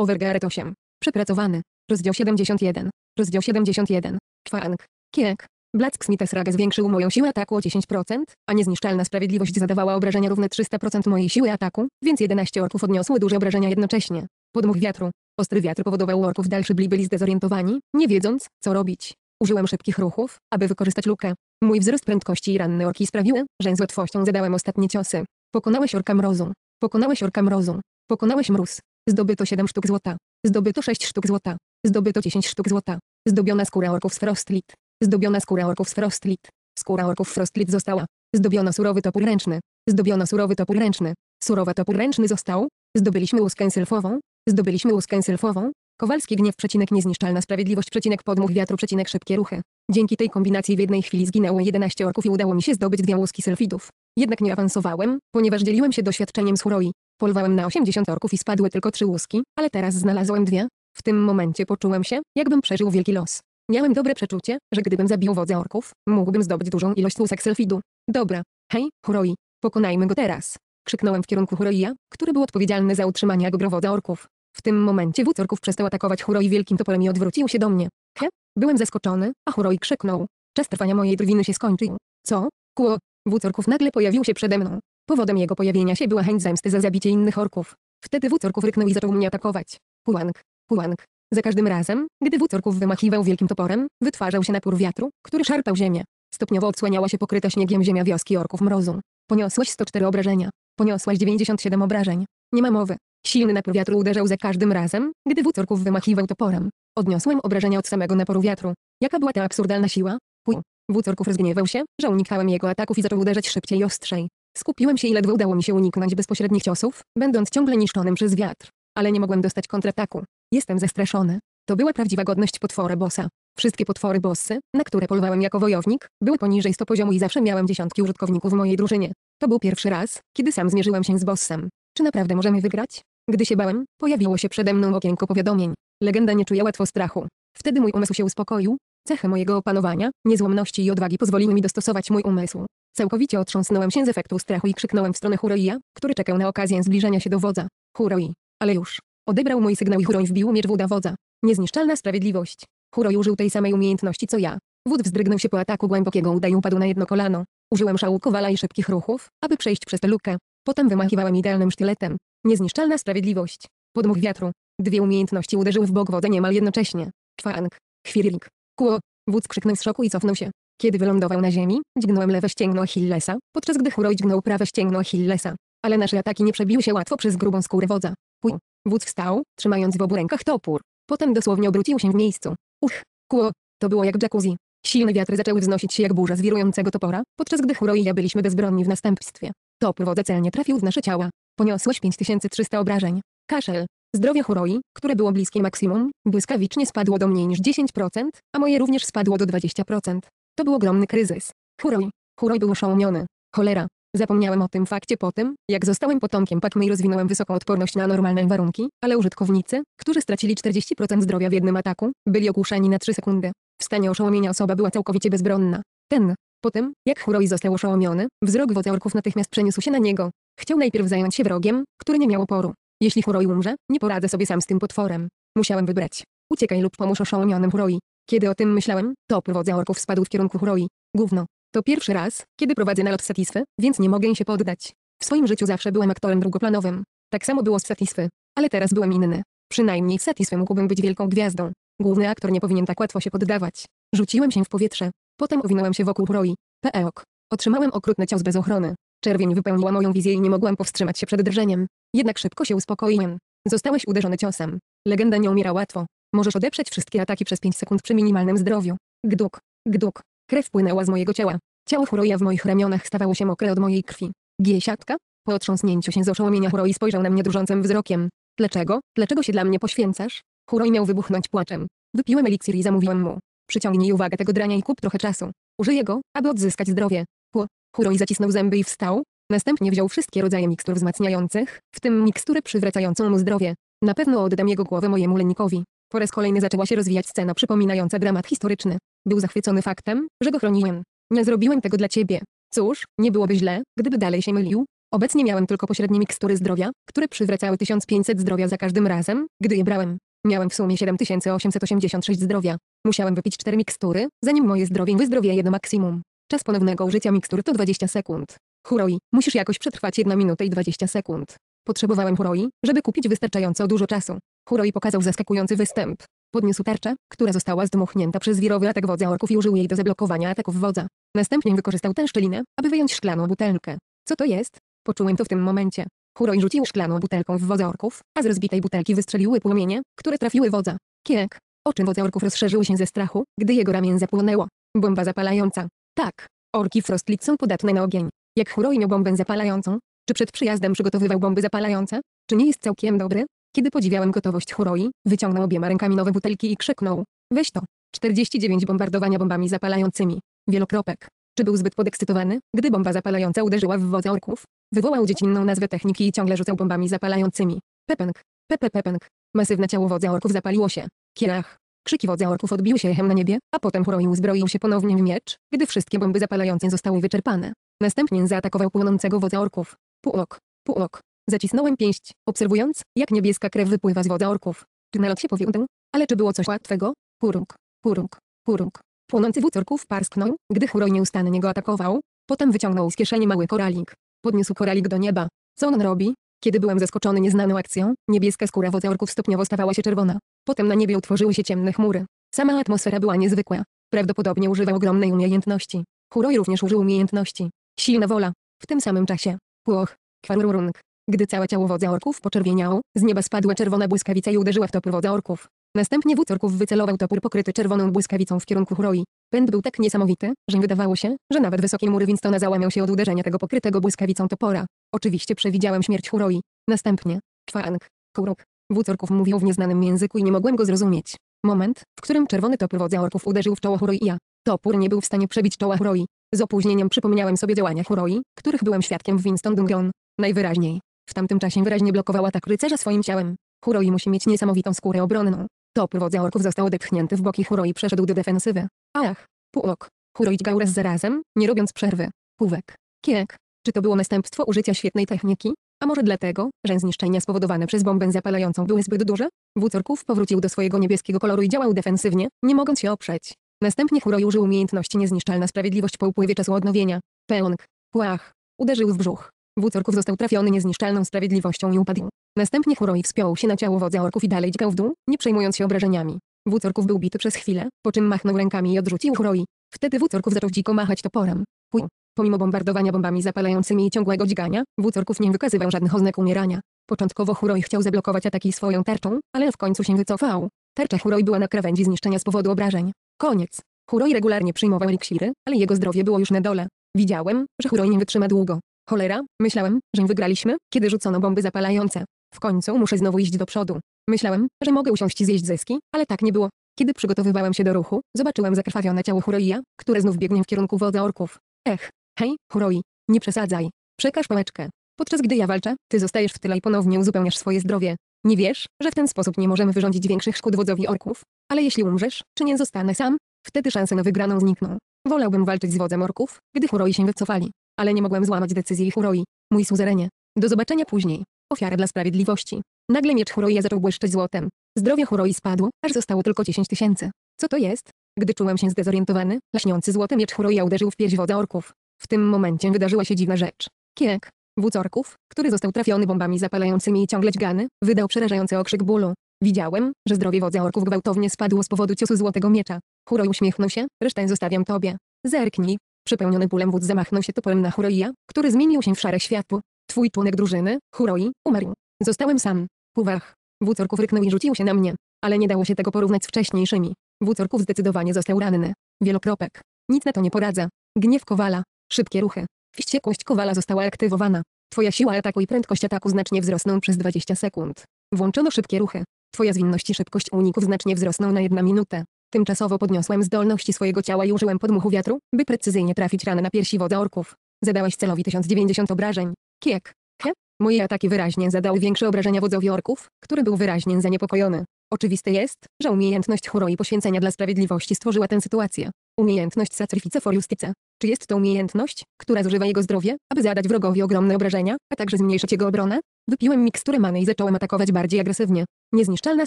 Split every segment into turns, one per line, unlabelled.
Overgearet 8. Przepracowany. Rozdział 71. Rozdział 71. Kwang. Kiek. Black Smith Rage zwiększył moją siłę ataku o 10%, a niezniszczalna sprawiedliwość zadawała obrażenia równe 300% mojej siły ataku, więc 11 orków odniosło duże obrażenia jednocześnie. Podmuch wiatru. Ostry wiatr powodował orków dalszy bli byli zdezorientowani, nie wiedząc, co robić. Użyłem szybkich ruchów, aby wykorzystać lukę. Mój wzrost prędkości i ranne orki sprawiły, że z łatwością zadałem ostatnie ciosy. Pokonałeś orka mrozu. Pokonałeś orka mrozu. Pokonałeś mróz. Zdobyto 7 sztuk złota. Zdobyto 6 sztuk złota. Zdobyto 10 sztuk złota. Zdobiona skóra orków z Frostlit. Zdobiona skóra orków z Frostlit. Skóra orków Frostlit została. Zdobiono surowy topór ręczny. Zdobiono surowy topór ręczny. Surowy topór ręczny został. Zdobyliśmy łuskę sylfową. Zdobyliśmy łuskę sylfową. Kowalski gniew przecinek niezniszczalna sprawiedliwość przecinek podmuch wiatru przecinek szybkie ruchy. Dzięki tej kombinacji w jednej chwili zginęło 11 orków i udało mi się zdobyć dwie łuski selfidów. Jednak nie awansowałem, ponieważ dzieliłem się doświadczeniem z Huroi. Polowałem na 80 orków i spadły tylko trzy łuski, ale teraz znalazłem dwie. W tym momencie poczułem się, jakbym przeżył wielki los. Miałem dobre przeczucie, że gdybym zabił wodza orków, mógłbym zdobyć dużą ilość łusek selfidu. Dobra. Hej, Huroi. Pokonajmy go teraz. Krzyknąłem w kierunku Huroia, który był odpowiedzialny za utrzymanie agrowodza orków. W tym momencie wódz orków przestał atakować Huroi wielkim topolem i odwrócił się do mnie. He? Byłem zaskoczony, a Huroi krzyknął. Czas trwania mojej drwiny się skończył. Co? Kło. Wódz orków nagle pojawił się przede mną. Powodem jego pojawienia się była chęć zemsty za zabicie innych orków. Wtedy wódz orków ryknął i zaczął mnie atakować. Pułank, pułank. Za każdym razem, gdy wódz orków wymachiwał wielkim toporem, wytwarzał się napór wiatru, który szarpał ziemię. Stopniowo odsłaniała się pokryta śniegiem ziemia wioski orków mrozu. Poniosłaś 104 obrażenia. Poniosłaś 97 obrażeń. Nie ma mowy. Silny napór wiatru uderzał za każdym razem, gdy wódz orków wymachiwał toporem. Odniosłem obrażenia od samego naporu wiatru. Jaka była ta absurdalna siła? Pół. Wódz orków rozgniewał się, że unikałem jego ataków i zaczął uderzać szybciej i ostrzej. Skupiłem się i ledwo udało mi się uniknąć bezpośrednich ciosów, będąc ciągle niszczonym przez wiatr. Ale nie mogłem dostać kontrataku. Jestem zastraszony. To była prawdziwa godność potwora bossa. Wszystkie potwory bossy, na które polowałem jako wojownik, były poniżej 100 poziomu i zawsze miałem dziesiątki użytkowników w mojej drużynie. To był pierwszy raz, kiedy sam zmierzyłem się z bossem. Czy naprawdę możemy wygrać? Gdy się bałem, pojawiło się przede mną okienko powiadomień. Legenda nie czuje łatwo strachu. Wtedy mój umysł się uspokoił, Cechy mojego opanowania, niezłomności i odwagi pozwoliły mi dostosować mój umysł. Całkowicie otrząsnąłem się z efektu strachu i krzyknąłem w stronę Huroija, który czekał na okazję zbliżenia się do wodza. Huroi. Ale już. Odebrał mój sygnał i Huroi wbił miecz Wuda wodza. Niezniszczalna sprawiedliwość. Huroi użył tej samej umiejętności co ja. Wód wzdrygnął się po ataku głębokiego uda i upadł na jedno kolano. Użyłem szału kowala i szybkich ruchów, aby przejść przez tę lukę. Potem wymachiwałem idealnym sztyletem. Niezniszczalna sprawiedliwość. Podmuch wiatru. Dwie umiejętności uderzyły w bok wodza niemal jednocześnie. Kwang. Chwirlik. Kuo! Wódz krzyknął z szoku i cofnął się. Kiedy wylądował na ziemi, dźgnąłem lewe ścięgno Achillesa, podczas gdy Huroj dźgnął prawe ścięgno Achillesa. Ale nasze ataki nie przebiły się łatwo przez grubą skórę wodza. Kuo! Wódz wstał, trzymając w obu rękach topór. Potem dosłownie obrócił się w miejscu. Uch! Kuo! To było jak jacuzzi. Silne wiatry zaczęły wznosić się jak burza z wirującego topora, podczas gdy Huro i ja byliśmy bezbronni w następstwie. Topór wodza celnie trafił w nasze ciała. Poniosłeś 5300 obrażeń. Kaszel. Zdrowie Huroi, które było bliskie maksimum, błyskawicznie spadło do mniej niż 10%, a moje również spadło do 20%. To był ogromny kryzys. Huroi. Huroi był oszołomiony. Cholera. Zapomniałem o tym fakcie po tym, jak zostałem potomkiem Pakmy i rozwinąłem wysoką odporność na normalne warunki, ale użytkownicy, którzy stracili 40% zdrowia w jednym ataku, byli ogłuszani na 3 sekundy. W stanie oszołomienia osoba była całkowicie bezbronna. Ten, po tym, jak Huroi został oszołomiony, wzrok orków natychmiast przeniósł się na niego. Chciał najpierw zająć się wrogiem, który nie miał oporu. Jeśli Huroi umrze, nie poradzę sobie sam z tym potworem. Musiałem wybrać. Uciekaj lub pomóż oszołomionym Huroi. Kiedy o tym myślałem, to wodza orków spadł w kierunku Huroi. Gówno. To pierwszy raz, kiedy prowadzę nalot Satisfy, więc nie mogę się poddać. W swoim życiu zawsze byłem aktorem drugoplanowym. Tak samo było z Satisfy. Ale teraz byłem inny. Przynajmniej w Satisfy mógłbym być wielką gwiazdą. Główny aktor nie powinien tak łatwo się poddawać. Rzuciłem się w powietrze. Potem owinąłem się wokół Huroi. Peok. Otrzymałem okrutny cios bez ochrony. Czerwień wypełniła moją wizję i nie mogłam powstrzymać się przed drżeniem. Jednak szybko się uspokoiłem. Zostałeś uderzony ciosem. Legenda nie umiera łatwo. Możesz odeprzeć wszystkie ataki przez 5 sekund przy minimalnym zdrowiu. Gduk, gduk. Krew płynęła z mojego ciała. Ciało Huroja w moich ramionach stawało się mokre od mojej krwi. Giesiatka? Po otrząsnięciu się z oszołomienia Huroi spojrzał na mnie drżącym wzrokiem. Dlaczego? Dlaczego się dla mnie poświęcasz? Huroi miał wybuchnąć płaczem. Wypiłem eliksir i zamówiłem mu. Przyciągnij uwagę tego drania i kup trochę czasu. Użyję go, aby odzyskać zdrowie. Pło, Huroi zacisnął zęby i wstał. Następnie wziął wszystkie rodzaje mikstur wzmacniających, w tym miksturę przywracającą mu zdrowie. Na pewno oddam jego głowę mojemu lennikowi. Po raz kolejny zaczęła się rozwijać scena przypominająca dramat historyczny. Był zachwycony faktem, że go chroniłem. Nie zrobiłem tego dla ciebie. Cóż, nie byłoby źle, gdyby dalej się mylił. Obecnie miałem tylko pośrednie mikstury zdrowia, które przywracały 1500 zdrowia za każdym razem, gdy je brałem. Miałem w sumie 7886 zdrowia. Musiałem wypić 4 mikstury, zanim moje zdrowie wyzdrowieje do maksimum. Czas ponownego użycia mikstur to 20 sekund. Huroi, musisz jakoś przetrwać 1 minutę i 20 sekund. Potrzebowałem Huroi, żeby kupić wystarczająco dużo czasu. Huroi pokazał zaskakujący występ. Podniósł tarczę, która została zdmuchnięta przez wirowy atak wodza orków i użył jej do zablokowania ataków wodza. Następnie wykorzystał tę szczelinę, aby wyjąć szklaną butelkę. Co to jest? Poczułem to w tym momencie. Huroi rzucił szklaną butelką w wodza orków, a z rozbitej butelki wystrzeliły płomienie, które trafiły wodza. Kiek. Oczy wodza orków rozszerzyły się ze strachu, gdy jego ramię zapłonęło. Bomba zapalająca. Tak, orki Frostlit są podatne na ogień. Jak Huroi miał bombę zapalającą, czy przed przyjazdem przygotowywał bomby zapalające, czy nie jest całkiem dobry? Kiedy podziwiałem gotowość Huroi, wyciągnął obiema rękami nowe butelki i krzyknął. Weź to. 49 bombardowania bombami zapalającymi. Wielokropek. Czy był zbyt podekscytowany, gdy bomba zapalająca uderzyła w wodze orków? Wywołał dziecinną nazwę techniki i ciągle rzucał bombami zapalającymi. Pepeng. Pepe Pepeng. Masywne ciało wodze orków zapaliło się. Kierach. Krzyki wodza orków odbiły się echem na niebie, a potem Huroi uzbroił się ponownie w miecz, gdy wszystkie bomby zapalające zostały wyczerpane. Następnie zaatakował płonącego wodza orków. Pułok, pułok. Zacisnąłem pięść, obserwując, jak niebieska krew wypływa z wodza orków. Tynalot się powiódł, ale czy było coś łatwego? Purunk, purunk, purunk. Płonący wódz orków parsknął, gdy Huroi nieustannie go atakował. Potem wyciągnął z kieszeni mały koralik. Podniósł koralik do nieba. Co on robi? Kiedy byłem zaskoczony nieznaną akcją, niebieska skóra wodza orków stopniowo stawała się czerwona. Potem na niebie utworzyły się ciemne chmury. Sama atmosfera była niezwykła. Prawdopodobnie używał ogromnej umiejętności. Huroi również użył umiejętności. Silna wola. W tym samym czasie. Płoch. Kwarurung. Gdy całe ciało wodza orków poczerwieniało, z nieba spadła czerwona błyskawica i uderzyła w topór wodza orków. Następnie wódz orków wycelował topór pokryty czerwoną błyskawicą w kierunku Huroi. Pęd był tak niesamowity, że wydawało się, że nawet wysokie mury Winstona załamiał się od uderzenia tego pokrytego błyskawicą topora. Oczywiście przewidziałem śmierć Huroi. Następnie, Kwang, Kurok, wódz orków mówił w nieznanym języku i nie mogłem go zrozumieć. Moment, w którym czerwony topór wodza orków uderzył w czoło Huroi i ja. Topór nie był w stanie przebić czoła Huroi. Z opóźnieniem przypomniałem sobie działania Huroi, których byłem świadkiem w Winston Dungeon. Najwyraźniej. W tamtym czasie wyraźnie blokowała tak rycerza swoim ciałem. Huroi musi mieć niesamowitą skórę obronną. Topór wodza orków został odepchnięty w boki Huroi i przeszedł do defensywy. Ach, pułok. Huroi dźgał raz zarazem, nie robiąc przerwy. Półek. Kiek. Czy to było następstwo użycia świetnej techniki? A może dlatego, że zniszczenia spowodowane przez bombę zapalającą były zbyt duże? Wucorków powrócił do swojego niebieskiego koloru i działał defensywnie, nie mogąc się oprzeć. Następnie Huroi użył umiejętności niezniszczalna sprawiedliwość po upływie czasu odnowienia. Pęk. Płach. Uderzył w brzuch. Wucorków został trafiony niezniszczalną sprawiedliwością i upadł. Następnie Huroi wspiął się na ciało wodza orków i dalej dźgał w dół, nie przejmując się obrażeniami. Wucorków był bity przez chwilę, po czym machnął rękami i odrzucił Huroi. Wtedy Wucorków zaczął dziko machać toporem. Chuj. Pomimo bombardowania bombami zapalającymi i ciągłego dźgania, wucorków nie wykazywał żadnych oznak umierania. Początkowo Huroi chciał zablokować ataki swoją tarczą, ale w końcu się wycofał. Tarcza Huroi była na krawędzi zniszczenia z powodu obrażeń. Koniec. Huroi regularnie przyjmował eliksiry, ale jego zdrowie było już na dole. Widziałem, że Huroi nie wytrzyma długo. Cholera, myślałem, że wygraliśmy, kiedy rzucono bomby zapalające. W końcu muszę znowu iść do przodu. Myślałem, że mogę usiąść i zjeść zyski, ale tak nie było. Kiedy przygotowywałem się do ruchu, zobaczyłem zakrwawione ciało Huroia, które znów biegnie w kierunku wody orków. Ech, hej, huroi, nie przesadzaj. Przekaż pałeczkę. Podczas gdy ja walczę, ty zostajesz w tyle i ponownie uzupełniasz swoje zdrowie. Nie wiesz, że w ten sposób nie możemy wyrządzić większych szkód wodzowi orków? Ale jeśli umrzesz, czy nie zostanę sam? Wtedy szanse na wygraną znikną. Wolałbym walczyć z wodzem orków, gdy Huroi się wycofali. Ale nie mogłem złamać decyzji Huroi. Mój suzerenie. Do zobaczenia później. Ofiara dla sprawiedliwości. Nagle miecz Huroi zaczął błyszczeć złotem. Zdrowie Huroi spadło, aż zostało tylko 10 tysięcy. Co to jest? Gdy czułem się zdezorientowany, laśniący złoty miecz Huroja uderzył w pierś wodza orków. W tym momencie wydarzyła się dziwna rzecz. Kiek, wódz orków, który został trafiony bombami zapalającymi i ciągle dźgany, wydał przerażający okrzyk bólu. Widziałem, że zdrowie wodza orków gwałtownie spadło z powodu ciosu złotego miecza. Huroj uśmiechnął się, resztę zostawiam tobie. Zerknij. Przepełniony bólem wódz zamachnął się toporem na Huroja, który zmienił się w szare światło. Twój członek drużyny, Huroi, umarł. Zostałem sam. Uwach. Wódz orków ryknął i rzucił się na mnie. Ale nie dało się tego porównać z wcześniejszymi. Wucorków zdecydowanie został ranny. Wielokropek. Nic na to nie poradza. Gniew Kowala. Szybkie ruchy. Wściekłość Kowala została aktywowana. Twoja siła ataku i prędkość ataku znacznie wzrosną przez 20 sekund. Włączono szybkie ruchy. Twoja zwinność i szybkość uników znacznie wzrosną na 1 minutę. Tymczasowo podniosłem zdolności swojego ciała i użyłem podmuchu wiatru, by precyzyjnie trafić ranę na piersi wodza orków. Zadałeś celowi 1090 obrażeń. Kiek. He? Moje ataki wyraźnie zadały większe obrażenia wodzowi orków, który był wyraźnie zaniepokojony. Oczywiste jest, że umiejętność chóro i poświęcenia dla sprawiedliwości stworzyła tę sytuację. Umiejętność sacrifice for justice. Czy jest to umiejętność, która zużywa jego zdrowie, aby zadać wrogowi ogromne obrażenia, a także zmniejszyć jego obronę? Wypiłem miksturę many i zacząłem atakować bardziej agresywnie. Niezniszczalna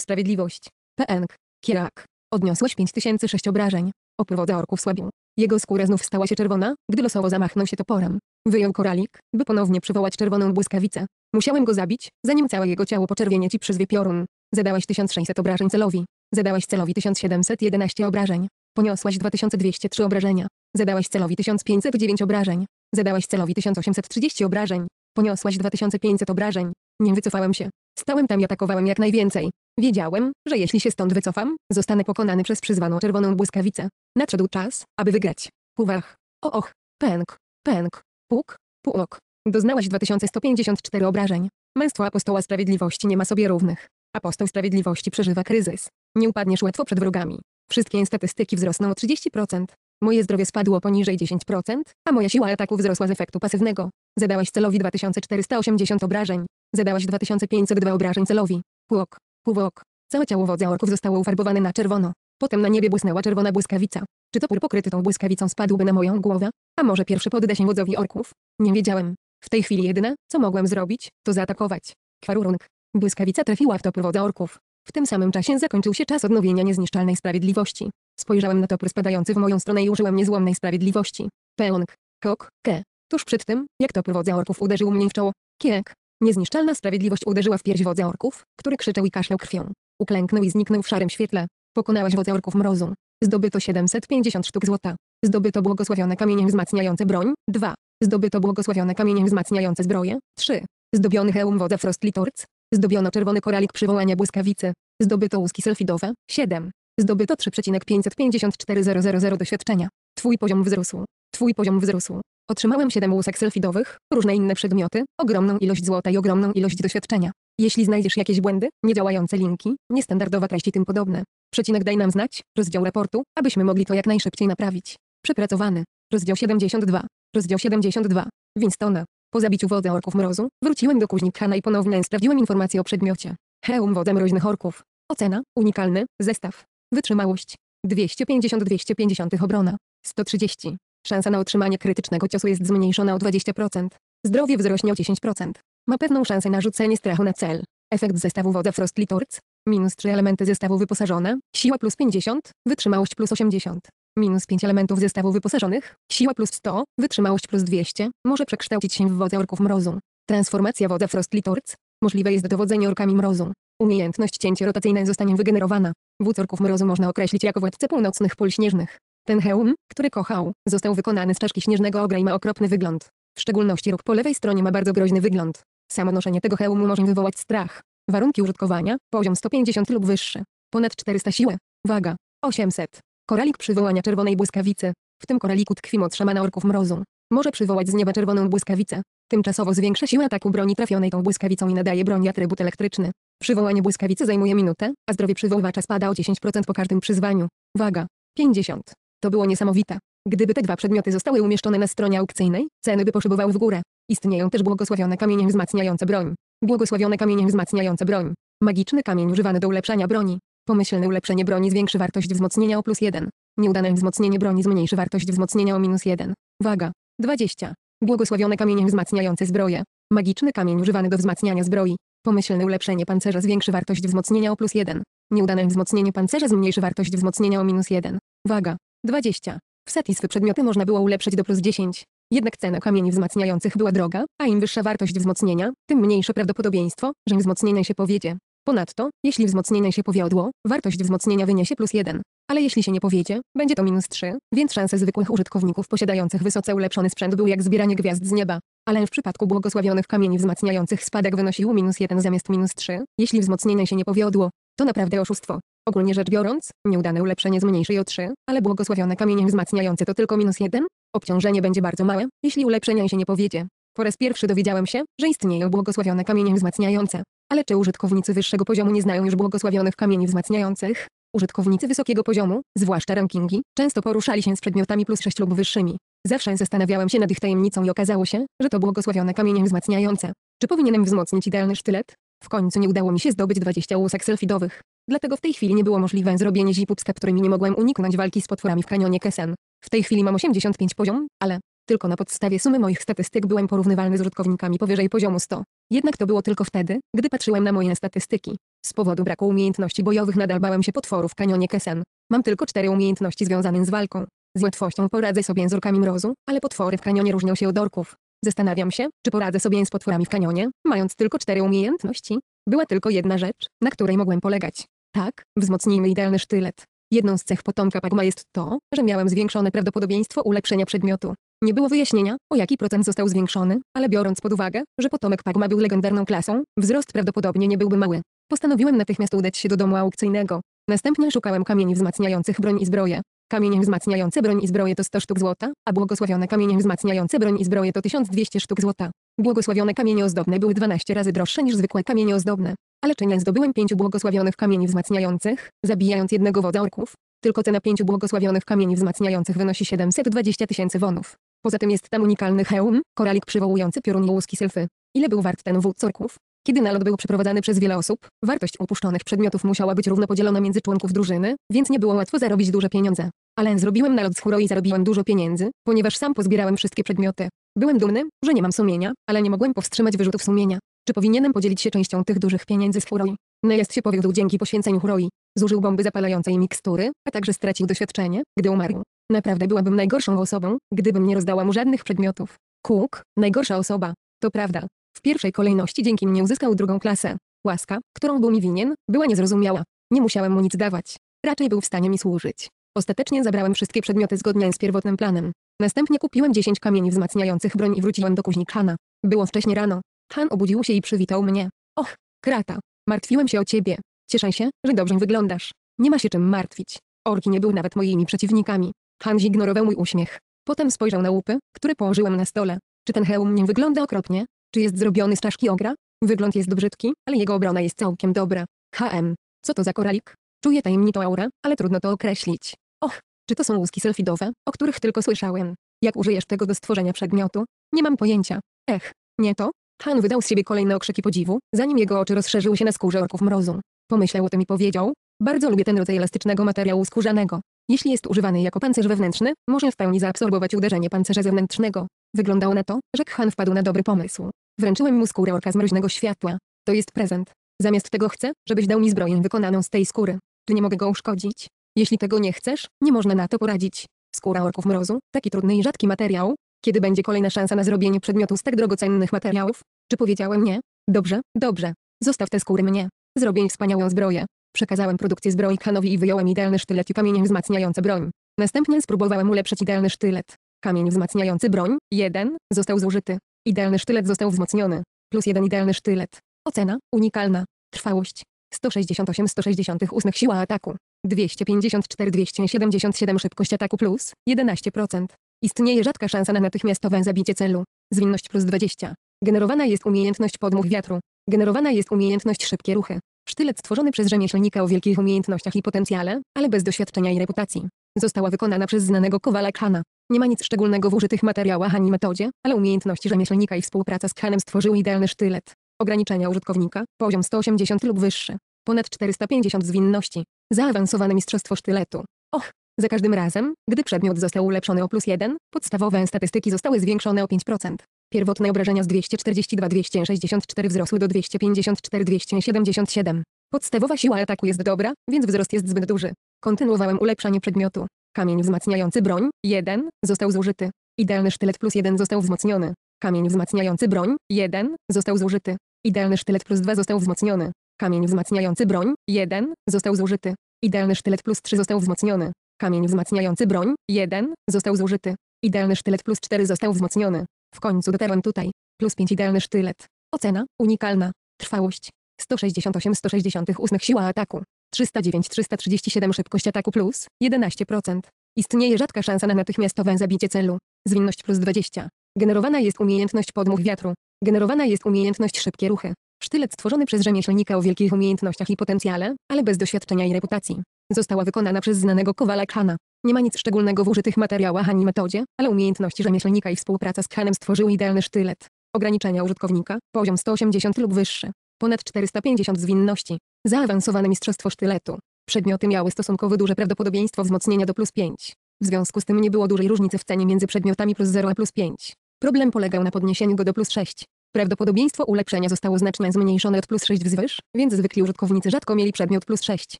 sprawiedliwość. Pęk. Kierak. Odniosłeś 5006 obrażeń. Oprówoda orków słabił. Jego skóra znów stała się czerwona, gdy losowo zamachnął się toporem. Wyjął koralik, by ponownie przywołać czerwoną błyskawicę. Musiałem go zabić, zanim całe jego ciało poczerwienie ci przyzwie piorun. Zadałaś 1600 obrażeń celowi. Zadałaś celowi 1711 obrażeń. Poniosłaś 2203 obrażenia. Zadałaś celowi 1509 obrażeń. Zadałaś celowi 1830 obrażeń. Poniosłaś 2500 obrażeń. Nie wycofałem się. Stałem tam i atakowałem jak najwięcej. Wiedziałem, że jeśli się stąd wycofam, zostanę pokonany przez przyzwaną czerwoną błyskawicę. Nadszedł czas, aby wygrać. Puwach. O och. Pęk. Pęk. Puk. Puok. Doznałaś 2154 obrażeń. Męstwo apostoła sprawiedliwości nie ma sobie równych. Apostoł Sprawiedliwości przeżywa kryzys. Nie upadniesz łatwo przed wrogami. Wszystkie statystyki wzrosną o 30%. Moje zdrowie spadło poniżej 10%, a moja siła ataku wzrosła z efektu pasywnego. Zadałaś celowi 2480 obrażeń. Zadałaś 2502 obrażeń celowi. Płok. Płok. Całe ciało wodza orków zostało ufarbowane na czerwono. Potem na niebie błysnęła czerwona błyskawica. Czy topór pokryty tą błyskawicą spadłby na moją głowę? A może pierwszy podda się wodzowi orków? Nie wiedziałem. W tej chwili jedyne, co mogłem zrobić, to zaatakować. Kwarurung. Błyskawica trafiła w topór wodza orków. W tym samym czasie zakończył się czas odnowienia niezniszczalnej sprawiedliwości. Spojrzałem na topór spadający w moją stronę i użyłem niezłomnej sprawiedliwości. Peong. Kok. Ke. Tuż przed tym, jak topór wodza orków uderzył mnie w czoło. Kiek. Niezniszczalna sprawiedliwość uderzyła w pierś wodza orków, który krzyczał i kaszlał krwią. Uklęknął i zniknął w szarym świetle. Pokonałaś wodza orków mrozu. Zdobyto 750 sztuk złota. Zdobyto błogosławione kamienie wzmacniające broń. 2. Zdobyto błogosławione kamienie wzmacniające zbroje. 3. Zdobiony hełm wodza Frostlitorc. Zdobiono czerwony koralik przywołania błyskawicy. Zdobyto łuski selfidowe. 7. Zdobyto 3,554000 doświadczenia. Twój poziom wzrósł. Twój poziom wzrósł. Otrzymałem 7 łusek selfidowych, różne inne przedmioty, ogromną ilość złota i ogromną ilość doświadczenia. Jeśli znajdziesz jakieś błędy, niedziałające linki, niestandardowe treści tym podobne, przecinek daj nam znać, rozdział raportu, abyśmy mogli to jak najszybciej naprawić. Przepracowany. Rozdział 72. Rozdział 72. Winstona. Po zabiciu wody orków mrozu, wróciłem do kuźni Khana no i ponownie sprawdziłem informacje o przedmiocie. Heum woda mroźnych orków. Ocena, unikalny, zestaw. Wytrzymałość. 250-250 obrona. 130. Szansa na otrzymanie krytycznego ciosu jest zmniejszona o 20%. Zdrowie wzrośnie o 10%. Ma pewną szansę na rzucenie strachu na cel. Efekt zestawu woda Frost Litorc. Minus 3 elementy zestawu wyposażone. Siła plus 50, wytrzymałość plus 80, Minus 5 elementów zestawu wyposażonych, siła plus 100, wytrzymałość plus 200, może przekształcić się w wodę orków mrozu. Transformacja woda Frostlitorc, możliwe jest dowodzenie orkami mrozu. Umiejętność cięcie rotacyjne zostanie wygenerowana. Wódz orków mrozu można określić jako władcę północnych pól śnieżnych. Ten hełm, który kochał, został wykonany z czaszki śnieżnego ogra i ma okropny wygląd. W szczególności róg po lewej stronie ma bardzo groźny wygląd. Samo noszenie tego hełmu może wywołać strach. Warunki użytkowania, poziom 150 lub wyższy. Ponad 400 siły. Waga 800. Koralik przywołania czerwonej błyskawicy. W tym koraliku tkwi moc szamana orków mrozu. Może przywołać z nieba czerwoną błyskawicę. Tymczasowo zwiększa siłę ataku broni trafionej tą błyskawicą i nadaje broni atrybut elektryczny. Przywołanie błyskawicy zajmuje minutę, a zdrowie przywoływacza spada o 10% po każdym przyzwaniu. Waga. 50. To było niesamowite. Gdyby te dwa przedmioty zostały umieszczone na stronie aukcyjnej, ceny by poszybowały w górę. Istnieją też błogosławione kamienie wzmacniające broń. Błogosławione kamienie wzmacniające broń. Magiczny kamień używany do ulepszania broni. Pomyślne ulepszenie broni zwiększy wartość wzmocnienia o plus 1. Nieudane wzmocnienie broni zmniejszy wartość wzmocnienia o minus 1. Waga. 20. Błogosławione kamienie wzmacniające zbroje. Magiczny kamień używany do wzmacniania zbroi. Pomyślne ulepszenie pancerza zwiększy wartość wzmocnienia o plus 1. Nieudane wzmocnienie pancerza zmniejszy wartość wzmocnienia o minus 1. Waga. 20. W Satisfy przedmioty można było ulepszyć do plus 10. Jednak cena kamieni wzmacniających była droga, a im wyższa wartość wzmocnienia, tym mniejsze prawdopodobieństwo, że wzmocnienie się powiedzie. Ponadto, jeśli wzmocnienie się powiodło, wartość wzmocnienia wyniesie plus 1. Ale jeśli się nie powiedzie, będzie to minus 3, więc szanse zwykłych użytkowników posiadających wysoce ulepszony sprzęt były jak zbieranie gwiazd z nieba. Ale w przypadku błogosławionych kamieni wzmacniających spadek wynosił minus 1 zamiast minus 3, jeśli wzmocnienie się nie powiodło. To naprawdę oszustwo. Ogólnie rzecz biorąc, nieudane ulepszenie zmniejszy o 3, ale błogosławione kamienie wzmacniające to tylko minus 1? Obciążenie będzie bardzo małe, jeśli ulepszenie się nie powiedzie. Po raz pierwszy dowiedziałem się, że istnieją błogosławione kamienie wzmacniające. Ale czy użytkownicy wyższego poziomu nie znają już błogosławionych kamieni wzmacniających? Użytkownicy wysokiego poziomu, zwłaszcza rankingi, często poruszali się z przedmiotami plus 6 lub wyższymi. Zawsze zastanawiałem się nad ich tajemnicą i okazało się, że to błogosławione kamienie wzmacniające. Czy powinienem wzmocnić idealny sztylet? W końcu nie udało mi się zdobyć 20 łusek selfidowych. Dlatego w tej chwili nie było możliwe zrobienie zipups, którymi nie mogłem uniknąć walki z potworami w kanionie Kesen. W tej chwili mam 85 poziom, ale tylko na podstawie sumy moich statystyk byłem porównywalny z użytkownikami powyżej poziomu 100. Jednak to było tylko wtedy, gdy patrzyłem na moje statystyki. Z powodu braku umiejętności bojowych nadal bałem się potworów w kanionie Kesen. Mam tylko cztery umiejętności związane z walką. Z łatwością poradzę sobie z orkami mrozu, ale potwory w kanionie różnią się od orków. Zastanawiam się, czy poradzę sobie z potworami w kanionie, mając tylko cztery umiejętności. Była tylko jedna rzecz, na której mogłem polegać. Tak, wzmocnijmy idealny sztylet. Jedną z cech potomka Pagma jest to, że miałem zwiększone prawdopodobieństwo ulepszenia przedmiotu. Nie było wyjaśnienia, o jaki procent został zwiększony, ale biorąc pod uwagę, że potomek Pagma był legendarną klasą, wzrost prawdopodobnie nie byłby mały. Postanowiłem natychmiast udać się do domu aukcyjnego. Następnie szukałem kamieni wzmacniających broń i zbroję. Kamienie wzmacniające broń i zbroję to 100 sztuk złota, a błogosławione kamienie wzmacniające broń i zbroję to 1200 sztuk złota. Błogosławione kamienie ozdobne były 12 razy droższe niż zwykłe kamienie ozdobne. Ale czyniąc zdobyłem pięciu błogosławionych kamieni wzmacniających, zabijając jednego wodza orków. Tylko cena pięciu błogosławionych kamieni wzmacniających wynosi 720 tysięcy wonów. Poza tym jest tam unikalny hełm, koralik przywołujący piorun łuski sylfy. Ile był wart ten wód córków? Kiedy nalot był przeprowadzany przez wiele osób, wartość upuszczonych przedmiotów musiała być równo podzielona między członków drużyny, więc nie było łatwo zarobić duże pieniądze. Ale zrobiłem nalot z i zarobiłem dużo pieniędzy, ponieważ sam pozbierałem wszystkie przedmioty. Byłem dumny, że nie mam sumienia, ale nie mogłem powstrzymać wyrzutów sumienia. Czy powinienem podzielić się częścią tych dużych pieniędzy z Huroi? jest się powiódł dzięki poświęceniu Huroi. Zużył bomby zapalającej mikstury, a także stracił doświadczenie, gdy umarł. Naprawdę byłabym najgorszą osobą, gdybym nie rozdała mu żadnych przedmiotów. Cook, najgorsza osoba. To prawda. W pierwszej kolejności dzięki mnie uzyskał drugą klasę. Łaska, którą był mi winien, była niezrozumiała. Nie musiałem mu nic dawać. Raczej był w stanie mi służyć. Ostatecznie zabrałem wszystkie przedmioty zgodnie z pierwotnym planem. Następnie kupiłem 10 kamieni wzmacniających broń i wróciłem do Kuźniczana. Było wcześnie rano. Han obudził się i przywitał mnie. Och, krata, martwiłem się o ciebie. Cieszę się, że dobrze wyglądasz. Nie ma się czym martwić. Orki nie był nawet moimi przeciwnikami. Han zignorował mój uśmiech. Potem spojrzał na łupy, które położyłem na stole. Czy ten hełm nie wygląda okropnie? Czy jest zrobiony z czaszki ogra? Wygląd jest brzydki, ale jego obrona jest całkiem dobra. HM. Co to za koralik? Czuję tajemniczą aurę, ale trudno to określić. Och, czy to są łuski selfidowe, o których tylko słyszałem? Jak użyjesz tego do stworzenia przedmiotu? Nie mam pojęcia. Ech, nie to, Han wydał z siebie kolejne okrzyki podziwu, zanim jego oczy rozszerzyły się na skórze orków mrozu. Pomyślał o tym i powiedział, bardzo lubię ten rodzaj elastycznego materiału skórzanego. Jeśli jest używany jako pancerz wewnętrzny, może w pełni zaabsorbować uderzenie pancerza zewnętrznego. Wyglądało na to, że Han wpadł na dobry pomysł. Wręczyłem mu skórę orka z mroźnego światła. To jest prezent. Zamiast tego chcę, żebyś dał mi zbroję wykonaną z tej skóry. Tu nie mogę go uszkodzić. Jeśli tego nie chcesz, nie można na to poradzić. Skóra orków mrozu, taki trudny i rzadki materiał, kiedy będzie kolejna szansa na zrobienie przedmiotu z tak drogocennych materiałów? Czy powiedziałem nie? Dobrze, dobrze. Zostaw te skóry mnie. Zrobię wspaniałą zbroję. Przekazałem produkcję zbroi Hanowi i wyjąłem idealny sztylet i kamienie wzmacniające broń. Następnie spróbowałem ulepszyć idealny sztylet. Kamień wzmacniający broń, 1, został zużyty. Idealny sztylet został wzmocniony. Plus 1 idealny sztylet. Ocena, unikalna. Trwałość. 168 168 siła ataku. 254 277 szybkość ataku plus 11%. Istnieje rzadka szansa na natychmiastowe zabicie celu. Zwinność plus 20. Generowana jest umiejętność podmuch wiatru. Generowana jest umiejętność szybkie ruchy. Sztylet stworzony przez rzemieślnika o wielkich umiejętnościach i potencjale, ale bez doświadczenia i reputacji. Została wykonana przez znanego kowala Khana. Nie ma nic szczególnego w użytych materiałach ani metodzie, ale umiejętności rzemieślnika i współpraca z Khanem stworzyły idealny sztylet. Ograniczenia użytkownika, poziom 180 lub wyższy. Ponad 450 zwinności. Zaawansowane mistrzostwo sztyletu. Och, za każdym razem, gdy przedmiot został ulepszony o plus 1, podstawowe statystyki zostały zwiększone o 5%. Pierwotne obrażenia z 242-264 wzrosły do 254-277. Podstawowa siła ataku jest dobra, więc wzrost jest zbyt duży. Kontynuowałem ulepszanie przedmiotu. Kamień wzmacniający broń, 1, został zużyty. Idealny sztylet plus 1 został wzmocniony. Kamień wzmacniający broń, 1, został zużyty. Idealny sztylet plus 2 został wzmocniony. Kamień wzmacniający broń, 1, został zużyty. Idealny sztylet plus 3 został wzmocniony. Kamień wzmacniający broń, 1, został zużyty. Idealny sztylet plus 4 został wzmocniony. W końcu dotarłem tutaj. Plus 5 idealny sztylet. Ocena, unikalna. Trwałość. 168 168 siła ataku. 309 337 szybkość ataku plus 11%. Istnieje rzadka szansa na natychmiastowe zabicie celu. Zwinność plus 20. Generowana jest umiejętność podmuch wiatru. Generowana jest umiejętność szybkie ruchy. Sztylet stworzony przez rzemieślnika o wielkich umiejętnościach i potencjale, ale bez doświadczenia i reputacji. Została wykonana przez znanego kowala Khana. Nie ma nic szczególnego w użytych materiałach ani metodzie, ale umiejętności rzemieślnika i współpraca z Khanem stworzyły idealny sztylet. Ograniczenia użytkownika, poziom 180 lub wyższy. Ponad 450 zwinności. Zaawansowane mistrzostwo sztyletu. Przedmioty miały stosunkowo duże prawdopodobieństwo wzmocnienia do plus 5. W związku z tym nie było dużej różnicy w cenie między przedmiotami plus 0 a plus 5. Problem polegał na podniesieniu go do plus 6. Prawdopodobieństwo ulepszenia zostało znacznie zmniejszone od plus 6 wzwyż, więc zwykli użytkownicy rzadko mieli przedmiot plus 6.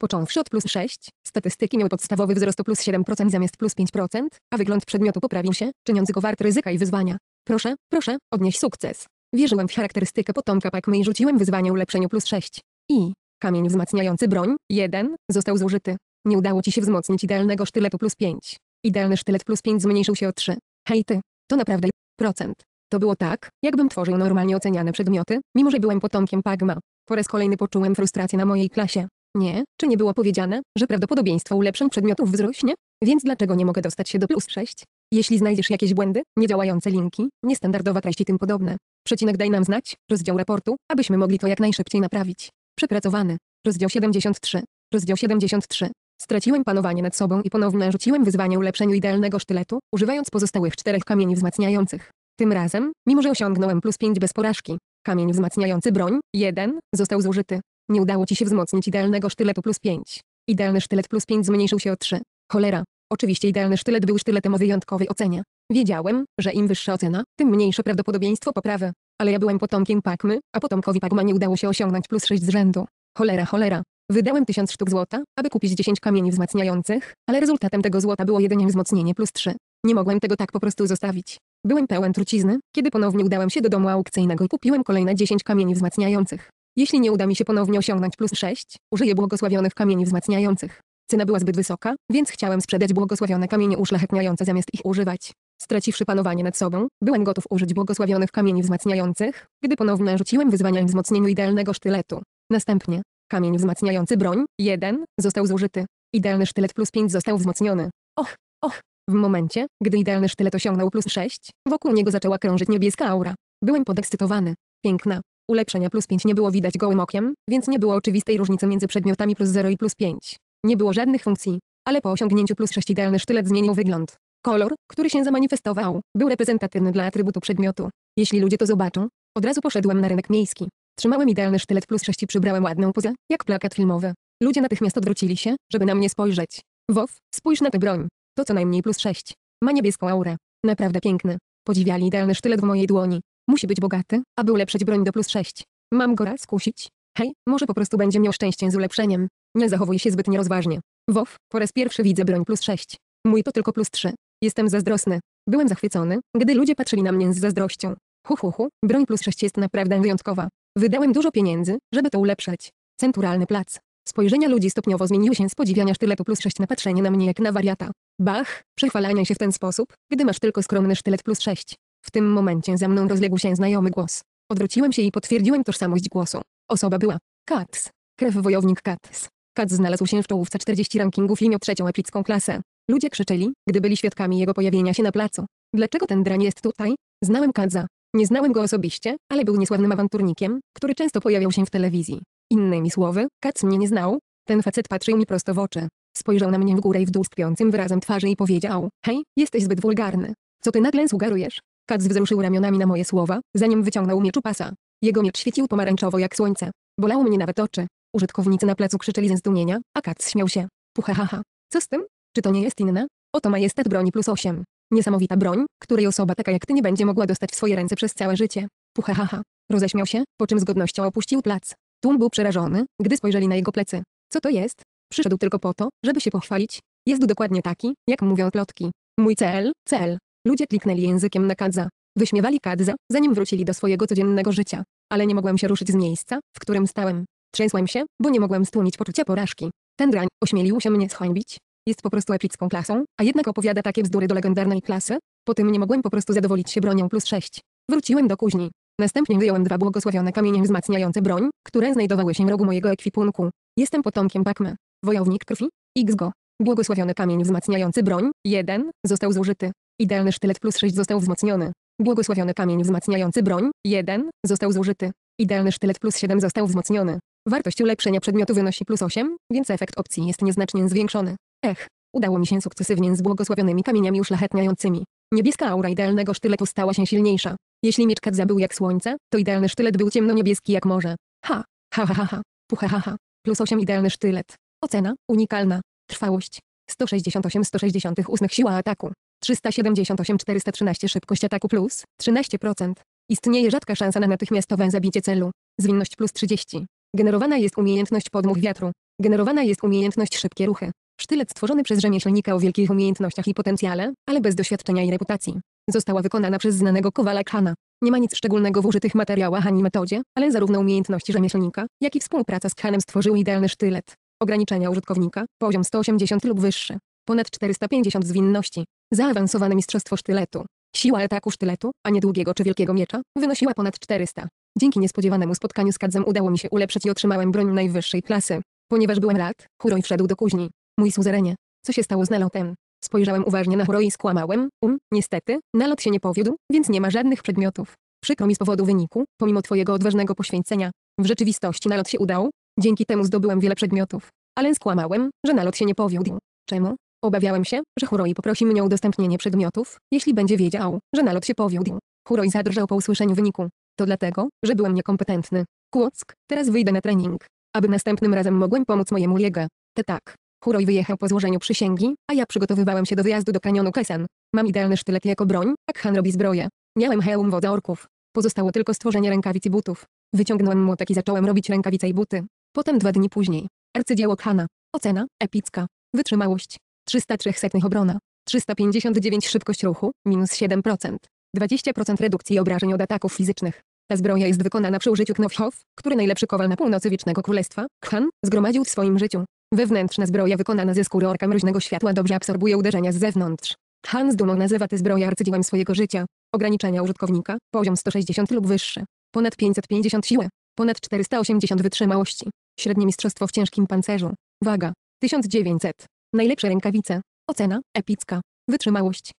Począwszy od plus 6, statystyki miały podstawowy wzrost o plus 7% zamiast plus 5%, a wygląd przedmiotu poprawił się, czyniąc go wart ryzyka i wyzwania. Proszę, proszę, odnieś sukces. Wierzyłem w charakterystykę potomka Pac-Man i rzuciłem wyzwanie ulepszeniu plus 6. I. Kamień wzmacniający broń, 1, został zużyty. Nie udało ci się wzmocnić idealnego sztyletu plus 5. Idealny sztylet plus 5 zmniejszył się o 3. Hej ty, to naprawdę procent. To było tak, jakbym tworzył normalnie oceniane przedmioty, mimo że byłem potomkiem Pagma. Po raz kolejny poczułem frustrację na mojej klasie. Nie, czy nie było powiedziane, że prawdopodobieństwo ulepszeń przedmiotów wzrośnie? Więc dlaczego nie mogę dostać się do plus 6? Jeśli znajdziesz jakieś błędy, niedziałające linki, niestandardowa treść i tym podobne, przecinek daj nam znać, rozdział raportu, abyśmy mogli to jak najszybciej naprawić. Przepracowany. Rozdział 73. Rozdział 73. Straciłem panowanie nad sobą i ponownie rzuciłem wyzwanie ulepszeniu idealnego sztyletu, używając pozostałych czterech kamieni wzmacniających. Tym razem, mimo że osiągnąłem plus 5 bez porażki, kamień wzmacniający broń, 1, został zużyty. Nie udało ci się wzmocnić idealnego sztyletu plus 5. Idealny sztylet plus 5 zmniejszył się o 3. Cholera. Oczywiście idealny sztylet był sztyletem o wyjątkowej ocenie. Wiedziałem, że im wyższa ocena, tym mniejsze prawdopodobieństwo poprawy. Ale ja byłem potomkiem Pakmy, a potomkowi Pakma nie udało się osiągnąć plus 6 z rzędu. Cholera, cholera. Wydałem 1000 sztuk złota, aby kupić 10 kamieni wzmacniających, ale rezultatem tego złota było jedynie wzmocnienie plus 3. Nie mogłem tego tak po prostu zostawić. Byłem pełen trucizny, kiedy ponownie udałem się do domu aukcyjnego i kupiłem kolejne 10 kamieni wzmacniających. Jeśli nie uda mi się ponownie osiągnąć plus 6, użyję błogosławionych kamieni wzmacniających. Cena była zbyt wysoka, więc chciałem sprzedać błogosławione kamienie uszlachetniające zamiast ich używać. Straciwszy panowanie nad sobą, byłem gotów użyć błogosławionych kamieni wzmacniających, gdy ponownie rzuciłem wyzwania w wzmocnieniu idealnego sztyletu. Następnie, kamień wzmacniający broń, 1, został zużyty. Idealny sztylet plus 5 został wzmocniony. Och, och, w momencie, gdy idealny sztylet osiągnął plus 6, wokół niego zaczęła krążyć niebieska aura. Byłem podekscytowany. Piękna. Ulepszenia plus 5 nie było widać gołym okiem, więc nie było oczywistej różnicy między przedmiotami plus 0 i plus 5. Nie było żadnych funkcji, ale po osiągnięciu plus 6 idealny sztylet zmienił wygląd. Kolor, który się zamanifestował, był reprezentatywny dla atrybutu przedmiotu. Jeśli ludzie to zobaczą, od razu poszedłem na rynek miejski. Trzymałem idealny sztylet plus 6 i przybrałem ładną pozę, jak plakat filmowy. Ludzie natychmiast odwrócili się, żeby na mnie spojrzeć. Wow, spójrz na tę broń. To co najmniej plus 6. Ma niebieską aurę. Naprawdę piękny. Podziwiali idealny sztylet w mojej dłoni. Musi być bogaty, aby ulepszyć broń do plus 6. Mam go raz kusić? Hej, może po prostu będzie miał szczęście z ulepszeniem. Nie zachowuj się zbyt nierozważnie. Wow, po raz pierwszy widzę broń plus 6. Mój to tylko plus 3. Jestem zazdrosny. Byłem zachwycony, gdy ludzie patrzyli na mnie z zazdrością. Hu hu hu, broń plus 6 jest naprawdę wyjątkowa. Wydałem dużo pieniędzy, żeby to ulepszyć. Centuralny plac. Spojrzenia ludzi stopniowo zmieniły się z podziwiania sztyletu plus 6 na patrzenie na mnie jak na wariata. Bach, przechwalanie się w ten sposób, gdy masz tylko skromny sztylet plus sześć. W tym momencie za mną rozległ się znajomy głos. Odwróciłem się i potwierdziłem tożsamość głosu. Osoba była. Katz. Krew wojownik Katz. Katz znalazł się w czołówce 40 rankingów i miał trzecią epicką klasę. Ludzie krzyczeli, gdy byli świadkami jego pojawienia się na placu. Dlaczego ten drań jest tutaj? Znałem Kadza. Nie znałem go osobiście, ale był niesławnym awanturnikiem, który często pojawiał się w telewizji. Innymi słowy, Katz mnie nie znał. Ten facet patrzył mi prosto w oczy. Spojrzał na mnie w górę i w dół z wyrazem twarzy i powiedział, hej, jesteś zbyt wulgarny. Co ty nagle sugerujesz? Katz wzruszył ramionami na moje słowa, zanim wyciągnął mieczu pasa. Jego miecz świecił pomarańczowo jak słońce. Bolało mnie nawet oczy. Użytkownicy na placu krzyczeli ze zdumienia, a Katz śmiał się. Puhahaha. Co z tym? Czy to nie jest inna? Oto majestat broni plus 8. Niesamowita broń, której osoba taka jak ty nie będzie mogła dostać w swoje ręce przez całe życie. Puhahaha. Roześmiał się, po czym z godnością opuścił plac. Tłum był przerażony, gdy spojrzeli na jego plecy. Co to jest? Przyszedł tylko po to, żeby się pochwalić. Jest dokładnie taki, jak mówią plotki. Mój cel, cel. Ludzie kliknęli językiem na Kadza. Wyśmiewali Kadza, zanim wrócili do swojego codziennego życia. Ale nie mogłem się ruszyć z miejsca, w którym stałem. Trzęsłem się, bo nie mogłem stłumić poczucia porażki. Ten drań ośmielił się mnie zhańbić. Jest po prostu epicką klasą, a jednak opowiada takie bzdury do legendarnej klasy. Po tym nie mogłem po prostu zadowolić się bronią plus 6. Wróciłem do kuźni. Następnie wyjąłem dwa błogosławione kamienie wzmacniające broń, które znajdowały się w rogu mojego ekwipunku. Jestem potomkiem Pakma. Wojownik krwi. X go. Błogosławiony kamień wzmacniający broń. 1. Został zużyty. Idealny sztylet plus 6 został wzmocniony. Błogosławiony kamień wzmacniający broń. 1. Został zużyty. Idealny sztylet plus 7 został wzmocniony. Wartość ulepszenia przedmiotu wynosi plus 8, więc efekt opcji jest nieznacznie zwiększony. Ech. Udało mi się sukcesywnie z błogosławionymi kamieniami uszlachetniającymi. Niebieska aura idealnego sztyletu stała się silniejsza. Jeśli miecz Kadza był jak słońce, to idealny sztylet był ciemno-niebieski jak morze. Ha, ha ha ha ha, pucha ha ha. Plus 8 idealny sztylet. Ocena, unikalna, trwałość, 168-160 ósmych siła ataku, 378-413 szybkość ataku plus, 13%. Istnieje rzadka szansa na natychmiastowe zabicie celu, zwinność plus 30. Generowana jest umiejętność podmuch wiatru, generowana jest umiejętność szybkie ruchy. Sztylet stworzony przez rzemieślnika o wielkich umiejętnościach i potencjale, ale bez doświadczenia i reputacji. Została wykonana przez znanego kowala Khana. Nie ma nic szczególnego w użytych materiałach ani metodzie, ale zarówno umiejętności rzemieślnika, jak i współpraca z Khanem stworzyły idealny sztylet. Ograniczenia użytkownika, poziom 180 lub wyższy. Ponad 450 zwinności. Zaawansowane mistrzostwo sztyletu. Siła ataku sztyletu, a nie długiego czy wielkiego miecza, wynosiła ponad 400. Dzięki niespodziewanemu spotkaniu z Kadzem udało mi się ulepszyć i otrzymałem broń najwyższej klasy. Ponieważ byłem lat, Huroj wszedł do kuźni. Mój suzerenie. Co się stało z nalotem? Spojrzałem uważnie na Huroj i skłamałem. Um, niestety, nalot się nie powiódł, więc nie ma żadnych przedmiotów. Przykro mi z powodu wyniku, pomimo twojego odważnego poświęcenia. W rzeczywistości nalot się udał, Dzięki temu zdobyłem wiele przedmiotów. Ale skłamałem, że nalot się nie powiódł. Czemu? Obawiałem się, że Huroi poprosi mnie o udostępnienie przedmiotów, jeśli będzie wiedział, że nalot się powiódł. Huroi zadrżał po usłyszeniu wyniku. To dlatego, że byłem niekompetentny. Kłock, teraz wyjdę na trening. Aby następnym razem mogłem pomóc mojemu legę. Te tak. Huroi wyjechał po złożeniu przysięgi, a ja przygotowywałem się do wyjazdu do kanionu Kesen. Mam idealny sztylet jako broń, a Khan robi zbroję. Miałem hełm wodza orków. Pozostało tylko stworzenie rękawic i butów. Wyciągnąłem młotek i zacząłem robić rękawice i buty. Potem dwa dni później. Arcydzieło Khana. Ocena. Epicka. Wytrzymałość. 303 obrona. 359 szybkość ruchu. Minus 7%. 20% redukcji obrażeń od ataków fizycznych. Ta zbroja jest wykonana przy użyciu Knofhof, który najlepszy kowal na północy Wiecznego Królestwa, Khan, zgromadził w swoim życiu. Wewnętrzna zbroja wykonana ze skóry orka mroźnego światła dobrze absorbuje uderzenia z zewnątrz. Khan z dumą nazywa tę zbroję arcydziełem swojego życia. Ograniczenia użytkownika, poziom 160 lub wyższy. Ponad 550 siły. Ponad 480 wytrzymałości. Średnie mistrzostwo w ciężkim pancerzu. Waga. 1900. Najlepsze rękawice. Ocena. Epicka. Wytrzymałość.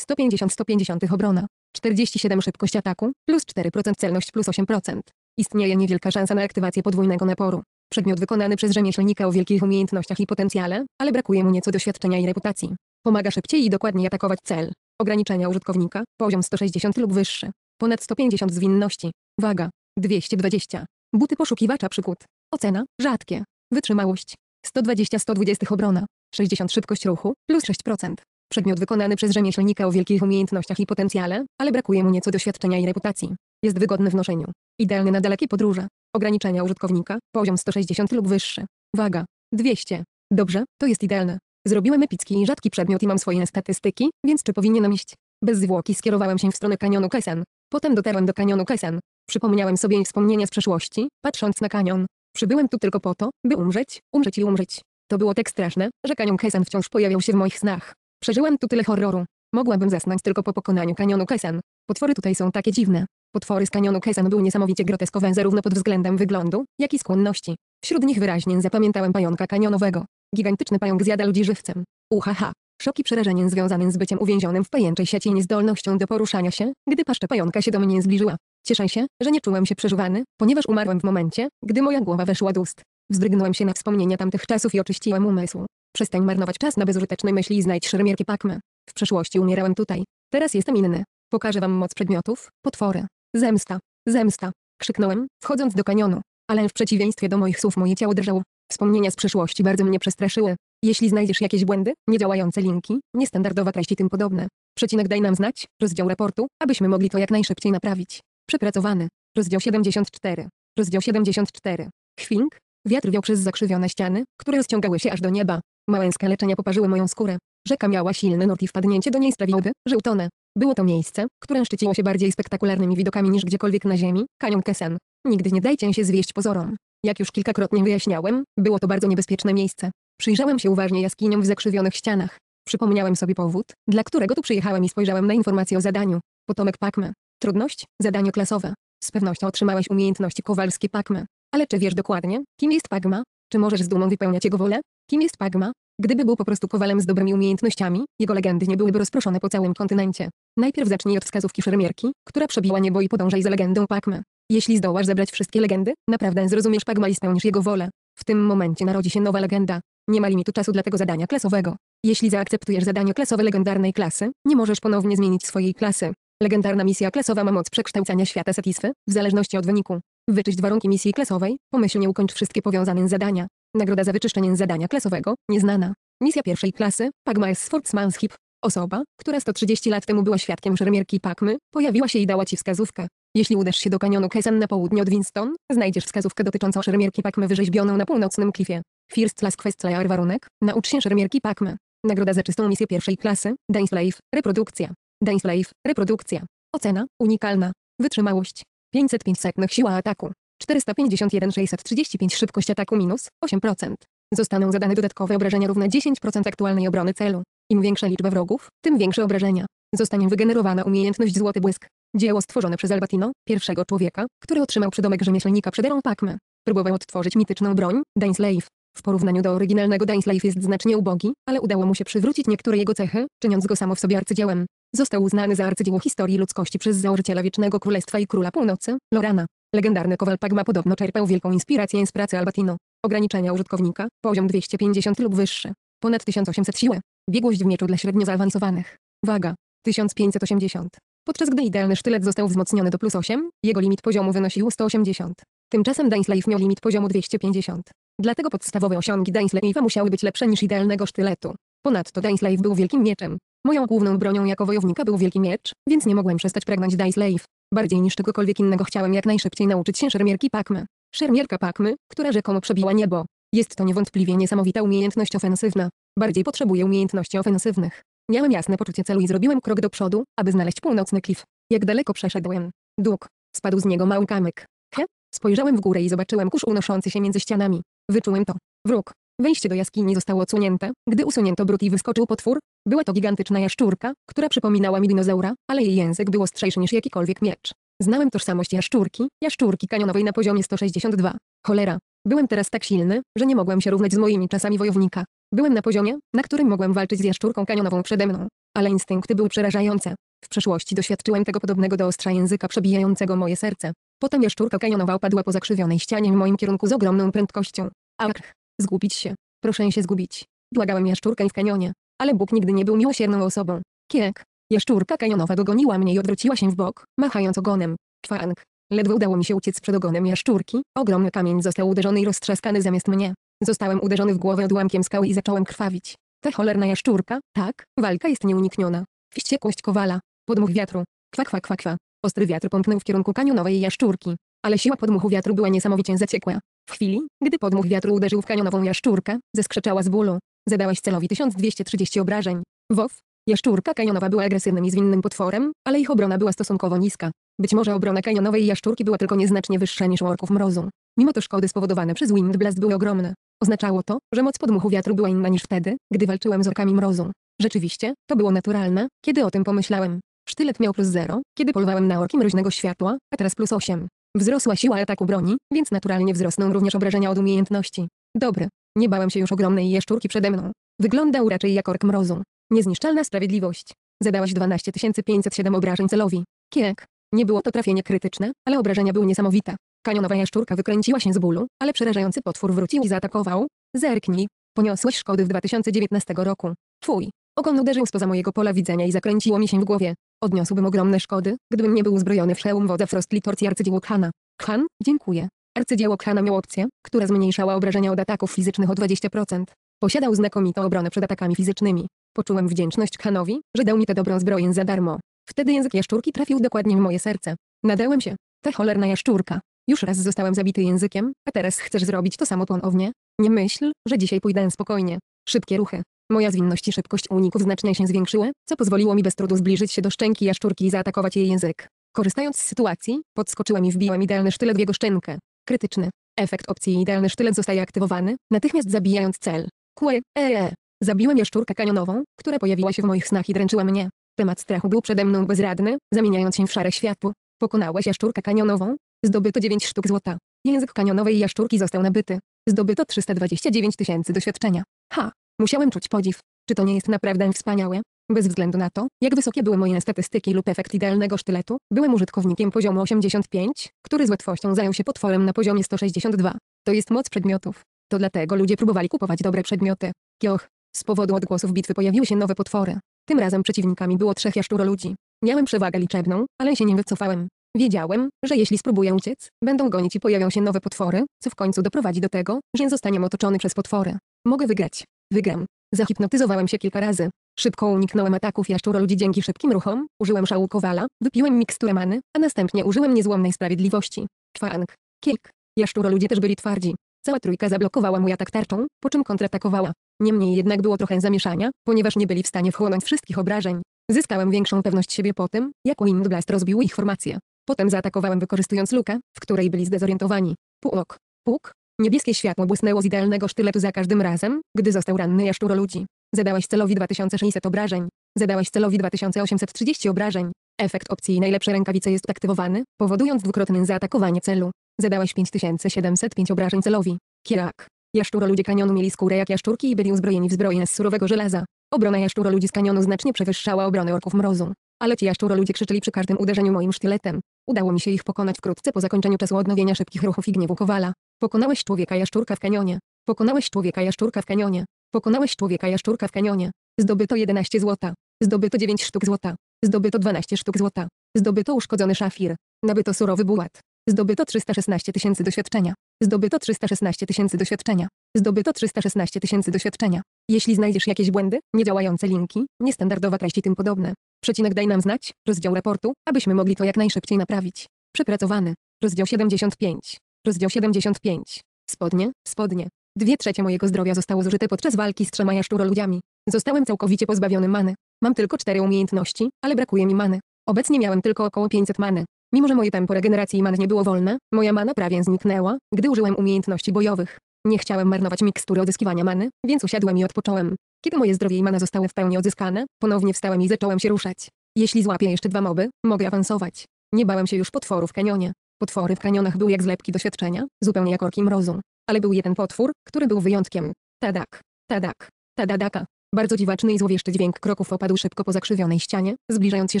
150-150 obrona. 47 szybkość ataku, plus 4% celność plus 8%. Istnieje niewielka szansa na aktywację podwójnego naporu. Przedmiot wykonany przez rzemieślnika o wielkich umiejętnościach i potencjale, ale brakuje mu nieco doświadczenia i reputacji. Pomaga szybciej i dokładniej atakować cel. Ograniczenia użytkownika, poziom 160 lub wyższy. Ponad 150 zwinności. Waga. 220. Buty poszukiwacza przygód. Ocena, rzadkie. Wytrzymałość. 120-120 obrona. 60 szybkość ruchu, plus 6%. Przedmiot wykonany przez rzemieślnika o wielkich umiejętnościach i potencjale, ale brakuje mu nieco doświadczenia i reputacji. Jest wygodny w noszeniu. Idealny na dalekie podróże. Ograniczenia użytkownika, poziom 160 lub wyższy. Waga. 200. Dobrze, to jest idealne. Zrobiłem epicki i rzadki przedmiot i mam swoje statystyki, więc czy powinienem iść? Bez zwłoki skierowałem się w stronę kanionu Kesen. Potem dotarłem do kanionu Kesen. Przypomniałem sobie wspomnienia z przeszłości, patrząc na kanion. Przybyłem tu tylko po to, by umrzeć, umrzeć i umrzeć. To było tak straszne, że kanion Kesan wciąż pojawiał się w moich snach. Przeżyłem tu tyle horroru. Mogłabym zasnąć tylko po pokonaniu kanionu Kesan. Potwory tutaj są takie dziwne. Potwory z kanionu Kesan były niesamowicie groteskowe zarówno pod względem wyglądu, jak i skłonności. Wśród nich wyraźnie zapamiętałem pająka kanionowego. Gigantyczny pająk zjada ludzi żywcem. Uhaha. ha. Szoki przerażenie związane z byciem uwięzionym w pajęczej sieci i niezdolnością do poruszania się, gdy paszcza pająka się do mnie zbliżyła. Cieszę się, że nie czułem się przeżuwany, ponieważ umarłem w momencie, gdy moja głowa weszła do ust. Wzdrygnąłem się na wspomnienia tamtych czasów i oczyściłem umysł. Przestań marnować czas na bezużyteczne myśli i znajdź szermierki pakmy. W przeszłości umierałem tutaj. Teraz jestem inny. Pokażę wam moc przedmiotów, potwory. Zemsta. Zemsta. Krzyknąłem, wchodząc do kanionu. Ale w przeciwieństwie do moich słów moje ciało drżało. Wspomnienia z przeszłości bardzo mnie przestraszyły. Jeśli znajdziesz jakieś błędy, niedziałające linki, niestandardowe treści tym podobne, przecinek daj nam znać, rozdział raportu, abyśmy mogli to jak najszybciej naprawić. Przepracowany. Rozdział 74. Rozdział 74. Chwink. Wiatr wiał przez zakrzywione ściany, które rozciągały się aż do nieba. Małe skaleczenia poparzyły moją skórę. Rzeka miała silny nurt i wpadnięcie do niej sprawiłoby, że utonę. Było to miejsce, które szczyciło się bardziej spektakularnymi widokami niż gdziekolwiek na ziemi, kanion Kesen. Nigdy nie dajcie się zwieść pozorom. Jak już kilkakrotnie wyjaśniałem, było to bardzo niebezpieczne miejsce. Przyjrzałem się uważnie jaskiniom w zakrzywionych ścianach. Przypomniałem sobie powód, dla którego tu przyjechałem i spojrzałem na informację o zadaniu. Potomek Pakme. Trudność, zadanie klasowe. Z pewnością otrzymałeś umiejętności kowalskie pagma Ale czy wiesz dokładnie, kim jest Pagma? Czy możesz z dumą wypełniać jego wolę? Kim jest Pagma? Gdyby był po prostu kowalem z dobrymi umiejętnościami, jego legendy nie byłyby rozproszone po całym kontynencie. Najpierw zacznij od wskazówki szermierki, która przebiła niebo i podążaj za legendą pagma Jeśli zdołasz zebrać wszystkie legendy, naprawdę zrozumiesz Pagma i spełnisz jego wolę. W tym momencie narodzi się nowa legenda. Nie ma limitu czasu dla tego zadania klasowego. Jeśli zaakceptujesz zadanie klasowe legendarnej klasy, nie możesz ponownie zmienić swojej klasy. Legendarna misja klasowa ma moc przekształcania świata Satisfy, w zależności od wyniku. Wyczyść warunki misji klasowej, pomyślnie ukończ wszystkie powiązane zadania. Nagroda za wyczyszczenie zadania klasowego, nieznana. Misja pierwszej klasy, Pagmiles Sportsmanship. Osoba, która 130 lat temu była świadkiem szermierki Pakmy, pojawiła się i dała ci wskazówkę. Jeśli udasz się do kanionu Kesan na południe od Winston, znajdziesz wskazówkę dotyczącą szermierki Pakmy wyrzeźbioną na północnym klifie. First Class Quest Layer Warunek, naucz się szermierki Pakmy. Nagroda za czystą misję pierwszej klasy, Dance Life, reprodukcja. Dance Life, reprodukcja. Ocena, unikalna. Wytrzymałość. 505 sekund siła ataku. 451 635 szybkość ataku minus 8%. Zostaną zadane dodatkowe obrażenia równe 10% aktualnej obrony celu. Im większa liczba wrogów, tym większe obrażenia. Zostanie wygenerowana umiejętność Złoty Błysk. Dzieło stworzone przez Albatino, pierwszego człowieka, który otrzymał przydomek rzemieślnika przed erą Pacme. Próbował odtworzyć mityczną broń, Dance Slave, w porównaniu do oryginalnego Dance Life jest znacznie ubogi, ale udało mu się przywrócić niektóre jego cechy, czyniąc go samo w sobie arcydziełem. Został uznany za arcydzieło historii ludzkości przez założyciela Wiecznego Królestwa i Króla Północy, Lorana. Legendarny kowal Pagma podobno czerpał wielką inspirację z pracy Albatino. Ograniczenia użytkownika, poziom 250 lub wyższy. Ponad 1800 siły, Biegłość w mieczu dla średnio zaawansowanych. Waga. 1580. Podczas gdy idealny sztylet został wzmocniony do plus 8, jego limit poziomu wynosił 180. Tymczasem Dance miał limit poziomu 250. Dlatego podstawowe osiągi Dainslave'a musiały być lepsze niż idealnego sztyletu. Ponadto Dainslave był wielkim mieczem. Moją główną bronią jako wojownika był wielki miecz, więc nie mogłem przestać pragnąć Dainslave. Bardziej niż czegokolwiek innego chciałem jak najszybciej nauczyć się szermierki Pakmy. Szermierka Pakmy, która rzekomo przebiła niebo. Jest to niewątpliwie niesamowita umiejętność ofensywna. Bardziej potrzebuję umiejętności ofensywnych. Miałem jasne poczucie celu i zrobiłem krok do przodu, aby znaleźć północny klif. Jak daleko przeszedłem. Dług. Spadł z niego mały kamyk. He? Spojrzałem w górę i zobaczyłem kurz unoszący się między ścianami. Wyczułem to. Wróg. Wejście do jaskini zostało odsunięte, gdy usunięto brud i wyskoczył potwór. Była to gigantyczna jaszczurka, która przypominała mi dinozaura, ale jej język był ostrzejszy niż jakikolwiek miecz. Znałem tożsamość jaszczurki, jaszczurki kanionowej na poziomie 162. Cholera. Byłem teraz tak silny, że nie mogłem się równać z moimi czasami wojownika. Byłem na poziomie, na którym mogłem walczyć z jaszczurką kanionową przede mną. Ale instynkty były przerażające. W przeszłości doświadczyłem tego podobnego do ostrza języka przebijającego moje serce. Potem jaszczurka kanionowa opadła po zakrzywionej ścianie w moim kierunku z ogromną prędkością. Ach, zgubić się. Proszę się zgubić. Błagałem jaszczurkę w kanionie, ale Bóg nigdy nie był miłosierną osobą. Kiek. Jaszczurka kanionowa dogoniła mnie i odwróciła się w bok, machając ogonem. Czwank. Ledwo udało mi się uciec przed ogonem jaszczurki, ogromny kamień został uderzony i roztrzaskany zamiast mnie. Zostałem uderzony w głowę odłamkiem skały i zacząłem krwawić. Ta cholerna jaszczurka, tak, walka jest nieunikniona. Wściekłość kowala. Podmuch wiatru. Kwa kwa kwa kwa. Ostry wiatr pomknął w kierunku kanionowej jaszczurki, ale siła podmuchu wiatru była niesamowicie zaciekła. W chwili, gdy podmuch wiatru uderzył w kanionową jaszczurkę, zeskrzeczała z bólu. Zadałaś celowi 1230 obrażeń. WoW. Jaszczurka kanionowa była agresywnym i zwinnym potworem, ale ich obrona była stosunkowo niska. Być może obrona kanionowej jaszczurki była tylko nieznacznie wyższa niż orków mrozu. Mimo to szkody spowodowane przez Windblast były ogromne. Oznaczało to, że moc podmuchu wiatru była inna niż wtedy, gdy walczyłem z orkami mrozu. Rzeczywiście, to było naturalne, kiedy o tym pomyślałem. Sztylet miał plus 0, kiedy polowałem na orki mroźnego światła, a teraz plus 8. Wzrosła siła ataku broni, więc naturalnie wzrosną również obrażenia od umiejętności. Dobry. Nie bałem się już ogromnej jaszczurki przede mną. Wyglądał raczej jak ork mrozu. Niezniszczalna sprawiedliwość. Zadałaś 12 507 obrażeń celowi. Kiek. Nie było to trafienie krytyczne, ale obrażenia były niesamowite. Kanionowa jaszczurka wykręciła się z bólu, ale przerażający potwór wrócił i zaatakował. Zerknij. Poniosłeś szkody w 2019 roku. Twój. Ogon uderzył spoza mojego pola widzenia i zakręciło mi się w głowie. Odniosłbym ogromne szkody, gdybym nie był uzbrojony w hełm wodza frostli i arcydzieło Khana. Khan, dziękuję. Arcydzieło Khana miał opcję, która zmniejszała obrażenia od ataków fizycznych o 20%. Posiadał znakomitą obronę przed atakami fizycznymi. Poczułem wdzięczność Khanowi, że dał mi tę dobrą zbroję za darmo. Wtedy język jaszczurki trafił dokładnie w moje serce. Nadałem się. Ta cholerna jaszczurka. Już raz zostałem zabity językiem, a teraz chcesz zrobić to samo ponownie? Nie myśl, że dzisiaj pójdę spokojnie. Szybkie ruchy. Moja zwinność i szybkość uników znacznie się zwiększyły, co pozwoliło mi bez trudu zbliżyć się do szczęki jaszczurki i zaatakować jej język. Korzystając z sytuacji, podskoczyłem i wbiłem idealny sztylet w jego szczękę. Krytyczny. Efekt opcji idealny sztylet zostaje aktywowany, natychmiast zabijając cel. Kue, eee. Zabiłem jaszczurkę kanionową, która pojawiła się w moich snach i dręczyła mnie. Temat strachu był przede mną bezradny, zamieniając się w szare światło. Pokonałeś jaszczurkę kanionową? Zdobyto 9 sztuk złota. Język kanionowej jaszczurki został nabyty. Zdobyto 329 tysięcy doświadczenia. Ha! Musiałem czuć podziw. Czy to nie jest naprawdę wspaniałe? Bez względu na to, jak wysokie były moje statystyki lub efekt idealnego sztyletu, byłem użytkownikiem poziomu 85, który z łatwością zajął się potworem na poziomie 162. To jest moc przedmiotów. To dlatego ludzie próbowali kupować dobre przedmioty. Kioch. Z powodu odgłosów bitwy pojawiły się nowe potwory. Tym razem przeciwnikami było trzech jaszczuro ludzi. Miałem przewagę liczebną, ale się nie wycofałem. Wiedziałem, że jeśli spróbuję uciec, będą gonić i pojawią się nowe potwory, co w końcu doprowadzi do tego, że zostaniem otoczony przez potwory. Mogę wygrać. Wygram. Zahipnotyzowałem się kilka razy. Szybko uniknąłem ataków jaszczuro ludzi dzięki szybkim ruchom, użyłem szału kowala, wypiłem miksturę many, a następnie użyłem niezłomnej sprawiedliwości. Kwank. Kilk. Jaszczuro ludzie też byli twardzi. Cała trójka zablokowała mój atak tarczą, po czym kontratakowała. Niemniej jednak było trochę zamieszania, ponieważ nie byli w stanie wchłonąć wszystkich obrażeń. Zyskałem większą pewność siebie po tym, jak Wind Blast rozbił ich formację. Potem zaatakowałem wykorzystując lukę, w której byli zdezorientowani. Puk. Puk. Niebieskie światło błysnęło z idealnego sztyletu za każdym razem, gdy został ranny jaszczuro ludzi. Zadałaś celowi 2600 obrażeń. Zadałaś celowi 2830 obrażeń. Efekt opcji najlepsze rękawice jest aktywowany, powodując dwukrotne zaatakowanie celu. Zadałaś 5705 obrażeń celowi. Kierak. Jaszczuro ludzie kanionu mieli skórę jak jaszczurki i byli uzbrojeni w zbroję z surowego żelaza. Obrona jaszczuro ludzi z kanionu znacznie przewyższała obronę orków mrozu. Ale ci jaszczuro ludzie krzyczyli przy każdym uderzeniu moim sztyletem. Udało mi się ich pokonać wkrótce po zakończeniu czasu odnowienia szybkich ruchów i gniewu Kowala. Pokonałeś człowieka jaszczurka w kanionie. Pokonałeś człowieka jaszczurka w kanionie. Pokonałeś człowieka jaszczurka w kanionie. Zdobyto 11 złota. Zdobyto 9 sztuk złota. Zdobyto 12 sztuk złota. Zdobyto uszkodzony szafir. Nabyto surowy bułat. Zdobyto 316 tysięcy doświadczenia. Zdobyto 316 tysięcy doświadczenia. Zdobyto 316 tysięcy doświadczenia. Jeśli znajdziesz jakieś błędy, niedziałające linki, niestandardowa treść i tym podobne, Przecinek daj nam znać, rozdział raportu, abyśmy mogli to jak najszybciej naprawić. Przepracowany. Rozdział 75. Rozdział 75. Spodnie, spodnie. Dwie trzecie mojego zdrowia zostało zużyte podczas walki z trzema jaszczuroludziami. Zostałem całkowicie pozbawiony many. Mam tylko cztery umiejętności, ale brakuje mi many. Obecnie miałem tylko około 500 many. Mimo, że moje tempo regeneracji man nie było wolne, moja mana prawie zniknęła, gdy użyłem umiejętności bojowych. Nie chciałem marnować mikstury odzyskiwania many, więc usiadłem i odpocząłem. Kiedy moje zdrowie i mana zostały w pełni odzyskane, ponownie wstałem i zacząłem się ruszać. Jeśli złapię jeszcze dwa moby, mogę awansować. Nie bałem się już potworów w kanionie. Potwory w kanionach były jak zlepki doświadczenia, zupełnie jak orki mrozu. Ale był jeden potwór, który był wyjątkiem. Tadak. Tadak. Tadadaka. Bardzo dziwaczny i złowieszczy dźwięk kroków opadł szybko po zakrzywionej ścianie, zbliżając się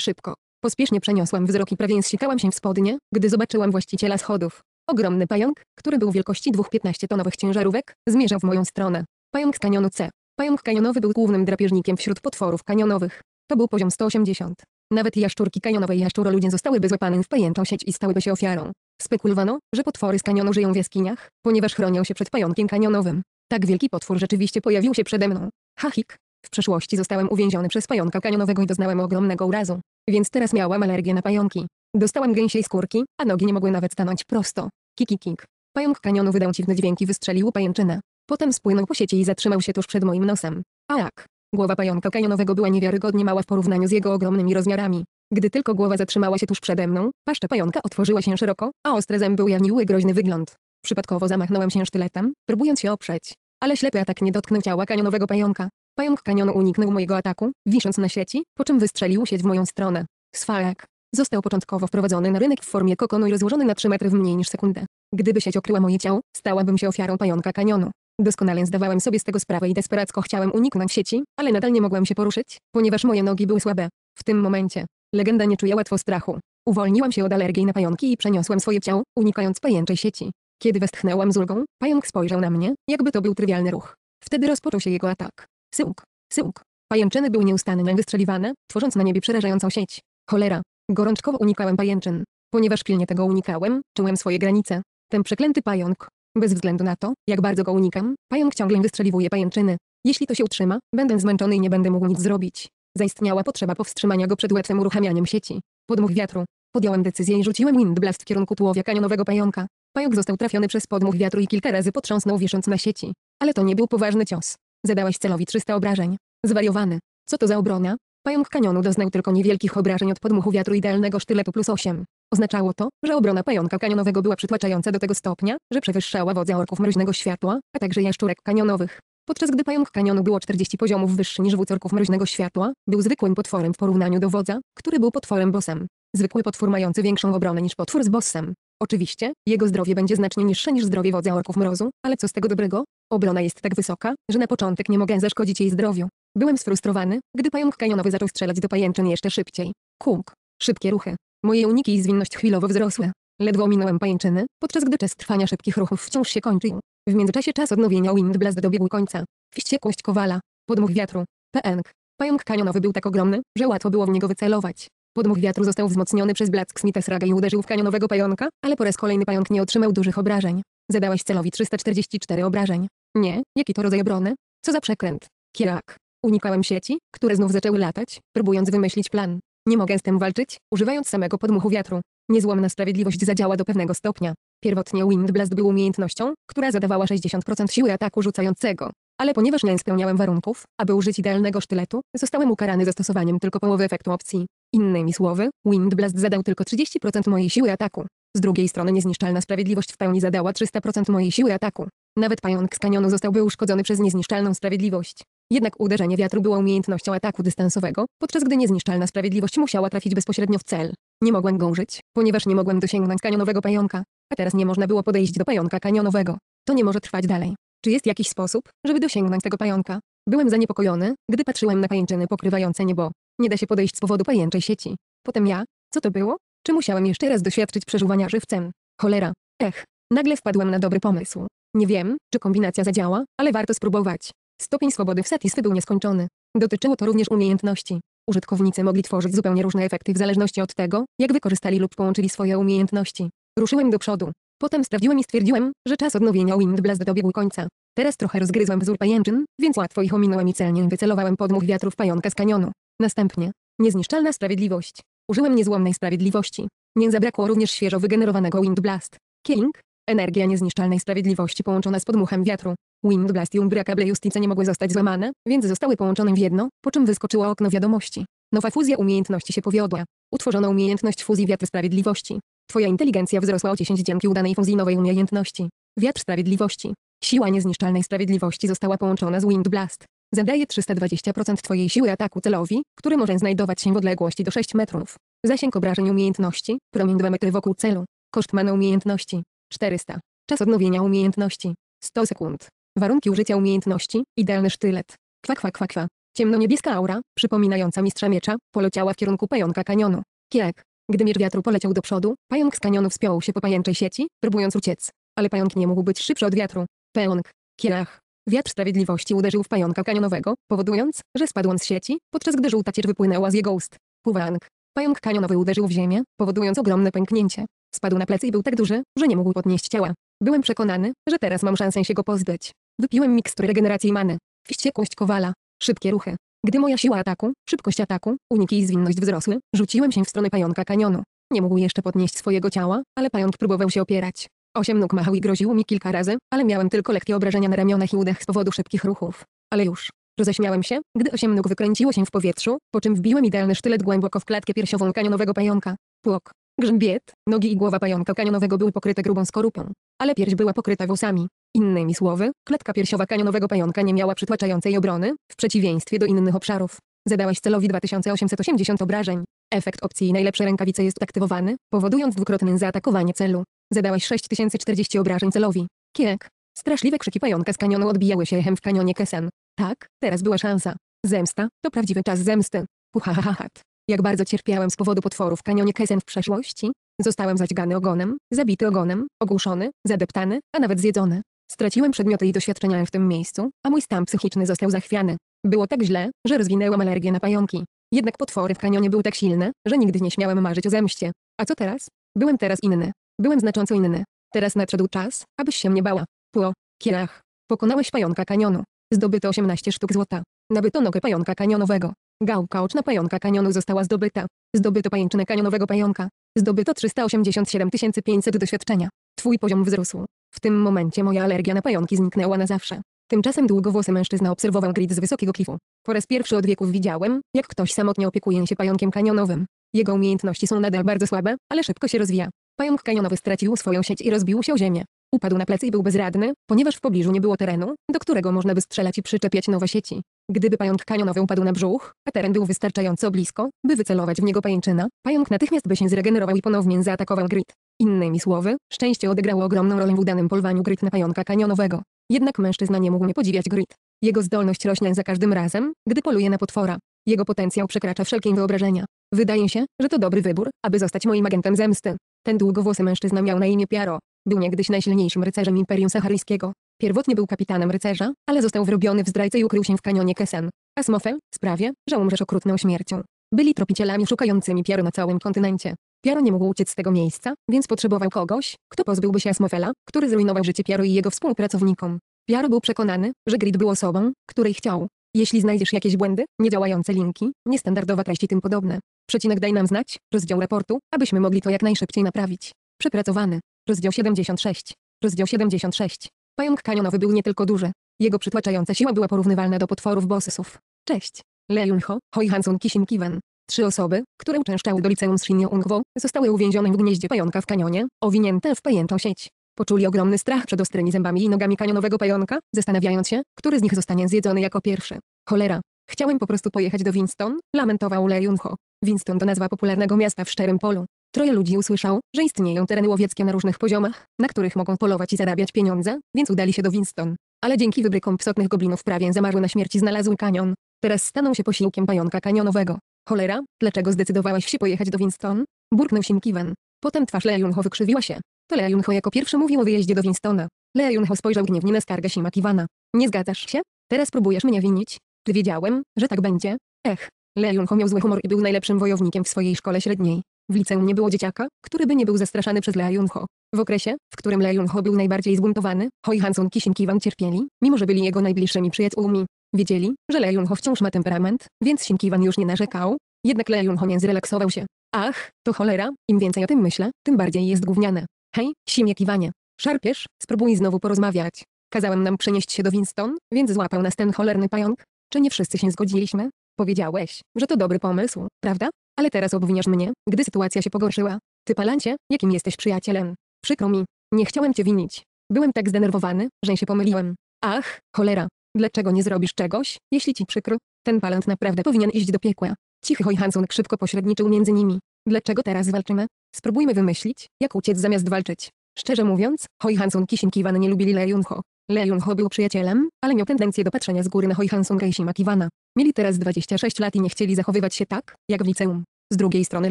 szybko. Pospiesznie przeniosłem wzrok i prawie zsikałam się w spodnie, gdy zobaczyłam właściciela schodów. Ogromny pająk, który był wielkości dwóch 15-tonowych ciężarówek, zmierzał w moją stronę. Pająk z kanionu C. Pająk kanionowy był głównym drapieżnikiem wśród potworów kanionowych. To był poziom 180. Nawet jaszczurki kanionowe i jaszczuroludzie zostałyby złapane w pajęczą sieć i stałyby się ofiarą. Spekulowano, że potwory z kanionu żyją w jaskiniach, ponieważ chronią się przed pająkiem kanionowym. Tak wielki potwór rzeczywiście pojawił się przede mną. Hachik. W przeszłości zostałem uwięziony przez pająka kanionowego i doznałem ogromnego urazu. Więc teraz miałam alergię na pająki. Dostałam gęsiej skórki, a nogi nie mogły nawet stanąć prosto. Kiki kik. Pająk kanionu wydał dziwne dźwięki wystrzelił pajęczynę. Potem spłynął po sieci i zatrzymał się tuż przed moim nosem. A jak? Głowa pająka kanionowego była niewiarygodnie mała w porównaniu z jego ogromnymi rozmiarami. Gdy tylko głowa zatrzymała się tuż przede mną, paszcza pająka otworzyła się szeroko, a ostre zęby ujawniły groźny wygląd. Przypadkowo zamachnąłem się sztyletem, próbując się oprzeć. Ale ślepy atak nie dotknął ciała kanionowego pająka. Pająk kanionu uniknął mojego ataku, wisząc na sieci, po czym wystrzelił sieć w moją stronę. Sfalak. Został początkowo wprowadzony na rynek w formie kokonu i rozłożony na 3 metry w mniej niż sekundę. Gdyby sieć okryła moje ciało, stałabym się ofiarą pająka kanionu. Doskonale zdawałem sobie z tego sprawę i desperacko chciałem uniknąć sieci, ale nadal nie mogłem się poruszyć, ponieważ moje nogi były słabe. W tym momencie, legenda nie czuje łatwo strachu. Uwolniłam się od alergii na pająki i przeniosłam swoje ciało, unikając pajęczej sieci. Kiedy westchnęłam z ulgą, pająk spojrzał na mnie, jakby to był trywialny ruch. Wtedy rozpoczął się jego atak. Syłk, syłk. Pajęczyny były nieustannie wystrzeliwane, tworząc na niebie przerażającą sieć. Cholera, Gorączkowo unikałem pajęczyn. Ponieważ pilnie tego unikałem, czułem swoje granice. Ten przeklęty pająk. Bez względu na to, jak bardzo go unikam, pająk ciągle wystrzeliwuje pajęczyny. Jeśli to się utrzyma, będę zmęczony i nie będę mógł nic zrobić. Zaistniała potrzeba powstrzymania go przed łatwym uruchamianiem sieci. Podmuch wiatru. Podjąłem decyzję i rzuciłem windblast w kierunku tułowia kanionowego pająka. Pająk został trafiony przez podmuch wiatru i kilka razy potrząsnął wisząc na sieci. Ale to nie był poważny cios. Zadałaś celowi 300 obrażeń. Zwariowany. Co to za obrona? Pająk kanionu doznał tylko niewielkich obrażeń od podmuchu wiatru idealnego sztyletu plus 8. Oznaczało to, że obrona pająka kanionowego była przytłaczająca do tego stopnia, że przewyższała wodza orków mroźnego światła, a także jaszczurek kanionowych. Podczas gdy pająk kanionu było 40 poziomów wyższy niż wódz orków mroźnego światła, był zwykłym potworem w porównaniu do wodza, który był potworem bossem. Zwykły potwór mający większą obronę niż potwór z bossem. Oczywiście, jego zdrowie będzie znacznie niższe niż zdrowie wodza orków mrozu, ale co z tego dobrego, Obrona jest tak wysoka, że na początek nie mogę zaszkodzić jej zdrowiu. Byłem sfrustrowany, gdy pająk kanionowy zaczął strzelać do pajęczyn jeszcze szybciej. Kuk. Szybkie ruchy. Moje uniki i zwinność chwilowo wzrosły. Ledwo minąłem pajęczyny, podczas gdy czas trwania szybkich ruchów wciąż się kończył. W międzyczasie czas odnowienia Windblast dobiegł końca. Wściekłość kowala. Podmuch wiatru. Pęk. Pająk kanionowy był tak ogromny, że łatwo było w niego wycelować. Podmuch wiatru został wzmocniony przez black Smitha i uderzył w kanionowego pająka, ale po raz kolejny pająk nie otrzymał dużych obrażeń. Zadałaś celowi 344 obrażeń. Nie, jaki to rodzaj obrony? Co za przekręt. Kierak. Unikałem sieci, które znów zaczęły latać, próbując wymyślić plan. Nie mogę z tym walczyć, używając samego podmuchu wiatru. Niezłomna sprawiedliwość zadziała do pewnego stopnia. Pierwotnie Wind Blast był umiejętnością, która zadawała 60% siły ataku rzucającego. Ale ponieważ nie spełniałem warunków, aby użyć idealnego sztyletu, zostałem ukarany zastosowaniem tylko połowy efektu opcji. Innymi słowy, Wind Blast zadał tylko 30% mojej siły ataku. Z drugiej strony niezniszczalna sprawiedliwość w pełni zadała 300% mojej siły ataku. Nawet pająk z kanionu zostałby uszkodzony przez niezniszczalną sprawiedliwość. Jednak uderzenie wiatru było umiejętnością ataku dystansowego, podczas gdy niezniszczalna sprawiedliwość musiała trafić bezpośrednio w cel. Nie mogłem go użyć, ponieważ nie mogłem dosięgnąć kanionowego pająka. A teraz nie można było podejść do pająka kanionowego. To nie może trwać dalej. Czy jest jakiś sposób, żeby dosięgnąć tego pająka? Byłem zaniepokojony, gdy patrzyłem na pajęczyny pokrywające niebo. Nie da się podejść z powodu pajęczej sieci. Potem ja, co to było? Czy musiałem jeszcze raz doświadczyć przeżuwania żywcem? Cholera. Ech. Nagle wpadłem na dobry pomysł. Nie wiem, czy kombinacja zadziała, ale warto spróbować. Stopień swobody w Satisfy był nieskończony. Dotyczyło to również umiejętności. Użytkownicy mogli tworzyć zupełnie różne efekty w zależności od tego, jak wykorzystali lub połączyli swoje umiejętności. Ruszyłem do przodu. Potem sprawdziłem i stwierdziłem, że czas odnowienia Wind Blast dobiegł końca. Teraz trochę rozgryzłem wzór pajęczyn, więc łatwo ich ominąłem i celnie wycelowałem podmuch wiatrów pająka z kanionu. Następnie. Niezniszczalna sprawiedliwość. Użyłem niezłomnej sprawiedliwości. Nie zabrakło również świeżo wygenerowanego Windblast. Killing, energia niezniszczalnej sprawiedliwości połączona z podmuchem wiatru. Windblast i Umbra kable Justice nie mogły zostać złamane, więc zostały połączone w jedno, po czym wyskoczyło okno wiadomości. Nowa fuzja umiejętności się powiodła. Utworzono umiejętność fuzji wiatr sprawiedliwości. Twoja inteligencja wzrosła o 10 dzięki udanej fuzji nowej umiejętności. Wiatr sprawiedliwości. Siła niezniszczalnej sprawiedliwości została połączona z Windblast. Zadaje 320% Twojej siły ataku celowi, który może znajdować się w odległości do 6 metrów. Zasięg obrażeń umiejętności, promień 2 metry wokół celu. Koszt mana umiejętności. 400. Czas odnowienia umiejętności. 100 sekund. Warunki użycia umiejętności, idealny sztylet. Kwa kwa kwa kwa. Ciemnoniebieska aura, przypominająca mistrza miecza, poleciała w kierunku pająka kanionu. Kiek. Gdy miecz wiatru poleciał do przodu, pająk z kanionu wspiął się po pajęczej sieci, próbując uciec. Ale pająk nie mógł być szybszy od wiatru. Pająk. Kierach. Wiatr sprawiedliwości uderzył w pająka kanionowego, powodując, że spadł on z sieci, podczas gdy żółta ciecz wypłynęła z jego ust. Puwank. Pająk kanionowy uderzył w ziemię, powodując ogromne pęknięcie. Spadł na plecy i był tak duży, że nie mógł podnieść ciała. Byłem przekonany, że teraz mam szansę się go pozbyć. Wypiłem miksturę regeneracji many. Wściekłość kowala. Szybkie ruchy. Gdy moja siła ataku, szybkość ataku, uniki i zwinność wzrosły, rzuciłem się w stronę pająka kanionu. Nie mógł jeszcze podnieść swojego ciała, ale pająk próbował się opierać. Osiem nóg machał i groził mi kilka razy, ale miałem tylko lekkie obrażenia na ramionach i udach z powodu szybkich ruchów. Ale już. Roześmiałem się, gdy osiem nóg wykręciło się w powietrzu, po czym wbiłem idealny sztylet głęboko w klatkę piersiową kanionowego pająka. Płok. Grzbiet, nogi i głowa pająka kanionowego były pokryte grubą skorupą, ale pierś była pokryta włosami. Innymi słowy, klatka piersiowa kanionowego pająka nie miała przytłaczającej obrony, w przeciwieństwie do innych obszarów. Zadałeś celowi 2880 obrażeń. Efekt opcji najlepsze rękawice jest aktywowany, powodując dwukrotne zaatakowanie celu. Zadałaś 6040 obrażeń celowi. Kiek. Straszliwe krzyki pająka z kanionu odbijały się echem w kanionie Kesen. Tak, teraz była szansa. Zemsta, to prawdziwy czas zemsty. Puhahahat. Jak bardzo cierpiałem z powodu potworów w kanionie Kesen w przeszłości. Zostałem zaćgany ogonem, zabity ogonem, ogłuszony, zadeptany, a nawet zjedzony. Straciłem przedmioty i doświadczenia w tym miejscu, a mój stan psychiczny został zachwiany. Było tak źle, że rozwinęłam alergię na pająki. Jednak potwory w kanionie były tak silne, że nigdy nie śmiałem marzyć o zemście. A co teraz? Byłem teraz inny. Byłem znacząco inny. Teraz nadszedł czas, abyś się nie bała. Pło. Kierach. Pokonałeś pająka kanionu. Zdobyto 18 sztuk złota. Nabyto nogę pająka kanionowego. Gałka oczna pająka kanionu została zdobyta. Zdobyto pajęczynę kanionowego pająka. Zdobyto 387 500 doświadczenia. Twój poziom wzrósł. W tym momencie moja alergia na pająki zniknęła na zawsze. Tymczasem długowłosy mężczyzna obserwował grid z wysokiego klifu. Po raz pierwszy od wieków widziałem, jak ktoś samotnie opiekuje się pająkiem kanionowym. Jego umiejętności są nadal bardzo słabe, ale szybko się rozwija. Pająk kajonowy stracił swoją sieć i rozbił się o ziemię. Upadł na plecy i był bezradny, ponieważ w pobliżu nie było terenu, do którego można by strzelać i przyczepiać nowe sieci. Gdyby pająk kanionowy upadł na brzuch, a teren był wystarczająco blisko, by wycelować w niego pajęczyna, pająk natychmiast by się zregenerował i ponownie zaatakował grid. Innymi słowy, szczęście odegrało ogromną rolę w udanym polwaniu grid na pająka kanionowego. Jednak mężczyzna nie mógł nie podziwiać grid. Jego zdolność rośnie za każdym razem, gdy poluje na potwora. Jego potencjał przekracza wszelkie wyobrażenia. Wydaje się, że to dobry wybór, aby zostać moim agentem zemsty. Ten długowłosy mężczyzna miał na imię Piaro. Był niegdyś najsilniejszym rycerzem Imperium Saharyjskiego. Pierwotnie był kapitanem rycerza, ale został wrobiony w zdrajce i ukrył się w kanionie Kesen. Asmofel, sprawie, że umrzesz okrutną śmiercią. Byli tropicielami szukającymi Piaro na całym kontynencie. Piaro nie mógł uciec z tego miejsca, więc potrzebował kogoś, kto pozbyłby się Asmofela, który zrujnował życie Piaro i jego współpracownikom. Piaro był przekonany, że Grid był osobą, której chciał. Jeśli znajdziesz jakieś błędy, niedziałające linki, niestandardowe treści tym podobne, przecinek daj nam znać, rozdział raportu, abyśmy mogli to jak najszybciej naprawić. Przepracowany. Rozdział 76. Rozdział 76. Pająk kanionowy był nie tylko duży. Jego przytłaczająca siła była porównywalna do potworów bosysów. Cześć. Lee Junho, Hoi Hansun Kishim Kiwan. Trzy osoby, które uczęszczały do liceum z Shinyo Ungwo, zostały uwięzione w gnieździe pająka w kanionie, owinięte w pajęczą sieć. Poczuli ogromny strach przed ostrymi zębami i nogami kanionowego pająka, zastanawiając się, który z nich zostanie zjedzony jako pierwszy. Cholera. Chciałem po prostu pojechać do Winston, lamentował Le Junho. Winston to nazwa popularnego miasta w szczerym polu. Troje ludzi usłyszał, że istnieją tereny łowieckie na różnych poziomach, na których mogą polować i zarabiać pieniądze, więc udali się do Winston. Ale dzięki wybrykom psotnych goblinów prawie zamarły na śmierć i znalazły kanion. Teraz staną się posiłkiem pająka kanionowego. Cholera, dlaczego zdecydowałaś się pojechać do Winston? Burknął Simkiwan. Potem twarz Le Junho wykrzywiła się. To Lee Junho jako pierwszy mówił o wyjeździe do Winstona. Lee Junho spojrzał gniewnie na skargę Sima Kiwana. Nie zgadzasz się? Teraz próbujesz mnie winić? Ty wiedziałem, że tak będzie. Ech. Lee Junho miał zły humor i był najlepszym wojownikiem w swojej szkole średniej. W liceum nie było dzieciaka, który by nie był zastraszany przez Lee Junho. W okresie, w którym Lee Junho był najbardziej zbuntowany, Ho i Hansun Kisim cierpieli, mimo że byli jego najbliższymi przyjaciółmi. Wiedzieli, że Lee Junho wciąż ma temperament, więc Sim już nie narzekał. Jednak Lee Junho nie zrelaksował się. Ach, to cholera, im więcej o tym myślę, tym bardziej jest gówniane. Hej, simie kiwanie. Szarpiesz, spróbuj znowu porozmawiać. Kazałem nam przenieść się do Winston, więc złapał nas ten cholerny pająk. Czy nie wszyscy się zgodziliśmy? Powiedziałeś, że to dobry pomysł, prawda? Ale teraz obwiniasz mnie, gdy sytuacja się pogorszyła. Ty palancie, jakim jesteś przyjacielem? Przykro mi. Nie chciałem cię winić. Byłem tak zdenerwowany, że się pomyliłem. Ach, cholera. Dlaczego nie zrobisz czegoś, jeśli ci przykro? Ten palant naprawdę powinien iść do piekła. Cichy Hoj Hansung szybko pośredniczył między nimi. Dlaczego teraz walczymy? Spróbujmy wymyślić, jak uciec zamiast walczyć. Szczerze mówiąc, Hoi Hansun Kiwan nie lubili Lee Junho. Lee Junho był przyjacielem, ale miał tendencję do patrzenia z góry na Hoi Hansun Kiwana. Mieli teraz 26 lat i nie chcieli zachowywać się tak, jak w liceum. Z drugiej strony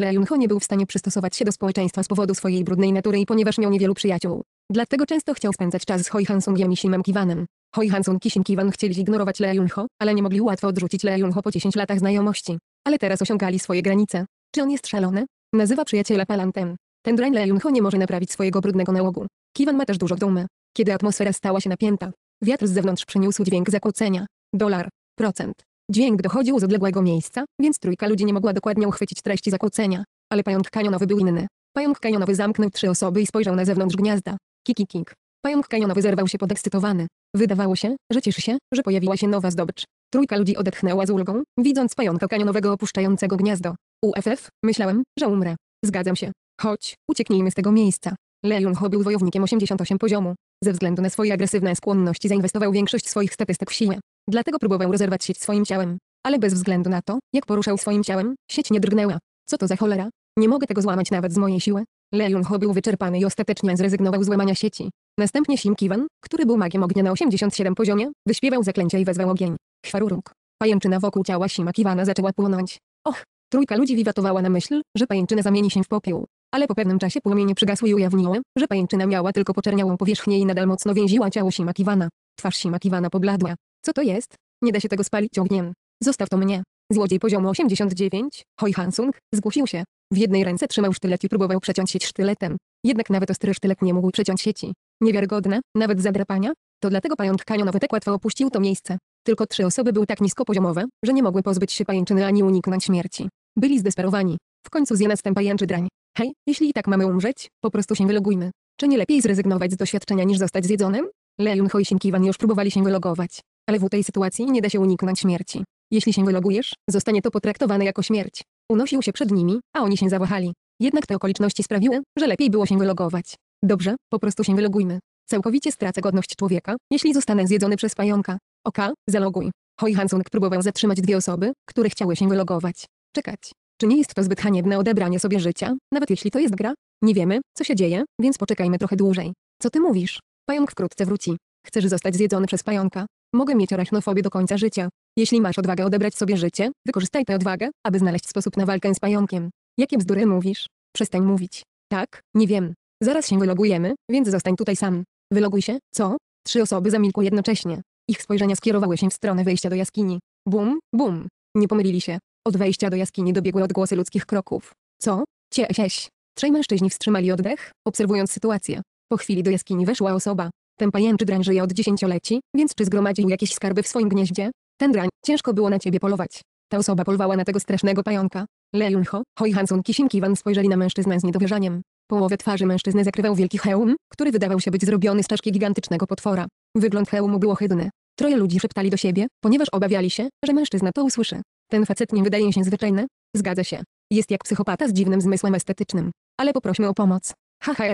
Lee Junho nie był w stanie przystosować się do społeczeństwa z powodu swojej brudnej natury i ponieważ miał niewielu przyjaciół. Dlatego często chciał spędzać czas z Hoi Hansungiem i Shimem Kiwanem. Hoi Hansun Kiwan chcieli ignorować Lee Junho, ale nie mogli łatwo odrzucić Lee Junho po 10 latach znajomości. Ale teraz osiągali swoje granice. Czy on jest szalony? Nazywa przyjaciela palantem. Ten drań Junho nie może naprawić swojego brudnego nałogu. Kiwan ma też dużo dumy. Kiedy atmosfera stała się napięta, wiatr z zewnątrz przyniósł dźwięk zakłócenia. Dolar. Procent. Dźwięk dochodził z odległego miejsca, więc trójka ludzi nie mogła dokładnie uchwycić treści zakłócenia. Ale pająk kanionowy był inny. Pająk kanionowy zamknął trzy osoby i spojrzał na zewnątrz gniazda. Kiki kik. Pająk kanionowy zerwał się podekscytowany. Wydawało się, że cieszy się, że pojawiła się nowa zdobycz. Trójka ludzi odetchnęła z ulgą, widząc pająka kanionowego opuszczającego gniazdo. Uff, myślałem, że umrę. Zgadzam się. Chodź, ucieknijmy z tego miejsca. Lee ho był wojownikiem 88 poziomu. Ze względu na swoje agresywne skłonności zainwestował większość swoich statystyk w siłę. Dlatego próbował rozerwać sieć swoim ciałem. Ale bez względu na to, jak poruszał swoim ciałem, sieć nie drgnęła. Co to za cholera? Nie mogę tego złamać nawet z mojej siły. Lee ho był wyczerpany i ostatecznie zrezygnował z łamania sieci. Następnie Sim Kiwan, który był magiem ognia na 87 poziomie, wyśpiewał zaklęcia i wezwał ogień. Chwaruruk. Pajęczyna wokół ciała Sima Kiwana zaczęła płonąć. Och, Trójka ludzi wiwatowała na myśl, że pajęczyna zamieni się w popiół. Ale po pewnym czasie płomienie przygasły i ujawniło, że pajęczyna miała tylko poczerniałą powierzchnię i nadal mocno więziła ciało Simakiwana. Twarz Simakiwana pobladła. Co to jest? Nie da się tego spalić ogniem. Zostaw to mnie. Złodziej poziomu 89, Hoi Hansung, zgłosił się. W jednej ręce trzymał sztylet i próbował przeciąć sieć sztyletem. Jednak nawet ostry sztylet nie mógł przeciąć sieci. Niewiarygodne, nawet zadrapania. To dlatego pająk kanionowy tak łatwo opuścił to miejsce. Tylko trzy osoby były tak niskopoziomowe, że nie mogły pozbyć się pajęczyny ani uniknąć śmierci. Byli zdesperowani. W końcu zje nas ten pajęczy drań. Hej, jeśli i tak mamy umrzeć, po prostu się wylogujmy. Czy nie lepiej zrezygnować z doświadczenia niż zostać zjedzonym? Leon i Sinkiwan już próbowali się wylogować. Ale w tej sytuacji nie da się uniknąć śmierci. Jeśli się wylogujesz, zostanie to potraktowane jako śmierć. Unosił się przed nimi, a oni się zawahali. Jednak te okoliczności sprawiły, że lepiej było się wylogować. Dobrze, po prostu się wylogujmy. Całkowicie stracę godność człowieka, jeśli zostanę zjedzony przez pająka. OK, zaloguj. Hoi Hansung próbował zatrzymać dwie osoby, które chciały się wylogować. Czekać. Czy nie jest to zbyt haniebne odebranie sobie życia, nawet jeśli to jest gra? Nie wiemy, co się dzieje, więc poczekajmy trochę dłużej. Co ty mówisz? Pająk wkrótce wróci. Chcesz zostać zjedzony przez pająka? Mogę mieć arachnofobię do końca życia. Jeśli masz odwagę odebrać sobie życie, wykorzystaj tę odwagę, aby znaleźć sposób na walkę z pająkiem. Jakie bzdury mówisz? Przestań mówić. Tak, nie wiem. Zaraz się wylogujemy, więc zostań tutaj sam. Wyloguj się, co? Trzy osoby zamilkły jednocześnie. Ich spojrzenia skierowały się w stronę wejścia do jaskini. Bum, bum. Nie pomylili się. Od wejścia do jaskini dobiegły odgłosy ludzkich kroków. Co? Cieś. Trzej mężczyźni wstrzymali oddech, obserwując sytuację. Po chwili do jaskini weszła osoba. Ten pajęczy drań żyje od dziesięcioleci, więc czy zgromadził jakieś skarby w swoim gnieździe? Ten drań, ciężko było na ciebie polować. Ta osoba polowała na tego strasznego pająka. Le Junho, Ho i Hanson Kiwan spojrzeli na mężczyznę z niedowierzaniem. Połowę twarzy mężczyzny zakrywał wielki hełm, który wydawał się być zrobiony z czaszki gigantycznego potwora. Wygląd hełmu był ohydny. Troje ludzi szeptali do siebie, ponieważ obawiali się, że mężczyzna to usłyszy. Ten facet nie wydaje się zwyczajny. Zgadza się. Jest jak psychopata z dziwnym zmysłem estetycznym. Ale poprośmy o pomoc. Haha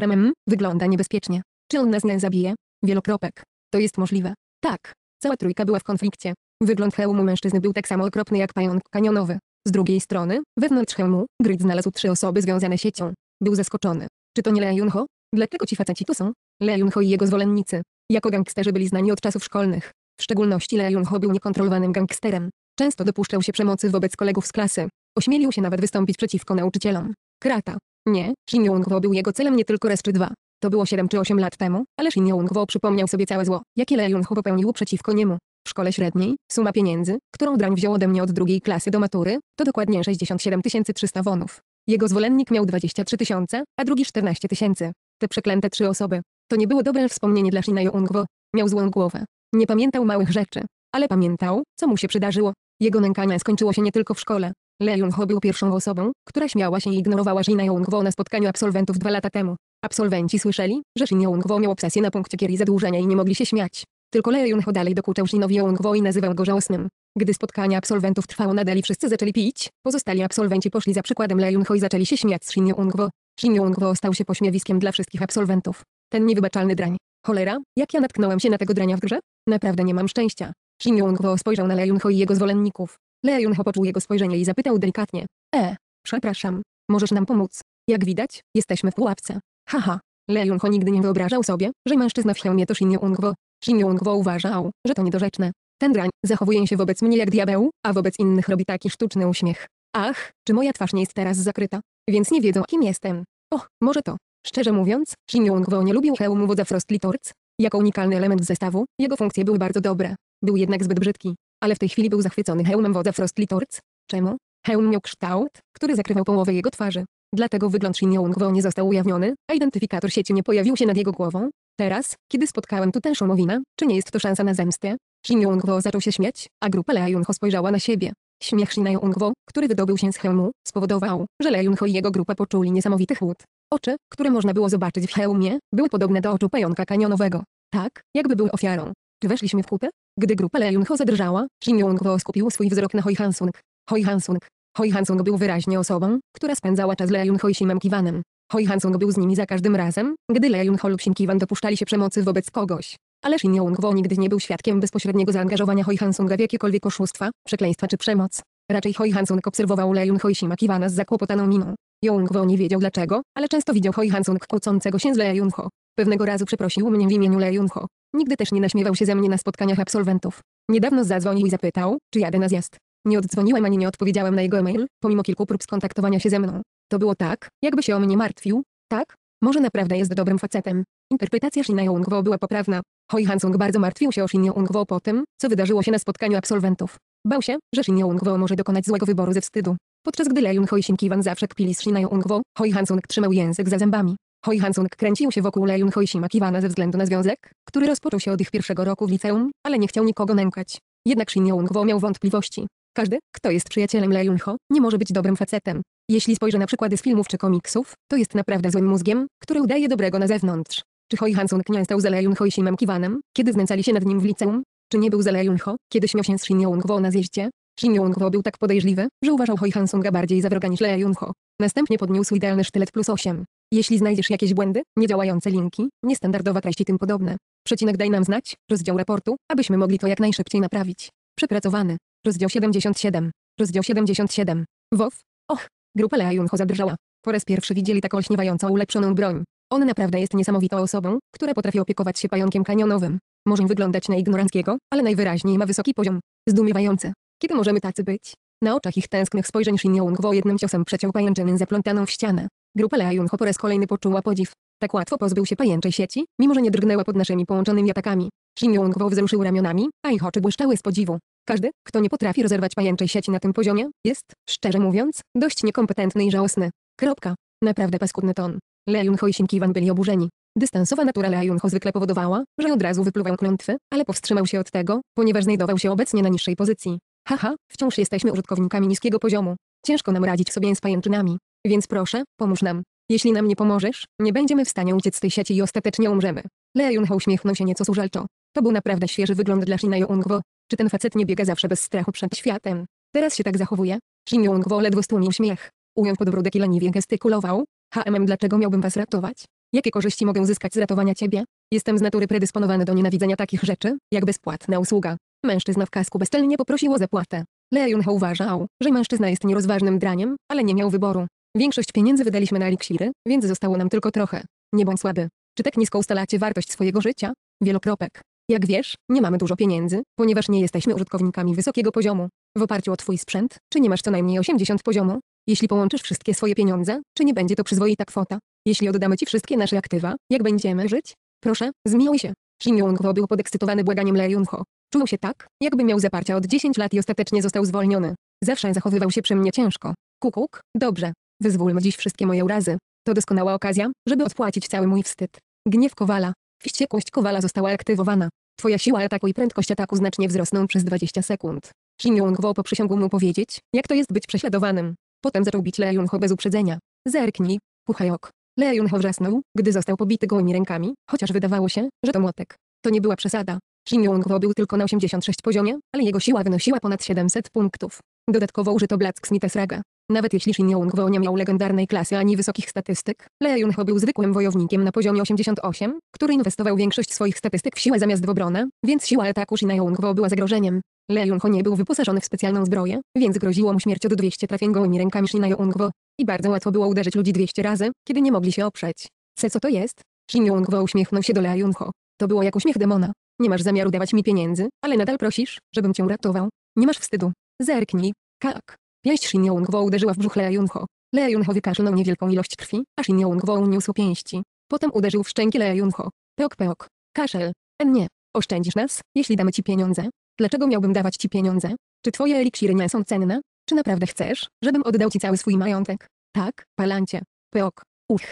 wygląda niebezpiecznie. Czy on nas nie zabije? Wielokropek. To jest możliwe. Tak. Cała trójka była w konflikcie. Wygląd hełmu mężczyzny był tak samo okropny jak pająk kanionowy. Z drugiej strony, wewnątrz hełmu, Grid znalazł trzy osoby związane siecią. Był zaskoczony. Czy to nie Lea Junho? Dlaczego ci faceci tu są? Lea Junho i jego zwolennicy. Jako gangsterzy byli znani od czasów szkolnych. W szczególności Lee Jun-ho był niekontrolowanym gangsterem. Często dopuszczał się przemocy wobec kolegów z klasy. Ośmielił się nawet wystąpić przeciwko nauczycielom. Krata. Nie, Shin Yong-ho był jego celem nie tylko raz czy dwa. To było 7 czy 8 lat temu, ale Shin Yong-ho przypomniał sobie całe zło, jakie Lee Jun-ho popełnił przeciwko niemu. W szkole średniej, suma pieniędzy, którą drań wziął ode mnie od drugiej klasy do matury, to dokładnie 67 300 wonów. Jego zwolennik miał 23 tysiące, a drugi 14 tysięcy. Te przeklęte trzy osoby. To nie było dobre wspomnienie dla Shina Youngwo. Miał złą głowę. Nie pamiętał małych rzeczy. Ale pamiętał, co mu się przydarzyło. Jego nękanie skończyło się nie tylko w szkole. Lee Jung-ho był pierwszą osobą, która śmiała się i ignorowała Shina young na spotkaniu absolwentów dwa lata temu. Absolwenci słyszeli, że Shin Young-wo miał obsesję na punkcie kierii zadłużenia i nie mogli się śmiać. Tylko Lee Jung-ho dalej dokuczał Shinowi Young-wo i nazywał go żałosnym. Gdy spotkanie absolwentów trwało nadal i wszyscy zaczęli pić, pozostali absolwenci poszli za przykładem Lee Jung-ho i zaczęli się śmiać z Shin young Shin young stał się pośmiewiskiem dla wszystkich absolwentów. Ten niewybaczalny drań. Cholera, jak ja natknąłem się na tego drania w grze? Naprawdę nie mam szczęścia. Shin young spojrzał na Le yun i jego zwolenników. Le yun poczuł jego spojrzenie i zapytał delikatnie. E, przepraszam, możesz nam pomóc? Jak widać, jesteśmy w pułapce. Haha. Lee yun nigdy nie wyobrażał sobie, że mężczyzna w hełmie to Shin Young-ho. Shin young uważał, że to niedorzeczne. Ten drań zachowuje się wobec mnie jak diabeł, a wobec innych robi taki sztuczny uśmiech. Ach, czy moja twarz nie jest teraz zakryta? Więc nie wiedzą kim jestem. Och, może to. Szczerze mówiąc, Shin yong nie lubił hełmu wodza Frost Litorz, jako unikalny element zestawu, jego funkcje były bardzo dobre. Był jednak zbyt brzydki, ale w tej chwili był zachwycony hełmem wodza Frost Litorz. Czemu? Hełm miał kształt, który zakrywał połowę jego twarzy. Dlatego wygląd Shin yong nie został ujawniony, a identyfikator sieci nie pojawił się nad jego głową. Teraz, kiedy spotkałem tu tę szumowinę, czy nie jest to szansa na zemstę? Shin yong zaczął się śmiać, a grupa Lea Junho spojrzała na siebie. Śmiech Shin yong który wydobył się z hełmu, spowodował, że Lea Junho i jego grupa poczuli niesamowity chłód. Oczy, które można było zobaczyć w hełmie, były podobne do oczu pająka kanionowego. Tak, jakby był ofiarą. Czy weszliśmy w kupę? Gdy grupa Leunho zadrżała, Shin Yong-wo skupił swój wzrok na Hoi Hansung. Hoi Hansung. Hoi Hansung był wyraźnie osobą, która spędzała czas Leunho i Simem Kiwanem. Hoi Hansung był z nimi za każdym razem, gdy Leunho lub Shin Kiwan dopuszczali się przemocy wobec kogoś. Ale Shin Yong-wo nigdy nie był świadkiem bezpośredniego zaangażowania Hoi Hansunga w jakiekolwiek oszustwa, przekleństwa czy przemoc. Raczej Hoi Hansung obserwował Leunho i Shima Kiwana z zakłopotaną miną. Jung-wo nie wiedział dlaczego, ale często widział Hoi Hansung kłócącego się z Lee Jun-ho. Pewnego razu przeprosił mnie w imieniu Lee Jun-ho. Nigdy też nie naśmiewał się ze mnie na spotkaniach absolwentów. Niedawno zadzwonił i zapytał, czy jadę na zjazd. Nie oddzwoniłem ani nie odpowiedziałem na jego e-mail, pomimo kilku prób skontaktowania się ze mną. To było tak, jakby się o mnie martwił. Tak? Może naprawdę jest dobrym facetem. Interpretacja Shina Jung-wo była poprawna. Hoi Hansung bardzo martwił się o Shin Jung-wo po tym, co wydarzyło się na spotkaniu absolwentów. Bał się, że Shin Jung-wo może dokonać złego wyboru ze wstydu. Podczas gdy Lejun Hoi Kiwan zawsze kpili z Shinają Ungwą, Hoi Hansung trzymał język za zębami. Hoi Hansung kręcił się wokół Lejun Hoishima Kiwana ze względu na związek, który rozpoczął się od ich pierwszego roku w liceum, ale nie chciał nikogo nękać. Jednak Shin young miał wątpliwości. Każdy, kto jest przyjacielem Lee ho nie może być dobrym facetem. Jeśli spojrzę na przykłady z filmów czy komiksów, to jest naprawdę złym mózgiem, który udaje dobrego na zewnątrz. Czy Hoi Hansung nie stał za Lee yun i Kiwanem, kiedy znęcali się nad nim w liceum? Czy nie był za Lee ho kiedy śmiał się z Shin young na zjeździe? Shin Jung-ho był tak podejrzliwy, że uważał Hoi Hansunga bardziej za wroga niż Lee Jun-ho. Następnie podniósł idealny sztylet plus 8. Jeśli znajdziesz jakieś błędy, niedziałające linki, niestandardowa treść i tym podobne, przecinek daj nam znać, rozdział raportu, abyśmy mogli to jak najszybciej naprawić. Przepracowany. Rozdział 77. Rozdział 77. WOW. Och, grupa Lea Junho zadrżała. Po raz pierwszy widzieli tak olśniewająco ulepszoną broń. On naprawdę jest niesamowitą osobą, która potrafi opiekować się pająkiem kanionowym. Może wyglądać na ignoranckiego, ale najwyraźniej ma wysoki poziom. Zdumiewające. Kiedy możemy tacy być? Na oczach ich tęsknych spojrzeń Shin Young-wo jednym ciosem przeciął pajęczynę zaplątaną w ścianę. Grupa Lea Yun-ho po raz kolejny poczuła podziw. Tak łatwo pozbył się pajęczej sieci, mimo że nie drgnęła pod naszymi połączonymi atakami. Shin Young-wo wzruszył ramionami, a ich oczy błyszczały z podziwu. Każdy, kto nie potrafi rozerwać pajęczej sieci na tym poziomie, jest, szczerze mówiąc, dość niekompetentny i żałosny. Kropka. Naprawdę paskudny ton. Lea Yun-ho i Shin ki byli oburzeni. Dystansowa natura Lea Yun-ho zwykle powodowała, że od razu wypluwał klątwy, ale powstrzymał się od tego, ponieważ znajdował się obecnie na niższej pozycji. Haha, wciąż jesteśmy użytkownikami niskiego poziomu. Ciężko nam radzić sobie z pajęczynami. Więc proszę, pomóż nam. Jeśli nam nie pomożesz, nie będziemy w stanie uciec z tej sieci i ostatecznie umrzemy. Lee Junho uśmiechnął się nieco sużalczo. To był naprawdę świeży wygląd dla Shina Yongwo. Czy ten facet nie biega zawsze bez strachu przed światem? Teraz się tak zachowuje? Shin Yongwo ledwo stłumił śmiech. Ujął podbródek i leniwie gestykulował. HMM dlaczego miałbym was ratować? Jakie korzyści mogę zyskać z ratowania ciebie? Jestem z natury predysponowany do nienawidzenia takich rzeczy, jak bezpłatna usługa. Mężczyzna w kasku bezcelnie poprosił o zapłatę. Lee Junho uważał, że mężczyzna jest nierozważnym draniem, ale nie miał wyboru. Większość pieniędzy wydaliśmy na eliksiry, więc zostało nam tylko trochę. Nie bądź słaby. Czy tak nisko ustalacie wartość swojego życia? Wielokropek. Jak wiesz, nie mamy dużo pieniędzy, ponieważ nie jesteśmy użytkownikami wysokiego poziomu. W oparciu o twój sprzęt, czy nie masz co najmniej 80 poziomu? Jeśli połączysz wszystkie swoje pieniądze, czy nie będzie to przyzwoita kwota? Jeśli oddamy ci wszystkie nasze aktywa, jak będziemy żyć? Proszę, zmiłuj się. Shin yong był podekscytowany błaganiem Lee Junho. Czuł się tak, jakby miał zaparcia od 10 lat i ostatecznie został zwolniony. Zawsze zachowywał się przy mnie ciężko. Kukuk, dobrze. Wyzwólmy dziś wszystkie moje urazy. To doskonała okazja, żeby odpłacić cały mój wstyd. Gniew Kowala. Wściekłość Kowala została aktywowana. Twoja siła ataku i prędkość ataku znacznie wzrosną przez 20 sekund. Shin Yong-wo poprzysiągł mu powiedzieć, jak to jest być prześladowanym. Potem zaczął bić Lee Yun-ho bez uprzedzenia. Zerknij, Puchajok. Lee Yun-ho wrzasnął, gdy został pobity gołymi rękami, chociaż wydawało się, że to młotek. To nie była przesada. Shin-Jung-wo był tylko na 86 poziomie, ale jego siła wynosiła ponad 700 punktów. Dodatkowo użyto black Smita Raga. Nawet jeśli Shin Yong-wo nie miał legendarnej klasy ani wysokich statystyk, Lee Yun-ho był zwykłym wojownikiem na poziomie 88, który inwestował większość swoich statystyk w siłę zamiast w obronę, więc siła ataku Shin Yong-wo była zagrożeniem. Lee Yun-ho nie był wyposażony w specjalną zbroję, więc groziło mu śmierć od 200 trafień gołymi rękami Shin Yong-wo. I bardzo łatwo było uderzyć ludzi 200 razy, kiedy nie mogli się oprzeć. Se co to jest? Shin Yong-wo uśmiechnął się do Lee Yun-ho. To było jak uśmiech demona. Nie masz zamiaru dawać mi pieniędzy, ale nadal prosisz, żebym cię ratował. Nie masz wstydu. Zerknij. Kak. Pięść Shin yong uderzyła w brzuch Lee Junho. Lea Lee yun wykaszlnął niewielką ilość krwi, a Shin yong uniósł pięści. Potem uderzył w szczęki Lee Junho. Peok peok. Kaszel. E, nie. Oszczędzisz nas, jeśli damy ci pieniądze. Dlaczego miałbym dawać ci pieniądze? Czy twoje eliksiry nie są cenne? Czy naprawdę chcesz, żebym oddał ci cały swój majątek? Tak, palancie. Peok. Uch.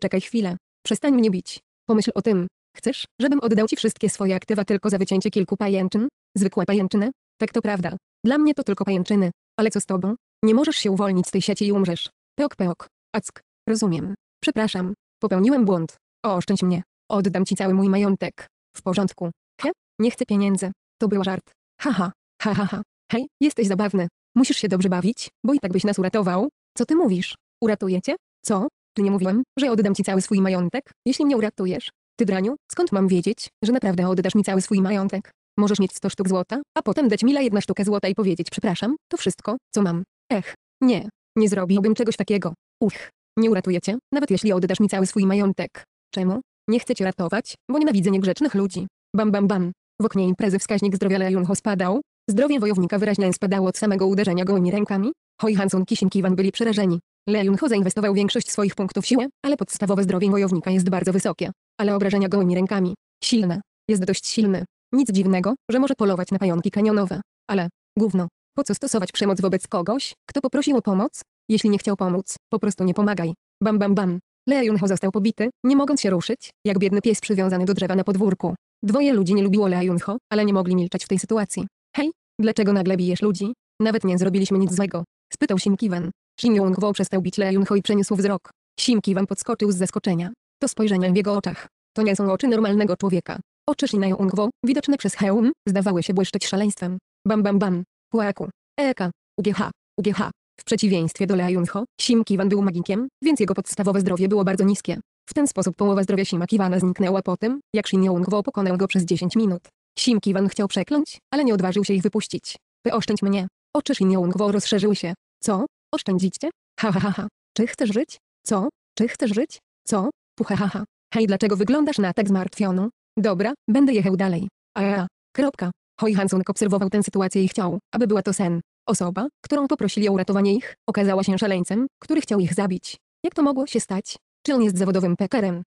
czekaj chwilę. Przestań mnie bić. Pomyśl o tym, Chcesz, żebym oddał ci wszystkie swoje aktywa tylko za wycięcie kilku pajęczyn? Zwykłe pajęczyny? Tak to prawda. Dla mnie to tylko pajęczyny. Ale co z tobą? Nie możesz się uwolnić z tej sieci i umrzesz. Peok peok. Ack. Rozumiem. Przepraszam. Popełniłem błąd. Oszczędź mnie. Oddam ci cały mój majątek. W porządku. He? Nie chcę pieniędzy. To był żart. Haha. Ha ha ha. Hej, jesteś zabawny. Musisz się dobrze bawić, bo i tak byś nas uratował. Co ty mówisz? Uratujecie? Co? Ty nie mówiłem, że oddam ci cały swój majątek, jeśli mnie uratujesz? Ty draniu, skąd mam wiedzieć, że naprawdę oddasz mi cały swój majątek? Możesz mieć 100 sztuk złota, a potem dać Mila jedna sztukę złota i powiedzieć przepraszam, to wszystko, co mam. Ech, nie, nie zrobiłbym czegoś takiego. Uch, nie uratuję cię, nawet jeśli oddasz mi cały swój majątek. Czemu? Nie chcę cię ratować, bo nienawidzę niegrzecznych ludzi. Bam bam bam. W oknie imprezy wskaźnik zdrowia Leonho spadał. Zdrowie wojownika wyraźnie spadało od samego uderzenia gołymi rękami. Hoi Hanson Kisin Kiwan byli przerażeni. Leonho zainwestował większość swoich punktów siły, ale podstawowe zdrowie wojownika jest bardzo wysokie ale obrażenia gołymi rękami. Silne. Jest dość silny. Nic dziwnego, że może polować na pająki kanionowe. Ale, gówno. Po co stosować przemoc wobec kogoś, kto poprosił o pomoc? Jeśli nie chciał pomóc, po prostu nie pomagaj. Bam bam bam. Lea Junho został pobity, nie mogąc się ruszyć, jak biedny pies przywiązany do drzewa na podwórku. Dwoje ludzi nie lubiło Lea Junho, ale nie mogli milczeć w tej sytuacji. Hej, dlaczego nagle bijesz ludzi? Nawet nie zrobiliśmy nic złego. Spytał Sim Kiwan. Shin Yong Wo przestał bić Lea Junho i przeniósł wzrok. Sim Kiwan podskoczył z zaskoczenia. To spojrzenie w jego oczach. To nie są oczy normalnego człowieka. Oczy Shinae Ungwo, widoczne przez hełm, zdawały się błyszczeć szaleństwem. Bam bam bam. Płaku. Eka. UGH. UGH. W przeciwieństwie do Lea Junho, Sim Kiwan był magikiem, więc jego podstawowe zdrowie było bardzo niskie. W ten sposób połowa zdrowia Sima Kiwana zniknęła po tym, jak Shin Yongwo pokonał go przez 10 minut. Sim Kiwan chciał przekląć, ale nie odważył się ich wypuścić. Wyoszczędź mnie. Oczy Shin Yongwo rozszerzyły się. Co? Oszczędzicie? Ha ha ha ha. Czy chcesz żyć? Co? Czy chcesz żyć? Co? Puhahaha. Hej dlaczego wyglądasz na tak zmartwioną? Dobra, będę jechał dalej. Aa. Kropka. Hoi Hansunek obserwował tę sytuację i chciał, aby była to sen. Osoba, którą poprosili o uratowanie ich, okazała się szaleńcem, który chciał ich zabić. Jak to mogło się stać? Czy on jest zawodowym pekerem?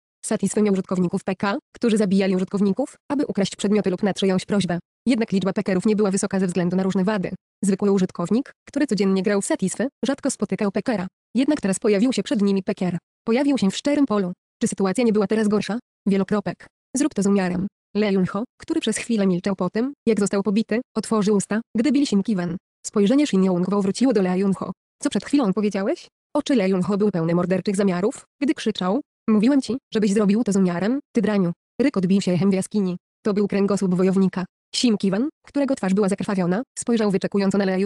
miał użytkowników PK, którzy zabijali użytkowników, aby ukraść przedmioty lub na czyjąś prośbę. Jednak liczba pekerów nie była wysoka ze względu na różne wady. Zwykły użytkownik, który codziennie grał w Satisfy, rzadko spotykał pekera. Jednak teraz pojawił się przed nimi peker. Pojawił się w szczerym polu. Czy sytuacja nie była teraz gorsza? Wielokropek. Zrób to z umiarem. Lee który przez chwilę milczał po tym, jak został pobity, otworzył usta, gdy bili Shin Kiwen. Spojrzenie Shin yong wróciło do Lee Co przed chwilą powiedziałeś? Oczy Lee były pełne morderczych zamiarów, gdy krzyczał. Mówiłem ci, żebyś zrobił to z umiarem, ty draniu. Ryk odbił się echem w jaskini. To był kręgosłup wojownika. Sim Kiwan, którego twarz była zakrwawiona, spojrzał wyczekująco na Lee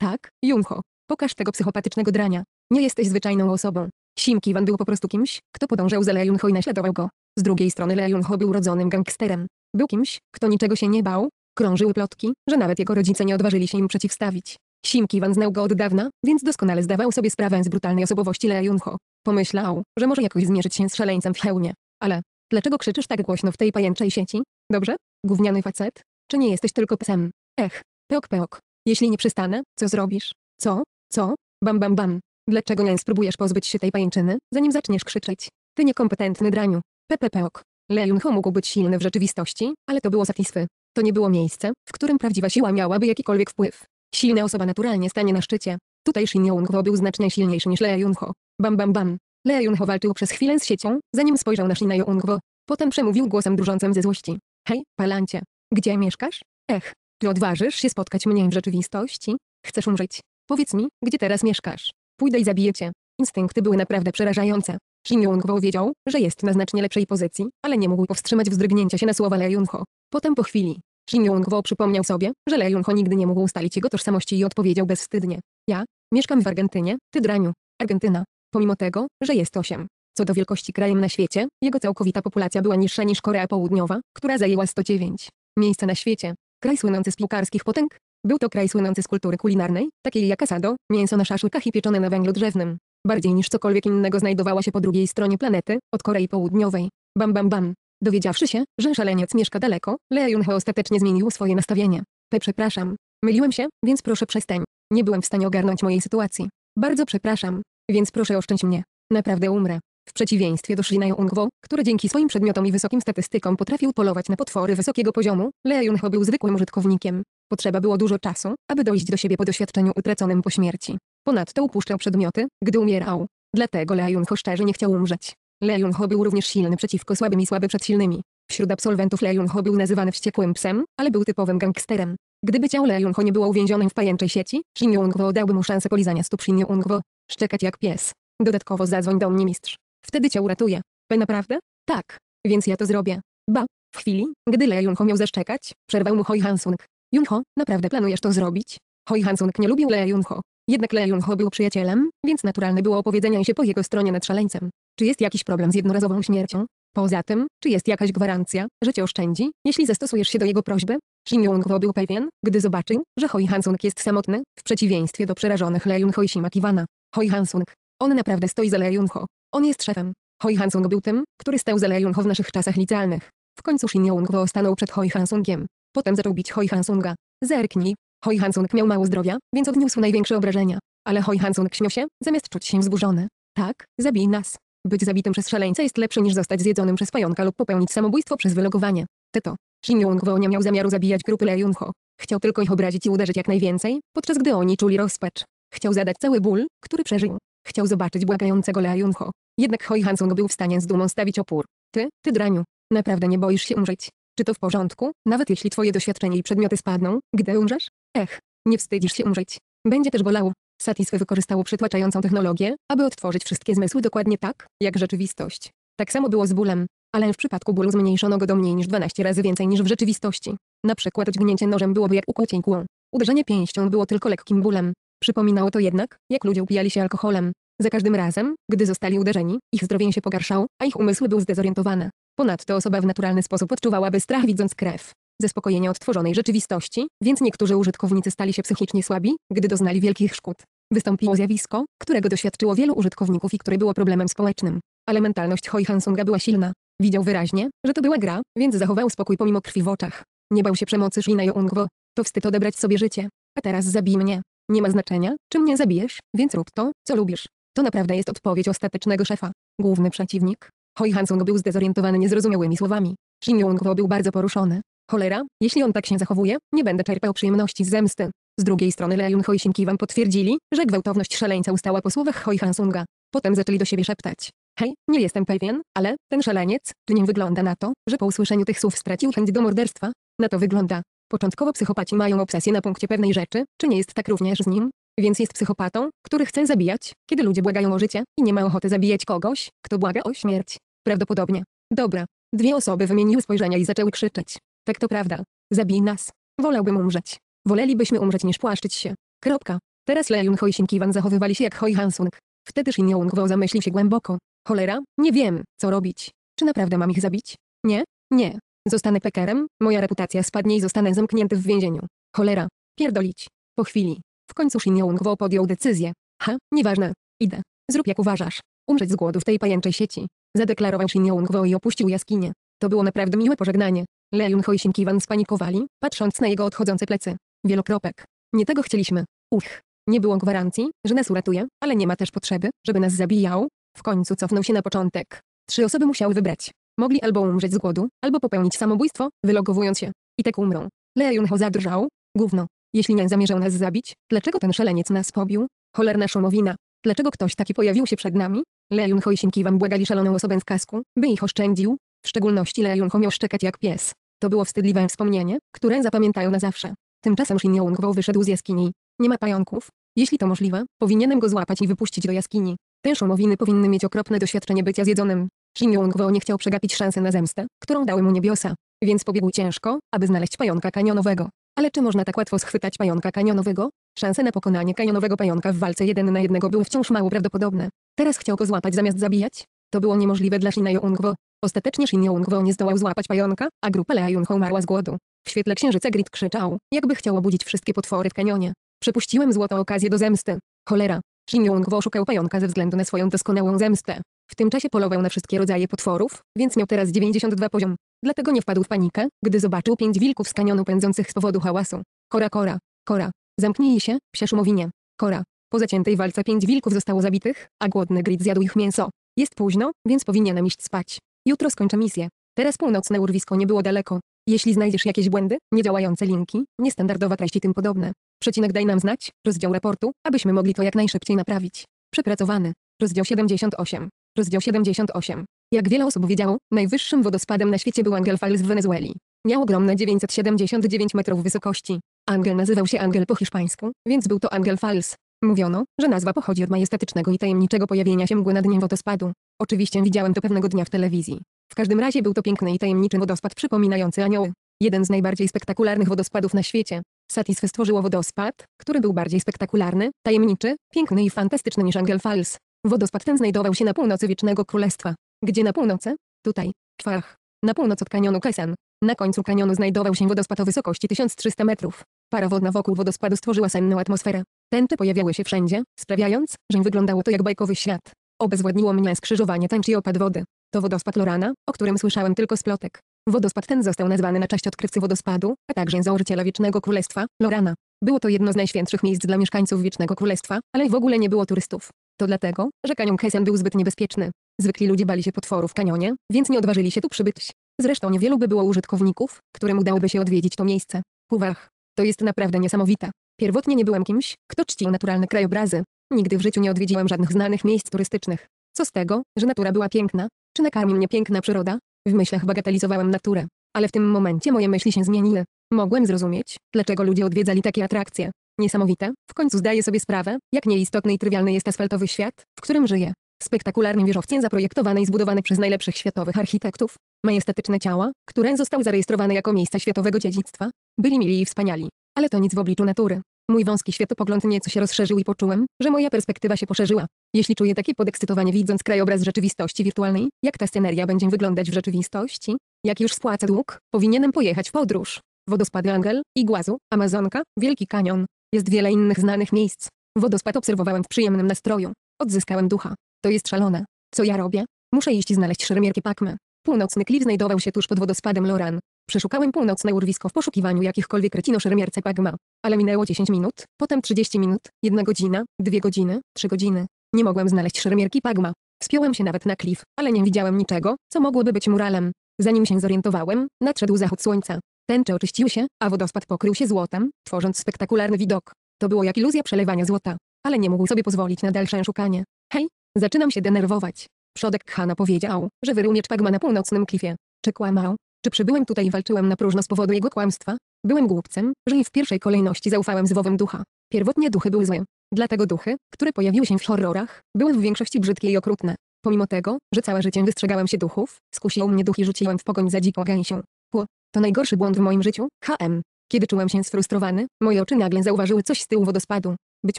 Tak, Junho. Pokaż tego psychopatycznego drania. Nie jesteś zwyczajną osobą. Sim wan był po prostu kimś, kto podążał za Lee ho i naśladował go. Z drugiej strony Lee ho był urodzonym gangsterem. Był kimś, kto niczego się nie bał. Krążyły plotki, że nawet jego rodzice nie odważyli się im przeciwstawić. Sim wan znał go od dawna, więc doskonale zdawał sobie sprawę z brutalnej osobowości Lee ho Pomyślał, że może jakoś zmierzyć się z szaleńcem w hełmie. Ale, dlaczego krzyczysz tak głośno w tej pajęczej sieci? Dobrze? Gówniany facet? Czy nie jesteś tylko psem? Ech, peok peok. Jeśli nie przystanę, co zrobisz? Co? Co? Bam bam bam. Dlaczego nie spróbujesz pozbyć się tej pajęczyny, zanim zaczniesz krzyczeć? Ty niekompetentny draniu. PPP ok. Lee ho mógł być silny w rzeczywistości, ale to było satisfy. To nie było miejsce, w którym prawdziwa siła miałaby jakikolwiek wpływ. Silna osoba naturalnie stanie na szczycie. Tutaj Shin Yong-ho był znacznie silniejszy niż Lee Jun-ho. Bam bam bam. Lee Jun-ho walczył przez chwilę z siecią, zanim spojrzał na Shin Yong-ho. Potem przemówił głosem drżącym ze złości. Hej, palancie. Gdzie mieszkasz? Ech. Czy odważysz się spotkać mnie w rzeczywistości? Chcesz umrzeć? Powiedz mi, gdzie teraz mieszkasz? Pójdę i zabiję cię. Instynkty były naprawdę przerażające. Shin Yong-wo wiedział, że jest na znacznie lepszej pozycji, ale nie mógł powstrzymać wzdrygnięcia się na słowa Lee Yun-ho. Potem po chwili, Shin Yong-wo przypomniał sobie, że Lee Yun-ho nigdy nie mógł ustalić jego tożsamości i odpowiedział bezwstydnie. Ja, mieszkam w Argentynie, ty draniu. Argentyna. Pomimo tego, że jest osiem. Co do wielkości krajem na świecie, jego całkowita populacja była niższa niż Korea Południowa, która zajęła 109 miejsce na świecie. Kraj słynący z piłkarskich potęg, był to kraj słynący z kultury kulinarnej, takiej jak asado, mięso na szaszłykach i pieczone na węglu drzewnym. Bardziej niż cokolwiek innego znajdowała się po drugiej stronie planety, od Korei Południowej. Bam bam bam. Dowiedziawszy się, że szaleniec mieszka daleko, Lee Junho ostatecznie zmienił swoje nastawienie. Pe przepraszam. Myliłem się, więc proszę przestań. Nie byłem w stanie ogarnąć mojej sytuacji. Bardzo przepraszam. Więc proszę oszczędź mnie. Naprawdę umrę. W przeciwieństwie do Shina Ungwo, który dzięki swoim przedmiotom i wysokim statystykom potrafił polować na potwory wysokiego poziomu, Lee yun był zwykłym użytkownikiem. Potrzeba było dużo czasu, aby dojść do siebie po doświadczeniu utraconym po śmierci. Ponadto upuszczał przedmioty, gdy umierał. Dlatego Leajunho szczerze nie chciał umrzeć. Leajunho był również silny przeciwko słabym i słaby przed silnymi. Wśród absolwentów Leajunho był nazywany wściekłym psem, ale był typowym gangsterem. Gdyby ciało Leajunho nie było uwięzionym w pajęczej sieci, Shin-Jung-Wo dałby mu szansę polizania stóp Shin-Jung-Wo. Szczekać jak pies. Dodatkowo zadzwoń do mnie mistrz. Wtedy cię uratuje. P naprawdę? Tak. Więc ja to zrobię. Ba. W chwili, gdy Leon miał zaszczekać, przerwał mu Hoi Hansung. Junho, naprawdę planujesz to zrobić? Hoi Hansung nie lubił Lee Junho. Jednak Lee Junho był przyjacielem, więc naturalne było opowiedzenie się po jego stronie nad szaleńcem. Czy jest jakiś problem z jednorazową śmiercią? Poza tym, czy jest jakaś gwarancja, że cię oszczędzi, jeśli zastosujesz się do jego prośby? Shin yong był pewien, gdy zobaczył, że Hoi Hansung jest samotny, w przeciwieństwie do przerażonych Lee Junho i Shima Kiwana. Hoi Hansung. On naprawdę stoi za Lee Junho. On jest szefem. Hoi Hansung był tym, który stał za Lee Junho w naszych czasach licealnych. W końcu Shin yong stanął przed Hoi Hansungiem. Potem zaczął bić Hoi Hansunga. Zerknij. Hoi Hansung miał mało zdrowia, więc odniósł największe obrażenia. Ale Hoi Hansung śmiał się, zamiast czuć się wzburzony. Tak, zabij nas. Być zabitym przez szaleńca jest lepsze niż zostać zjedzonym przez pająka lub popełnić samobójstwo przez wylogowanie. Tyto. Shin Yong-wo nie miał zamiaru zabijać grupy Lee yun Chciał tylko ich obrazić i uderzyć jak najwięcej, podczas gdy oni czuli rozpacz. Chciał zadać cały ból, który przeżył. Chciał zobaczyć błagającego Lea yun Jednak Hoi Hansung był w stanie z dumą stawić opór. Ty, ty draniu, naprawdę nie boisz się umrzeć. Czy to w porządku, nawet jeśli twoje doświadczenie i przedmioty spadną, gdy umrzesz? Ech, nie wstydzisz się umrzeć. Będzie też bolało. Satisfy wykorzystało przytłaczającą technologię, aby odtworzyć wszystkie zmysły dokładnie tak, jak rzeczywistość. Tak samo było z bólem, ale w przypadku bólu zmniejszono go do mniej niż 12 razy więcej niż w rzeczywistości. Na przykład dźgnięcie nożem byłoby jak ukłocie igłą. Uderzenie pięścią było tylko lekkim bólem. Przypominało to jednak, jak ludzie upijali się alkoholem. Za każdym razem, gdy zostali uderzeni, ich zdrowie się pogarszało, a ich umysły były zdezorientowane. Ponadto osoba w naturalny sposób odczuwałaby strach widząc krew. Zaspokojenie odtworzonej rzeczywistości, więc niektórzy użytkownicy stali się psychicznie słabi, gdy doznali wielkich szkód. Wystąpiło zjawisko, którego doświadczyło wielu użytkowników i które było problemem społecznym. Ale mentalność Hoi Hansunga była silna. Widział wyraźnie, że to była gra, więc zachował spokój pomimo krwi w oczach. Nie bał się przemocy Shina Youngwo. To wstyd odebrać sobie życie. A teraz zabij mnie. Nie ma znaczenia, czy mnie zabijesz, więc rób to, co lubisz. To naprawdę jest odpowiedź ostatecznego szefa. Główny przeciwnik, Hoi Hansung był zdezorientowany niezrozumiałymi słowami. Shin Yong-wo był bardzo poruszony. Cholera, jeśli on tak się zachowuje, nie będę czerpał przyjemności z zemsty. Z drugiej strony Leon Hoi Shin Kiwan potwierdzili, że gwałtowność szaleńca ustała po słowach Hoi Hansunga. Potem zaczęli do siebie szeptać. Hej, nie jestem pewien, ale ten szaleniec, tu nim wygląda na to, że po usłyszeniu tych słów stracił chęć do morderstwa. Na to wygląda. Początkowo psychopaci mają obsesję na punkcie pewnej rzeczy, czy nie jest tak również z nim? Więc jest psychopatą, który chce zabijać, kiedy ludzie błagają o życie i nie ma ochoty zabijać kogoś, kto błaga o śmierć. Prawdopodobnie. Dobra. Dwie osoby wymieniły spojrzenia i zaczęły krzyczeć. Tak to prawda. Zabij nas. Wolałbym umrzeć. Wolelibyśmy umrzeć niż płaszczyć się. Kropka. Teraz Lejun Hoi Shin Kiwan zachowywali się jak Hoi Hansung. Wtedy Shin Yeung Wo zamyślił się głęboko. Cholera, nie wiem, co robić. Czy naprawdę mam ich zabić? Nie, nie. Zostanę pekerem, moja reputacja spadnie i zostanę zamknięty w więzieniu. Cholera. Pierdolić. Po chwili. W końcu Shin Young-wo podjął decyzję. Ha, nieważne. Idę. Zrób jak uważasz. Umrzeć z głodu w tej pajęczej sieci. Zadeklarował Shin Young-wo i opuścił jaskinię. To było naprawdę miłe pożegnanie. Lee Yunho i Shin ki spanikowali, patrząc na jego odchodzące plecy. Wielokropek. Nie tego chcieliśmy. Uch. Nie było gwarancji, że nas uratuje, ale nie ma też potrzeby, żeby nas zabijał. W końcu cofnął się na początek. Trzy osoby musiały wybrać. Mogli albo umrzeć z głodu, albo popełnić samobójstwo, wylogowując się. I tak umrą. Lee Yunho zadrżał. Gówno. Jeśli nie zamierzał nas zabić, dlaczego ten szaleniec nas pobił? Cholerna szumowina. Dlaczego ktoś taki pojawił się przed nami? Lejun Ho i wam błagali szaloną osobę z kasku, by ich oszczędził. W szczególności Lejun Ho miał szczekać jak pies. To było wstydliwe wspomnienie, które zapamiętają na zawsze. Tymczasem Shin Yong Wo wyszedł z jaskini. Nie ma pająków. Jeśli to możliwe, powinienem go złapać i wypuścić do jaskini. Te szumowiny powinny mieć okropne doświadczenie bycia zjedzonym. Shin Yong Wo nie chciał przegapić szansy na zemstę, którą dały mu niebiosa. Więc pobiegł ciężko, aby znaleźć pająka kanionowego. Ale czy można tak łatwo schwytać pająka kanionowego? Szanse na pokonanie kanionowego pająka w walce 1 na 1 były wciąż mało prawdopodobne. Teraz chciał go złapać zamiast zabijać? To było niemożliwe dla Shin Youngwo. Ostatecznie Shin Youngwo nie zdołał złapać pająka, a grupa Lea Yunho umarła z głodu. W świetle księżyca Grit krzyczał, jakby chciał obudzić wszystkie potwory w kanionie. Przepuściłem złotą okazję do zemsty. Cholera. Shin Youngwo szukał pająka ze względu na swoją doskonałą zemstę. W tym czasie polował na wszystkie rodzaje potworów, więc miał teraz 92 poziom. Dlatego nie wpadł w panikę, gdy zobaczył pięć wilków z kanionu pędzących z powodu hałasu. Kora kora, kora. Zamknij się, szumowinie. Kora. Po zaciętej walce pięć wilków zostało zabitych, a głodny Grid zjadł ich mięso. Jest późno, więc powinienem iść spać. Jutro skończę misję. Teraz północne urwisko nie było daleko. Jeśli znajdziesz jakieś błędy, niedziałające linki, niestandardowa treść i tym podobne, przecinek daj nam znać, rozdział raportu, abyśmy mogli to jak najszybciej naprawić. Przepracowany. Rozdział 78. Rozdział 78. Jak wiele osób wiedziało, najwyższym wodospadem na świecie był Angel Falls w Wenezueli. Miał ogromne 979 metrów wysokości. Angel nazywał się Angel po hiszpańsku, więc był to Angel Falls. Mówiono, że nazwa pochodzi od majestatycznego i tajemniczego pojawienia się mgły na dnie wodospadu. Oczywiście widziałem to pewnego dnia w telewizji. W każdym razie był to piękny i tajemniczy wodospad przypominający anioły. Jeden z najbardziej spektakularnych wodospadów na świecie. Satisfy stworzyło wodospad, który był bardziej spektakularny, tajemniczy, piękny i fantastyczny niż Angel Falls. Wodospad ten znajdował się na północy Wiecznego Królestwa. Gdzie na północy? Tutaj. Kwach. Na północ od kanionu Kesen. Na końcu kanionu znajdował się wodospad o wysokości 1300 metrów. Para wodna wokół wodospadu stworzyła senną atmosferę. Tęty pojawiały się wszędzie, sprawiając, że wyglądało to jak bajkowy świat. Obezwładniło mnie skrzyżowanie tęczy i opad wody. To wodospad Lorana, o którym słyszałem tylko z plotek. Wodospad ten został nazwany na cześć odkrywcy wodospadu, a także założyciela Wiecznego Królestwa, Lorana. Było to jedno z najświętszych miejsc dla mieszkańców Wiecznego Królestwa, ale w ogóle nie było turystów. To dlatego, że kanion Kesen był zbyt niebezpieczny. Zwykli ludzie bali się potworów w kanionie, więc nie odważyli się tu przybyć. Zresztą niewielu by było użytkowników, którym udałoby się odwiedzić to miejsce. Uwach! To jest naprawdę niesamowite. Pierwotnie nie byłem kimś, kto czcił naturalne krajobrazy. Nigdy w życiu nie odwiedziłem żadnych znanych miejsc turystycznych. Co z tego, że natura była piękna? Czy nakarmi mnie piękna przyroda? W myślach bagatelizowałem naturę. Ale w tym momencie moje myśli się zmieniły. Mogłem zrozumieć, dlaczego ludzie odwiedzali takie atrakcje. Niesamowite, w końcu zdaję sobie sprawę, jak nieistotny i trywialny jest asfaltowy świat, w którym żyję. Spektakularny wieżowce zaprojektowane i zbudowane przez najlepszych światowych architektów, majestatyczne ciała, które zostały zarejestrowane jako miejsca światowego dziedzictwa, byli mili i wspaniali. Ale to nic w obliczu natury. Mój wąski światopogląd nieco się rozszerzył i poczułem, że moja perspektywa się poszerzyła. Jeśli czuję takie podekscytowanie widząc krajobraz rzeczywistości wirtualnej, jak ta sceneria będzie wyglądać w rzeczywistości, jak już spłacę dług, powinienem pojechać w podróż. Wodospady Angel, Igłazu, Amazonka, Wielki Kanion, jest wiele innych znanych miejsc. Wodospad obserwowałem w przyjemnym nastroju. Odzyskałem ducha. To jest szalone. Co ja robię? Muszę iść i znaleźć szermierki Pakmy. Północny klif znajdował się tuż pod wodospadem Loran. Przeszukałem północne urwisko w poszukiwaniu jakichkolwiek retinoszermierce Pagma. Ale minęło 10 minut, potem 30 minut, 1 godzina, 2 godziny, 3 godziny. Nie mogłem znaleźć szermierki Pagma. Wspiąłem się nawet na klif, ale nie widziałem niczego, co mogłoby być muralem. Zanim się zorientowałem, nadszedł zachód słońca. Tęcze oczyściły się, a wodospad pokrył się złotem, tworząc spektakularny widok. To było jak iluzja przelewania złota. Ale nie mógł sobie pozwolić na dalsze szukanie. Hej, zaczynam się denerwować. Przodek Khana powiedział, że wyrył miecz Pagma na północnym klifie. Czy kłamał? Czy przybyłem tutaj i walczyłem na próżno z powodu jego kłamstwa? Byłem głupcem, że i w pierwszej kolejności zaufałem złowym ducha. Pierwotnie duchy były złe. Dlatego duchy, które pojawiły się w horrorach, były w większości brzydkie i okrutne. Pomimo tego, że całe życie wystrzegałem się duchów, skusił mnie duch i rzuciłem w pogoń za dziką gęsią. Pło, to najgorszy błąd w moim życiu, HM. Kiedy czułem się sfrustrowany, moje oczy nagle zauważyły coś z tyłu wodospadu. Być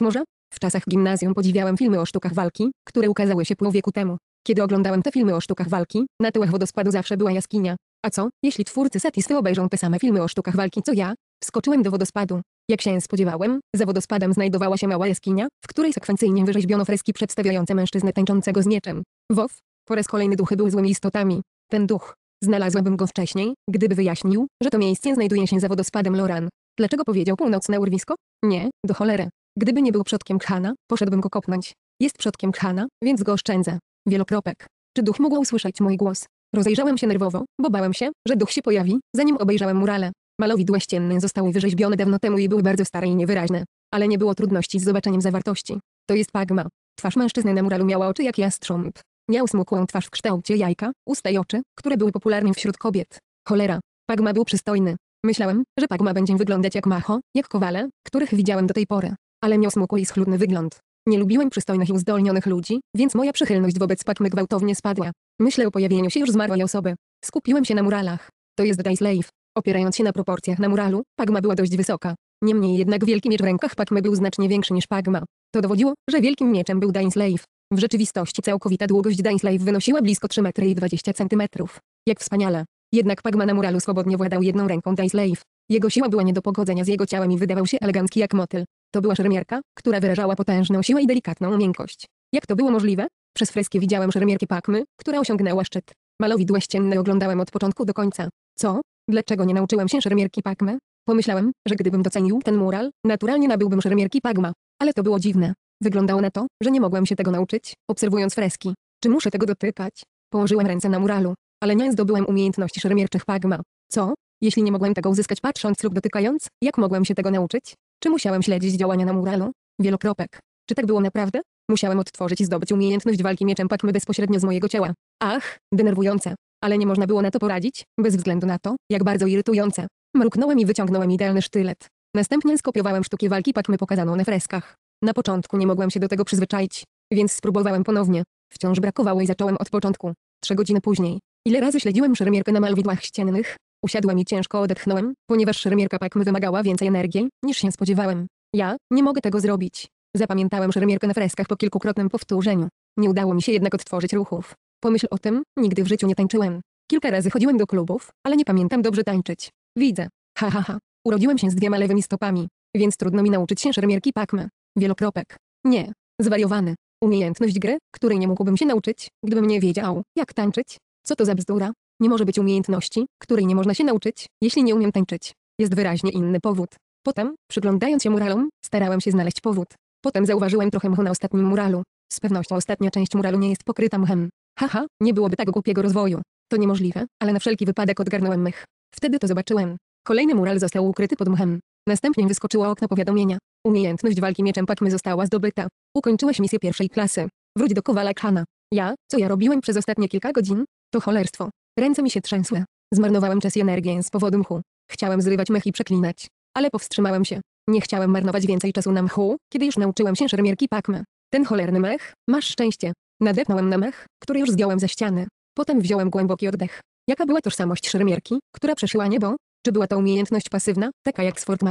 może? W czasach gimnazjum podziwiałem filmy o sztukach walki, które ukazały się pół wieku temu. Kiedy oglądałem te filmy o sztukach walki, na tyłach wodospadu zawsze była jaskinia. A co, jeśli twórcy Satisfy obejrzą te same filmy o sztukach walki co ja? Wskoczyłem do wodospadu. Jak się spodziewałem, za wodospadem znajdowała się mała jaskinia, w której sekwencyjnie wyrzeźbiono freski przedstawiające mężczyznę tańczącego z mieczem. Wow, po raz kolejny duchy były złymi istotami. Ten duch, Znalazłabym go wcześniej, gdyby wyjaśnił, że to miejsce znajduje się za wodospadem Loran. Dlaczego powiedział północne urwisko? Nie, do cholery. Gdyby nie był przodkiem Khana, poszedłbym go kopnąć. Jest przodkiem Khana, więc go oszczędzę. Wielokropek. Czy duch mógł usłyszeć mój głos? Rozejrzałem się nerwowo, bo bałem się, że duch się pojawi, zanim obejrzałem murale. Malowidła ścienne zostały wyrzeźbione dawno temu i były bardzo stare i niewyraźne. Ale nie było trudności z zobaczeniem zawartości. To jest pagma. Twarz mężczyzny na muralu miała oczy jak jastrząb. Miał smukłą twarz w kształcie jajka, usta i oczy, które były popularne wśród kobiet. Cholera. Pagma był przystojny. Myślałem, że Pagma będzie wyglądać jak macho, jak kowale, których widziałem do tej pory. Ale miał smukły i schludny wygląd. Nie lubiłem przystojnych i uzdolnionych ludzi, więc moja przychylność wobec Pagmy gwałtownie spadła. Myślę o pojawieniu się już zmarłej osoby. Skupiłem się na muralach. To jest Dice Slave. Opierając się na proporcjach na muralu, Pagma była dość wysoka. Niemniej jednak wielki miecz w rękach Pagmy był znacznie większy niż Pagma. To dowodziło, że wielkim mieczem był Dice Slave. W rzeczywistości całkowita długość Dance wynosiła blisko 3 metry i 20 centymetrów. Jak wspaniale. Jednak Pagma na muralu swobodnie władał jedną ręką Dance Jego siła była nie do pogodzenia z jego ciałem i wydawał się elegancki jak motyl. To była szermierka, która wyrażała potężną siłę i delikatną miękkość. Jak to było możliwe? Przez freskie widziałem szermierkę Pagmy, która osiągnęła szczyt. Malowidła ścienne oglądałem od początku do końca. Co? Dlaczego nie nauczyłem się szermierki Pagmy? Pomyślałem, że gdybym docenił ten mural, naturalnie nabyłbym szermierki Pagma. Ale to było dziwne. Wyglądało na to, że nie mogłem się tego nauczyć, obserwując freski. Czy muszę tego dotykać? Położyłem ręce na muralu, ale nie zdobyłem umiejętności szermierczych pagma. Co? Jeśli nie mogłem tego uzyskać patrząc lub dotykając, jak mogłem się tego nauczyć? Czy musiałem śledzić działania na muralu? Wielokropek. Czy tak było naprawdę? Musiałem odtworzyć i zdobyć umiejętność walki mieczem pakmy bezpośrednio z mojego ciała. Ach, denerwujące. Ale nie można było na to poradzić, bez względu na to, jak bardzo irytujące. Mruknąłem i wyciągnąłem idealny sztylet. Następnie skopiowałem sztuki walki pakmy pokazaną na freskach. Na początku nie mogłam się do tego przyzwyczaić, więc spróbowałem ponownie. Wciąż brakowało i zacząłem od początku. Trzy godziny później. Ile razy śledziłem szermierkę na malowidłach ściennych? Usiadłem i ciężko odetchnąłem, ponieważ szermierka Pakmy wymagała więcej energii, niż się spodziewałem. Ja, nie mogę tego zrobić. Zapamiętałem szermierkę na freskach po kilkukrotnym powtórzeniu. Nie udało mi się jednak odtworzyć ruchów. Pomyśl o tym, nigdy w życiu nie tańczyłem. Kilka razy chodziłem do klubów, ale nie pamiętam dobrze tańczyć. Widzę. Ha ha ha. Urodziłem się z dwiema lewymi stopami, więc trudno mi nauczyć się szermierki Pakmy. Wielokropek. Nie. Zwariowany. Umiejętność gry, której nie mógłbym się nauczyć, gdybym nie wiedział, jak tańczyć. Co to za bzdura? Nie może być umiejętności, której nie można się nauczyć, jeśli nie umiem tańczyć. Jest wyraźnie inny powód. Potem, przyglądając się muralom, starałem się znaleźć powód. Potem zauważyłem trochę mchu na ostatnim muralu. Z pewnością ostatnia część muralu nie jest pokryta mchem. Haha, nie byłoby tak głupiego rozwoju. To niemożliwe, ale na wszelki wypadek odgarnąłem mych. Wtedy to zobaczyłem. Kolejny mural został ukryty pod mchem. Następnie wyskoczyło okno powiadomienia. Umiejętność walki mieczem Pakmy została zdobyta. Ukończyłeś misję pierwszej klasy. Wróć do Kowala Khana. Ja, co ja robiłem przez ostatnie kilka godzin? To cholerstwo. Ręce mi się trzęsły. Zmarnowałem czas i energię z powodu mchu. Chciałem zrywać mech i przeklinać. Ale powstrzymałem się. Nie chciałem marnować więcej czasu na mchu, kiedy już nauczyłem się szermierki Pakmy. Ten cholerny mech, masz szczęście. Nadepnąłem na mech, który już zgiąłem ze ściany. Potem wziąłem głęboki oddech. Jaka była tożsamość szermierki, która przeszyła niebo? Czy była to umiejętność pasywna, taka jak z Fort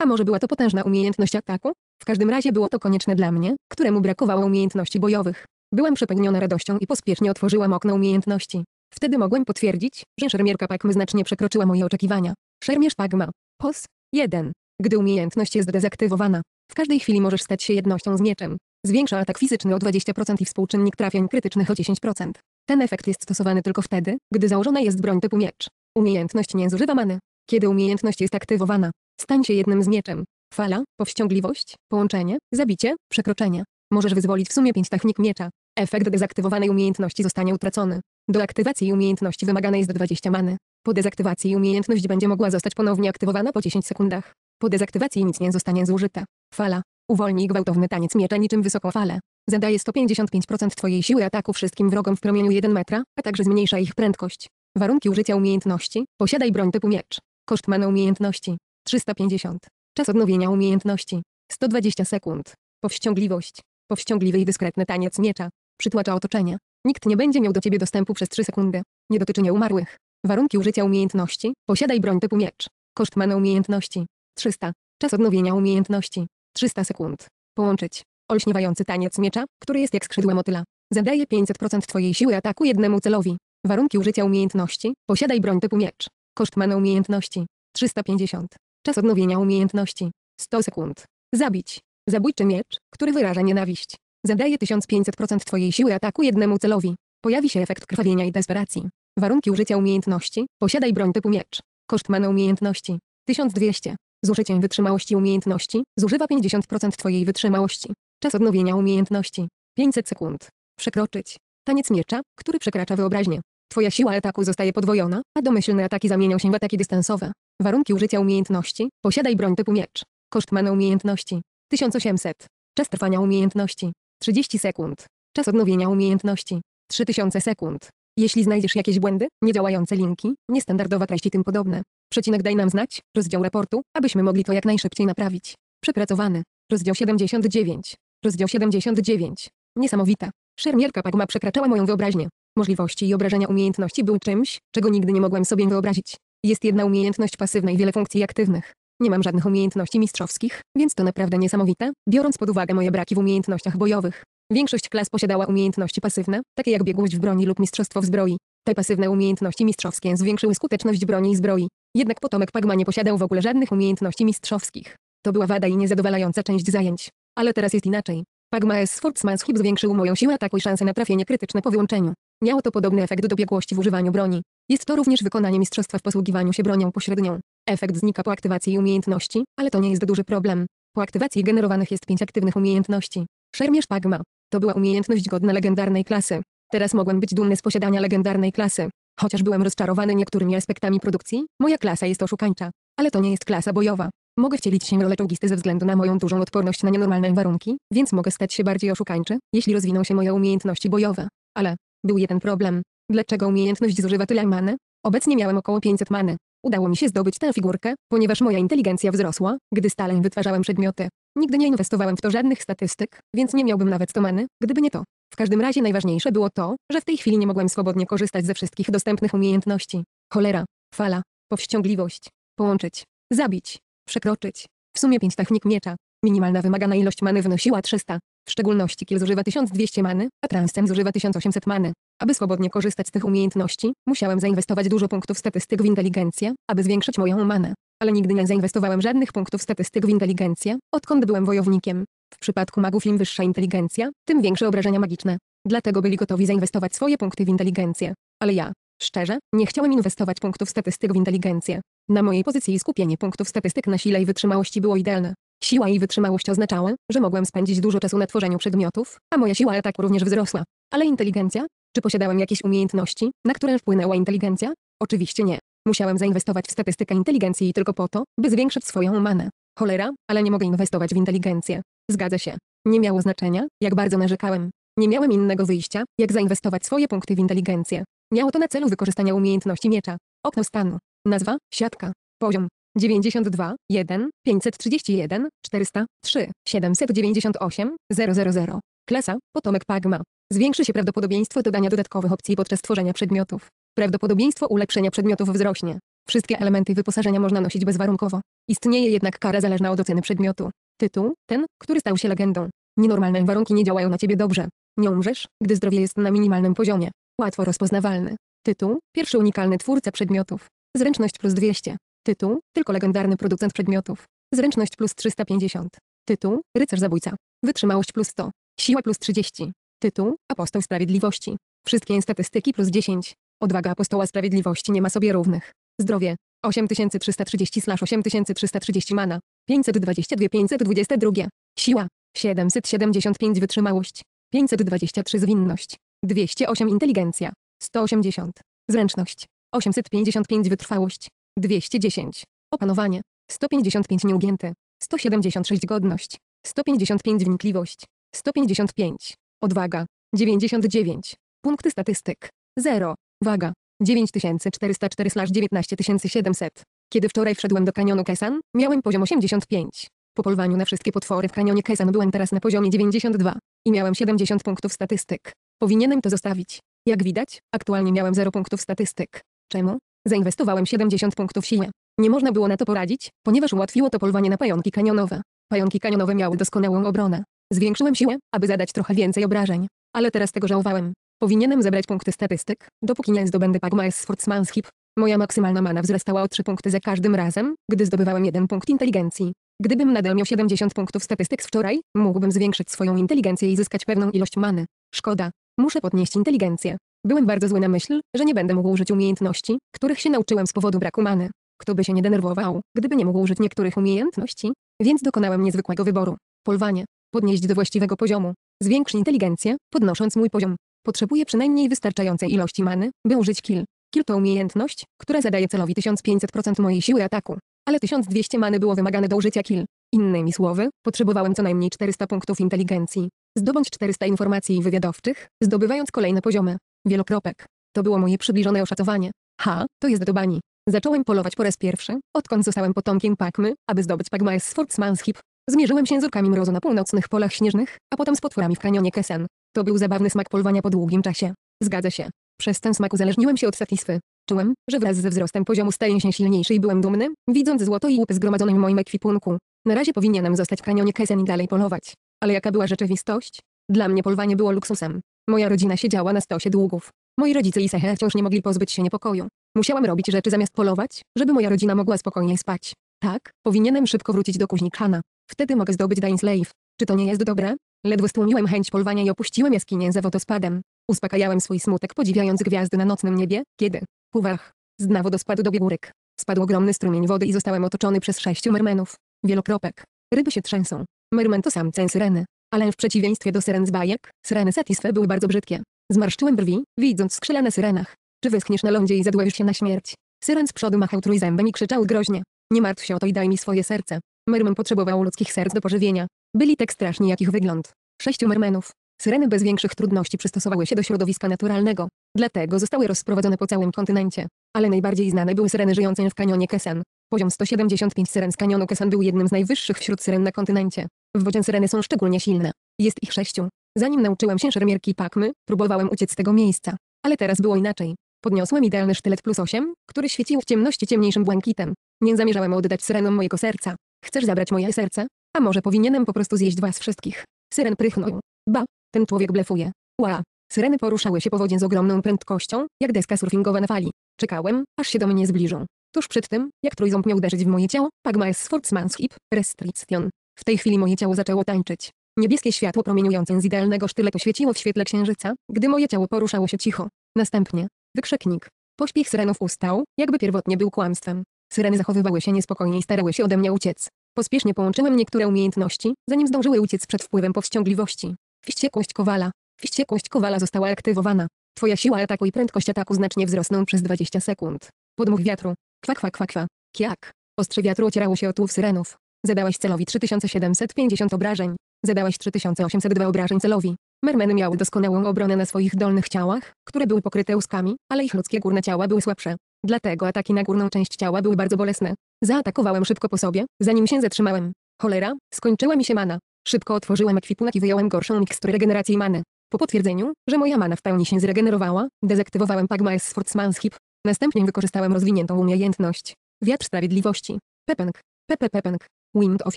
a może była to potężna umiejętność ataku? W każdym razie było to konieczne dla mnie, któremu brakowało umiejętności bojowych. Byłam przepełniona radością i pospiesznie otworzyłam okno umiejętności. Wtedy mogłem potwierdzić, że szermierka Pagmy znacznie przekroczyła moje oczekiwania. Szermierz Pagma. POS 1. Gdy umiejętność jest dezaktywowana, w każdej chwili możesz stać się jednością z mieczem. Zwiększa atak fizyczny o 20% i współczynnik trafień krytycznych o 10%. Ten efekt jest stosowany tylko wtedy, gdy założona jest broń typu miecz. Umiejętność nie zużywa many. Kiedy umiejętność jest aktywowana, Stań się jednym z mieczem. Fala, powściągliwość, połączenie, zabicie, przekroczenie. Możesz wyzwolić w sumie pięć technik miecza. Efekt dezaktywowanej umiejętności zostanie utracony. Do aktywacji umiejętności wymagane jest 20 many. Po dezaktywacji umiejętność będzie mogła zostać ponownie aktywowana po 10 sekundach. Po dezaktywacji nic nie zostanie zużyte. Fala. Uwolnij gwałtowny taniec miecza niczym wysoką falę. Zadaje 155% Twojej siły ataku wszystkim wrogom w promieniu 1 metra, a także zmniejsza ich prędkość. Warunki użycia umiejętności. Posiadaj broń typu miecz. Koszt many umiejętności. 350. Czas odnowienia umiejętności. 120 sekund. Powściągliwość. Powściągliwy i dyskretny taniec miecza. Przytłacza otoczenia. Nikt nie będzie miał do ciebie dostępu przez 3 sekundy. Nie dotyczy nieumarłych. Warunki użycia umiejętności. Posiadaj broń typu miecz. Koszt mana umiejętności. 300. Czas odnowienia umiejętności. 300 sekund. Połączyć. Olśniewający taniec miecza, który jest jak skrzydła motyla. Zadaje 500% twojej siły ataku jednemu celowi. Warunki użycia umiejętności. Posiadaj broń typu miecz. Koszt mana umiejętności. 350. Czas odnowienia umiejętności. 100 sekund. Zabić. Zabójczy miecz, który wyraża nienawiść. Zadaje 1500% Twojej siły ataku jednemu celowi. Pojawi się efekt krwawienia i desperacji. Warunki użycia umiejętności. Posiadaj broń typu miecz. Koszt mana umiejętności. 1200. Zużyciem wytrzymałości umiejętności. Zużywa 50% Twojej wytrzymałości. Czas odnowienia umiejętności. 500 sekund. Przekroczyć. Taniec miecza, który przekracza wyobraźnię. Twoja siła ataku zostaje podwojona, a domyślne ataki zamienią się w ataki dystansowe. Warunki użycia umiejętności. Posiadaj broń typu miecz. Koszt mana umiejętności. 1800. Czas trwania umiejętności. 30 sekund. Czas odnowienia umiejętności. 3000 sekund. Jeśli znajdziesz jakieś błędy, niedziałające linki, niestandardowa treść i tym podobne, przecinek daj nam znać, rozdział raportu, abyśmy mogli to jak najszybciej naprawić. Przepracowany. Rozdział 79. Rozdział 79. Niesamowita. Szermierka Pagma przekraczała moją wyobraźnię. Możliwości i obrażenia umiejętności były czymś, czego nigdy nie mogłem sobie wyobrazić. Jest jedna umiejętność pasywna i wiele funkcji aktywnych. Nie mam żadnych umiejętności mistrzowskich, więc to naprawdę niesamowite, biorąc pod uwagę moje braki w umiejętnościach bojowych. Większość klas posiadała umiejętności pasywne, takie jak biegłość w broni lub mistrzostwo w zbroi. Te pasywne umiejętności mistrzowskie zwiększyły skuteczność broni i zbroi. Jednak potomek Pagma nie posiadał w ogóle żadnych umiejętności mistrzowskich. To była wada i niezadowalająca część zajęć. Ale teraz jest inaczej. Pagma S. Sportsman's Hip zwiększył moją siłę ataku i szansę na trafienie krytyczne po wyłączeniu. Miało to podobny efekt do biegłości w używaniu broni. Jest to również wykonanie mistrzostwa w posługiwaniu się bronią pośrednią. Efekt znika po aktywacji umiejętności, ale to nie jest duży problem. Po aktywacji generowanych jest pięć aktywnych umiejętności. Szermierz Pagma. To była umiejętność godna legendarnej klasy. Teraz mogłem być dumny z posiadania legendarnej klasy. Chociaż byłem rozczarowany niektórymi aspektami produkcji, moja klasa jest oszukańcza. Ale to nie jest klasa bojowa. Mogę wcielić się w rolę czołgisty ze względu na moją dużą odporność na nienormalne warunki, więc mogę stać się bardziej oszukańczy, jeśli rozwiną się moje umiejętności bojowe. Ale, był jeden problem. Dlaczego umiejętność zużywa tyle many? Obecnie miałem około 500 many. Udało mi się zdobyć tę figurkę, ponieważ moja inteligencja wzrosła, gdy stale wytwarzałem przedmioty. Nigdy nie inwestowałem w to żadnych statystyk, więc nie miałbym nawet 100 many, gdyby nie to. W każdym razie najważniejsze było to, że w tej chwili nie mogłem swobodnie korzystać ze wszystkich dostępnych umiejętności. Cholera, fala, powściągliwość, połączyć, zabić, przekroczyć. W sumie 5 technik miecza. Minimalna wymagana ilość many wynosiła 300. W szczególności kill zużywa 1200 many, a transem zużywa 1800 many. Aby swobodnie korzystać z tych umiejętności, musiałem zainwestować dużo punktów statystyk w inteligencję, aby zwiększyć moją manę. Ale nigdy nie zainwestowałem żadnych punktów statystyk w inteligencję, odkąd byłem wojownikiem. W przypadku magów im wyższa inteligencja, tym większe obrażenia magiczne. Dlatego byli gotowi zainwestować swoje punkty w inteligencję. Ale ja, szczerze, nie chciałem inwestować punktów statystyk w inteligencję. Na mojej pozycji skupienie punktów statystyk na sile i wytrzymałości było idealne. Siła i wytrzymałość oznaczały, że mogłem spędzić dużo czasu na tworzeniu przedmiotów, a moja siła ataku również wzrosła. Ale inteligencja, czy posiadałem jakieś umiejętności, na które wpłynęła inteligencja? Oczywiście nie. Musiałem zainwestować w statystykę inteligencji tylko po to, by zwiększyć swoją manę. Cholera, ale nie mogę inwestować w inteligencję. Zgadza się. Nie miało znaczenia, jak bardzo narzekałem. Nie miałem innego wyjścia, jak zainwestować swoje punkty w inteligencję. Miało to na celu wykorzystanie umiejętności miecza. Okno stanu. Nazwa, siatka. Poziom. 92, 1, 531, 403, 798, 000. Klasa, potomek Pagma. Zwiększy się prawdopodobieństwo dodania dodatkowych opcji podczas tworzenia przedmiotów. Prawdopodobieństwo ulepszenia przedmiotów wzrośnie. Wszystkie elementy wyposażenia można nosić bezwarunkowo. Istnieje jednak kara zależna od oceny przedmiotu. Tytuł, ten, który stał się legendą. Nienormalne warunki nie działają na ciebie dobrze. Nie umrzesz, gdy zdrowie jest na minimalnym poziomie. Łatwo rozpoznawalny. Tytuł, pierwszy unikalny twórca przedmiotów. Zręczność plus 200. Tytuł, tylko legendarny producent przedmiotów. Zręczność plus 350. Tytuł, rycerz zabójca. Wytrzymałość plus 100. Siła plus 30. Tytuł, apostoł sprawiedliwości. Wszystkie statystyki plus 10. Odwaga apostoła sprawiedliwości nie ma sobie równych. Zdrowie. 8330 slash 8330 mana. 522 522. Siła. 775 wytrzymałość. 523 zwinność. 208 inteligencja. 180. Zręczność. 855 wytrwałość. 210. Opanowanie. 155 nieugięty. 176 godność. 155 wnikliwość. 155. Odwaga. 99. Punkty statystyk. 0. Waga. 9404-19700. Kiedy wczoraj wszedłem do kanionu Kesan, miałem poziom 85. Po polwaniu na wszystkie potwory w kanionie Kesan byłem teraz na poziomie 92. I miałem 70 punktów statystyk. Powinienem to zostawić. Jak widać, aktualnie miałem 0 punktów statystyk. Czemu? Zainwestowałem 70 punktów siły. Nie można było na to poradzić, ponieważ ułatwiło to polwanie na pająki kanionowe. Pająki kanionowe miały doskonałą obronę. Zwiększyłem siłę, aby zadać trochę więcej obrażeń. Ale teraz tego żałowałem. Powinienem zebrać punkty statystyk, dopóki nie zdobędę Pagmaes Swordsman's Hip. Moja maksymalna mana wzrastała o 3 punkty za każdym razem, gdy zdobywałem jeden punkt inteligencji. Gdybym nadal miał 70 punktów statystyk z wczoraj, mógłbym zwiększyć swoją inteligencję i zyskać pewną ilość many. Szkoda. Muszę podnieść inteligencję. Byłem bardzo zły na myśl, że nie będę mógł użyć umiejętności, których się nauczyłem z powodu braku many. Kto by się nie denerwował, gdyby nie mógł użyć niektórych umiejętności? Więc dokonałem niezwykłego wyboru. Polwanie podnieść do właściwego poziomu. Zwiększ inteligencję, podnosząc mój poziom. Potrzebuję przynajmniej wystarczającej ilości many, by użyć kill. Kill to umiejętność, która zadaje celowi 1500% mojej siły ataku. Ale 1200 many było wymagane do użycia kill. Innymi słowy, potrzebowałem co najmniej 400 punktów inteligencji. Zdobądź 400 informacji wywiadowczych, zdobywając kolejne poziomy. Wielokropek. To było moje przybliżone oszacowanie. Ha, to jest do bani. Zacząłem polować po raz pierwszy, odkąd zostałem potomkiem Pakmy, aby zdobyć Pagma's Swordsmanship, Zmierzyłem się z orkami mrozu na północnych polach śnieżnych, a potem z potworami w kanionie Kesen. To był zabawny smak polowania po długim czasie. Zgadza się. Przez ten smak uzależniłem się od satisfy. Czułem, że wraz ze wzrostem poziomu staję się silniejszy i byłem dumny, widząc złoto i łupy zgromadzone w moim ekwipunku. Na razie powinienem zostać w kanionie Kesen i dalej polować. Ale jaka była rzeczywistość? Dla mnie polowanie było luksusem. Moja rodzina siedziała na stosie długów. Moi rodzice i Sehe wciąż nie mogli pozbyć się niepokoju. Musiałam robić rzeczy zamiast polować, żeby moja rodzina mogła spokojnie spać. Tak, powinienem szybko wrócić do kuźni Kana. Wtedy mogę zdobyć Dain's Slave. Czy to nie jest dobre? Ledwo stłumiłem chęć polwania i opuściłem jaskinię za wodospadem. Uspokajałem swój smutek podziwiając gwiazdy na nocnym niebie, kiedy, puwach, z dna wodospadu dobiegł ryk. Spadł ogromny strumień wody i zostałem otoczony przez sześciu mermenów. Wielokropek. Ryby się trzęsą. Mermen to cen syreny. Ale w przeciwieństwie do syren z bajek, syreny Satisfe były bardzo brzydkie. Zmarszczyłem brwi, widząc skrzela na syrenach. Czy wyschniesz na lądzie i zadławisz się na śmierć? Syren z przodu machał trójzębem i krzyczał groźnie. Nie martw się o to i daj mi swoje serce. Mermen potrzebował ludzkich serc do pożywienia. Byli tak straszni jak ich wygląd. Sześciu mermenów. Syreny bez większych trudności przystosowały się do środowiska naturalnego. Dlatego zostały rozprowadzone po całym kontynencie. Ale najbardziej znane były syreny żyjące w kanionie Kesen. Poziom 175 syren z kanionu Kesen był jednym z najwyższych wśród syren na kontynencie. W wodzie syreny są szczególnie silne. Jest ich sześciu. Zanim nauczyłem się szermierki pakmy, próbowałem uciec z tego miejsca. Ale teraz było inaczej. Podniosłem idealny sztylet plus 8, który świecił w ciemności ciemniejszym błękitem. Nie zamierzałem oddać syrenom mojego serca. Chcesz zabrać moje serce? A może powinienem po prostu zjeść was wszystkich? Syren prychnął. Ba, ten człowiek blefuje. Ła. Syreny poruszały się po wodzie z ogromną prędkością, jak deska surfingowa na fali. Czekałem, aż się do mnie zbliżą. Tuż przed tym, jak trójząb miał uderzyć w moje ciało, Pagma es Hip, Restriction. W tej chwili moje ciało zaczęło tańczyć. Niebieskie światło promieniujące z idealnego sztyletu świeciło w świetle księżyca, gdy moje ciało poruszało się cicho. Następnie, wykrzyknik. Pośpiech syrenów ustał, jakby pierwotnie był kłamstwem. Syreny zachowywały się niespokojnie i starały się ode mnie uciec. Pospiesznie połączyłem niektóre umiejętności, zanim zdążyły uciec przed wpływem powściągliwości. Wściekłość kowala. Wściekłość kowala została aktywowana. Twoja siła ataku i prędkość ataku znacznie wzrosną przez 20 sekund. Podmuch wiatru. Kwa kwa kwa kwa. Kiak. Ostrze wiatru ocierało się o tułów syrenów. Zadałaś celowi 3750 obrażeń. Zadałaś 3802 obrażeń celowi. Mermeny miały doskonałą obronę na swoich dolnych ciałach, które były pokryte łuskami, ale ich ludzkie górne ciała były słabsze. Dlatego ataki na górną część ciała były bardzo bolesne. Zaatakowałem szybko po sobie, zanim się zatrzymałem. Cholera, skończyła mi się mana. Szybko otworzyłem ekwipunek i wyjąłem gorszą miksturę regeneracji many. Po potwierdzeniu, że moja mana w pełni się zregenerowała, dezaktywowałem Pagma S Swordsmanship. Następnie wykorzystałem rozwiniętą umiejętność. Wiatr Sprawiedliwości. Pepeng. Pepe Pepeng. Wind of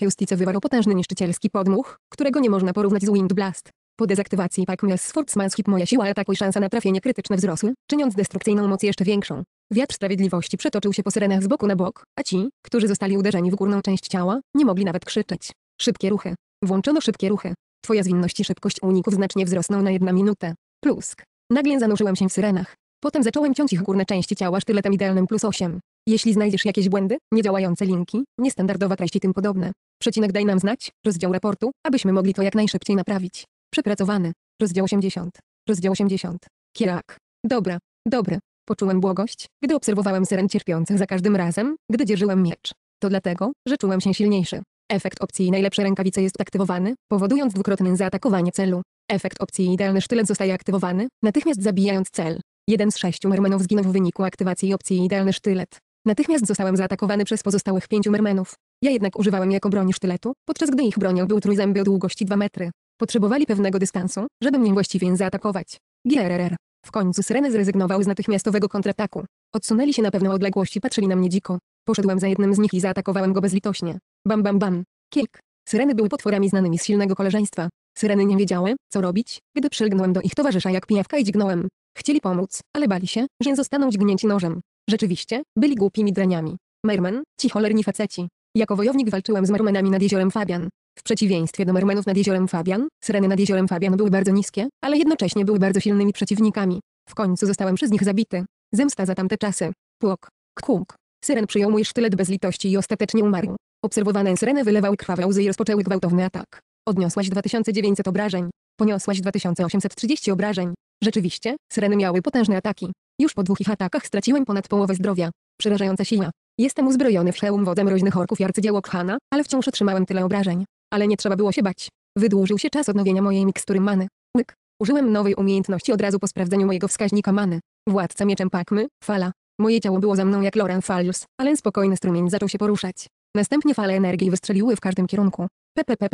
Justice wywarł potężny niszczycielski podmuch, którego nie można porównać z Wind Blast. Po dezaktywacji Pagma S Swordsmanship moja siła ataku i szansa na trafienie krytyczne wzrosły, czyniąc destrukcyjną moc jeszcze większą. Wiatr sprawiedliwości przetoczył się po syrenach z boku na bok, a ci, którzy zostali uderzeni w górną część ciała, nie mogli nawet krzyczeć. Szybkie ruchy. Włączono szybkie ruchy. Twoja zwinność i szybkość uników znacznie wzrosną na jedną minutę. Plusk. Nagle zanurzyłem się w syrenach. Potem zacząłem ciąć ich górne części ciała sztyletem idealnym plus 8. Jeśli znajdziesz jakieś błędy, niedziałające linki, niestandardowa treści tym podobne, przecinek daj nam znać, rozdział raportu, abyśmy mogli to jak najszybciej naprawić. Przepracowany. Rozdział 80. Rozdział 80. Kierak. Dobra. Dobry. Poczułem błogość, gdy obserwowałem syren cierpiących za każdym razem, gdy dzierżyłem miecz. To dlatego, że czułem się silniejszy. Efekt opcji najlepsze rękawice jest aktywowany, powodując dwukrotne zaatakowanie celu. Efekt opcji idealny sztylet zostaje aktywowany, natychmiast zabijając cel. Jeden z sześciu mermenów zginął w wyniku aktywacji opcji idealny sztylet. Natychmiast zostałem zaatakowany przez pozostałych pięciu mermenów. Ja jednak używałem jako broni sztyletu, podczas gdy ich bronią był trójzęby o długości 2 metry. Potrzebowali pewnego dystansu, żeby mnie właściwie zaatakować. GRRR. W końcu syreny zrezygnowały z natychmiastowego kontrataku. Odsunęli się na pewną odległość i patrzyli na mnie dziko. Poszedłem za jednym z nich i zaatakowałem go bezlitośnie. Bam bam bam. Kilk. Syreny były potworami znanymi z silnego koleżeństwa. Syreny nie wiedziały, co robić, gdy przylgnąłem do ich towarzysza jak pijawka i dźgnąłem. Chcieli pomóc, ale bali się, że zostaną dźgnięci nożem. Rzeczywiście, byli głupimi draniami. Merman, ci cholerni faceci. Jako wojownik walczyłem z Mermanami nad jeziorem Fabian. W przeciwieństwie do mermenów nad jeziorem Fabian, Syreny nad jeziorem Fabian były bardzo niskie, ale jednocześnie były bardzo silnymi przeciwnikami. W końcu zostałem przez nich zabity. Zemsta za tamte czasy. Płok. Kuk. Syren przyjął mój sztylet bez litości i ostatecznie umarł. Obserwowane syreny wylewały krwawe łzy i rozpoczęły gwałtowny atak. Odniosłaś 2900 obrażeń. Poniosłaś 2830 obrażeń. Rzeczywiście, syreny miały potężne ataki. Już po dwóch ich atakach straciłem ponad połowę zdrowia. Przerażająca siła. Jestem uzbrojony w hełm wodza mroźnych orków i arcydzieło Khana, ale wciąż otrzymałem tyle obrażeń ale nie trzeba było się bać. Wydłużył się czas odnowienia mojej mikstury many. Łyk. Użyłem nowej umiejętności od razu po sprawdzeniu mojego wskaźnika many. Władca mieczem Pakmy, fala. Moje ciało było za mną jak Loran Falius, ale spokojny strumień zaczął się poruszać. Następnie fale energii wystrzeliły w każdym kierunku. Pepe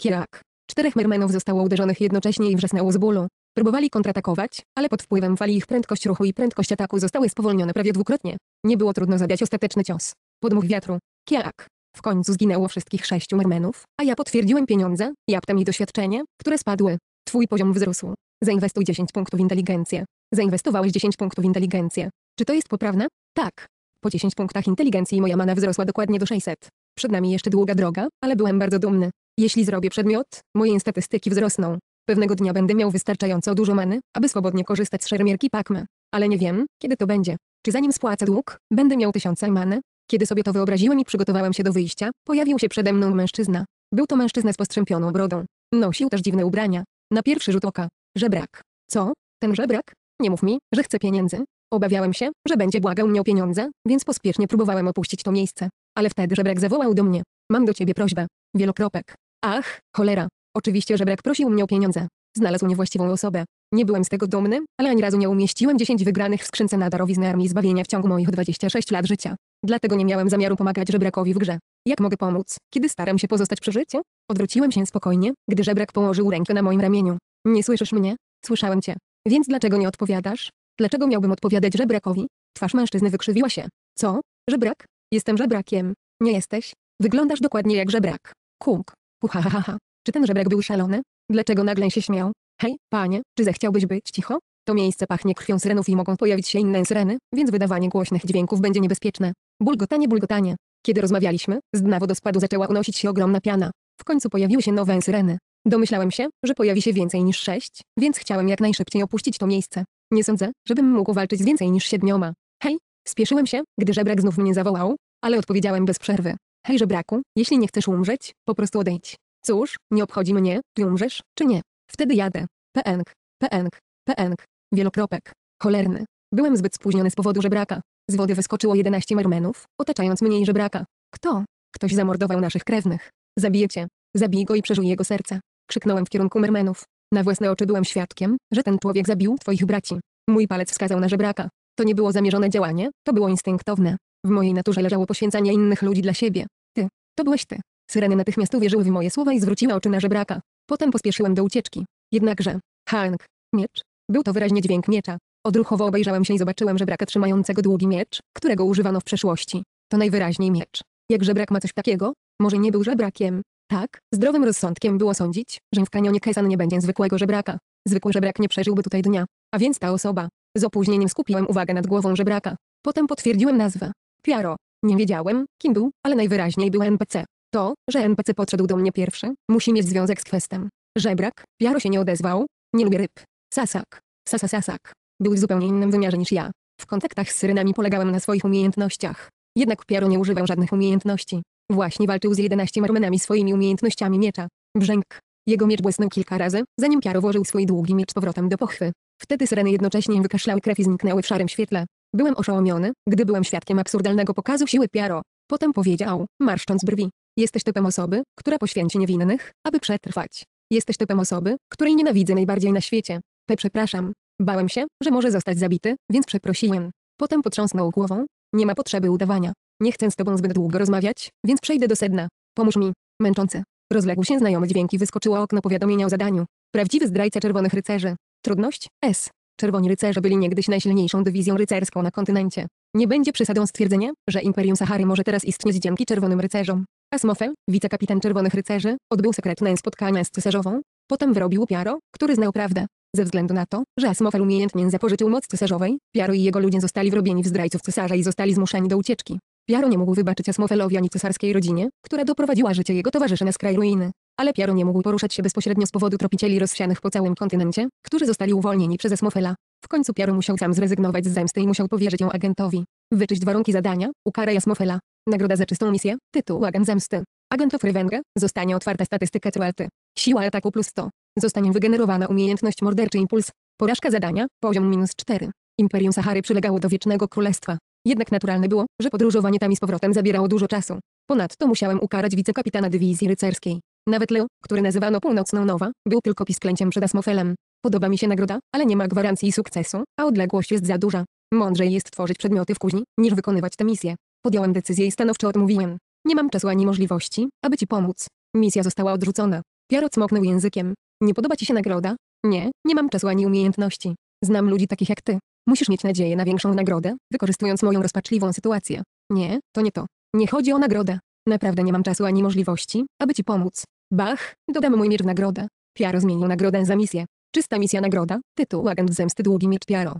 Kierak. Czterech mermenów zostało uderzonych jednocześnie i wrzasnęło z bólu. Próbowali kontratakować, ale pod wpływem fali ich prędkość ruchu i prędkość ataku zostały spowolnione prawie dwukrotnie. Nie było trudno zadać ostateczny cios. Podmuch wiatru. Kiak. W końcu zginęło wszystkich sześciu Mermenów, a ja potwierdziłem pieniądze, japtem i doświadczenie, które spadły. Twój poziom wzrósł. Zainwestuj 10 punktów w inteligencję. Zainwestowałeś 10 punktów w inteligencję. Czy to jest poprawne? Tak. Po 10 punktach inteligencji moja mana wzrosła dokładnie do 600. Przed nami jeszcze długa droga, ale byłem bardzo dumny. Jeśli zrobię przedmiot, moje statystyki wzrosną. Pewnego dnia będę miał wystarczająco dużo many, aby swobodnie korzystać z szermierki Pacme. Ale nie wiem, kiedy to będzie. Czy zanim spłacę dług, będę miał tysiące many? Kiedy sobie to wyobraziłem i przygotowałem się do wyjścia, pojawił się przede mną mężczyzna. Był to mężczyzna z postrzępioną brodą. Nosił też dziwne ubrania. Na pierwszy rzut oka. Żebrak. Co? Ten żebrak? Nie mów mi, że chce pieniędzy. Obawiałem się, że będzie błagał mnie o pieniądze, więc pospiesznie próbowałem opuścić to miejsce. Ale wtedy żebrak zawołał do mnie. Mam do ciebie prośbę. Wielokropek. Ach, cholera. Oczywiście żebrak prosił mnie o pieniądze. Znalazł niewłaściwą osobę. Nie byłem z tego dumny, ale ani razu nie umieściłem 10 wygranych w skrzynce na darowiznę Armii Zbawienia w ciągu moich 26 lat życia. Dlatego nie miałem zamiaru pomagać żebrakowi w grze. Jak mogę pomóc, kiedy staram się pozostać przy życiu? Odwróciłem się spokojnie, gdy żebrak położył rękę na moim ramieniu. Nie słyszysz mnie? Słyszałem cię. Więc dlaczego nie odpowiadasz? Dlaczego miałbym odpowiadać żebrakowi? Twarz mężczyzny wykrzywiła się. Co? Żebrak? Jestem żebrakiem. Nie jesteś? Wyglądasz dokładnie jak żebrak. Kuk. Puhahaha. Czy ten żebrak był szalony? Dlaczego nagle się śmiał? Hej, panie, czy zechciałbyś być cicho? To miejsce pachnie krwią syrenów i mogą pojawić się inne syreny, więc wydawanie głośnych dźwięków będzie niebezpieczne. Bulgotanie, bulgotanie. Kiedy rozmawialiśmy, z dna wodospadu zaczęła unosić się ogromna piana. W końcu pojawiły się nowe syreny. Domyślałem się, że pojawi się więcej niż sześć, więc chciałem jak najszybciej opuścić to miejsce. Nie sądzę, żebym mógł walczyć z więcej niż siedmioma. Hej! Spieszyłem się, gdy żebrak znów mnie zawołał, ale odpowiedziałem bez przerwy. Hej żebraku, jeśli nie chcesz umrzeć, po prostu odejdź. Cóż, nie obchodzi mnie, ty umrzesz, czy nie. Wtedy jadę. Pęk, pęk, pęk. Wielokropek. Cholerny. Byłem zbyt spóźniony z powodu żebraka. Z wody wyskoczyło 11 mermenów, otaczając mnie i żebraka. Kto? Ktoś zamordował naszych krewnych. Zabiję cię. Zabij go i przeżuj jego serce. Krzyknąłem w kierunku mermenów. Na własne oczy byłem świadkiem, że ten człowiek zabił twoich braci. Mój palec wskazał na żebraka. To nie było zamierzone działanie, to było instynktowne. W mojej naturze leżało poświęcanie innych ludzi dla siebie. Ty. To byłeś ty. Syreny natychmiast uwierzyły w moje słowa i zwróciły oczy na żebraka. Potem pospieszyłem do ucieczki. Jednakże... Hank. Miecz. Był to wyraźnie dźwięk miecza. Odruchowo obejrzałem się i zobaczyłem żebraka trzymającego długi miecz, którego używano w przeszłości. To najwyraźniej miecz. Jak żebrak ma coś takiego? Może nie był żebrakiem? Tak, zdrowym rozsądkiem było sądzić, że w kanionie Kaisan nie będzie zwykłego żebraka. Zwykły żebrak nie przeżyłby tutaj dnia. A więc ta osoba. Z opóźnieniem skupiłem uwagę nad głową żebraka. Potem potwierdziłem nazwę. Piaro. Nie wiedziałem, kim był, ale najwyraźniej był NPC. To, że NPC podszedł do mnie pierwszy, musi mieć związek z kwestem. Żebrak, Piaro się nie odezwał. Nie lubię ryb. Sasak. Sasasasak. Był w zupełnie innym wymiarze niż ja. W kontaktach z Syrenami polegałem na swoich umiejętnościach. Jednak Piero nie używał żadnych umiejętności. Właśnie walczył z 11 Marmenami swoimi umiejętnościami miecza. Brzęk. Jego miecz błysnął kilka razy, zanim Piaro włożył swój długi miecz powrotem do pochwy. Wtedy Syreny jednocześnie wykaszlały krew i zniknęły w szarym świetle. Byłem oszołomiony, gdy byłem świadkiem absurdalnego pokazu siły Piaro. Potem powiedział, marszcząc brwi. Jesteś typem osoby, która poświęci niewinnych, aby przetrwać. Jesteś typem osoby, której nienawidzę najbardziej na świecie. P przepraszam, Bałem się, że może zostać zabity, więc przeprosiłem. Potem potrząsnął głową. Nie ma potrzeby udawania. Nie chcę z tobą zbyt długo rozmawiać, więc przejdę do sedna. Pomóż mi. Męczące. Rozległ się znajomy dźwięki. i wyskoczyło okno powiadomienia o zadaniu. Prawdziwy zdrajca czerwonych rycerzy. Trudność? S. Czerwoni rycerze byli niegdyś najsilniejszą dywizją rycerską na kontynencie. Nie będzie przesadą stwierdzenie, że Imperium Sahary może teraz istnieć dzięki czerwonym rycerzom. Asmofel, wicekapitan czerwonych rycerzy, odbył sekretne spotkanie z cesarzową. Potem wyrobił piaro, który znał prawdę. Ze względu na to, że Asmofel umiejętnie zapożyczył moc cesarzowej, Piaro i jego ludzie zostali wrobieni w zdrajców cesarza i zostali zmuszeni do ucieczki. Piaro nie mógł wybaczyć Asmofelowi ani cesarskiej rodzinie, która doprowadziła życie jego towarzyszy na skraj ruiny. Ale Piaro nie mógł poruszać się bezpośrednio z powodu tropicieli rozsianych po całym kontynencie, którzy zostali uwolnieni przez Asmofela. W końcu Piaro musiał sam zrezygnować z zemsty i musiał powierzyć ją agentowi. Wyczyść warunki zadania, ukara Asmofela. Nagroda za czystą misję, tytuł Agent Zemsty. Agentów Revenge, zostanie otwarta statystyka Cruelty. Siła ataku plus 100. Zostanie wygenerowana umiejętność morderczy impuls. Porażka zadania, poziom minus 4. Imperium Sahary przylegało do Wiecznego Królestwa. Jednak naturalne było, że podróżowanie tam i z powrotem zabierało dużo czasu. Ponadto musiałem ukarać wicekapitana dywizji rycerskiej. Nawet Leo, który nazywano Północną Nowa, był tylko pisklęciem przed Asmofelem. Podoba mi się nagroda, ale nie ma gwarancji sukcesu, a odległość jest za duża. Mądrzej jest tworzyć przedmioty w kuźni, niż wykonywać te misje. Podjąłem decyzję i stanowczo odmówiłem. Nie mam czasu ani możliwości, aby ci pomóc. Misja została odrzucona. Piaro smoknął językiem. Nie podoba ci się nagroda? Nie, nie mam czasu ani umiejętności. Znam ludzi takich jak ty. Musisz mieć nadzieję na większą nagrodę, wykorzystując moją rozpaczliwą sytuację. Nie, to nie to. Nie chodzi o nagrodę. Naprawdę nie mam czasu ani możliwości, aby ci pomóc. Bach, dodam mój miecz w nagrodę. Piaro zmienił nagrodę za misję. Czysta misja nagroda, tytuł Agent Zemsty Długi Miecz Piaro.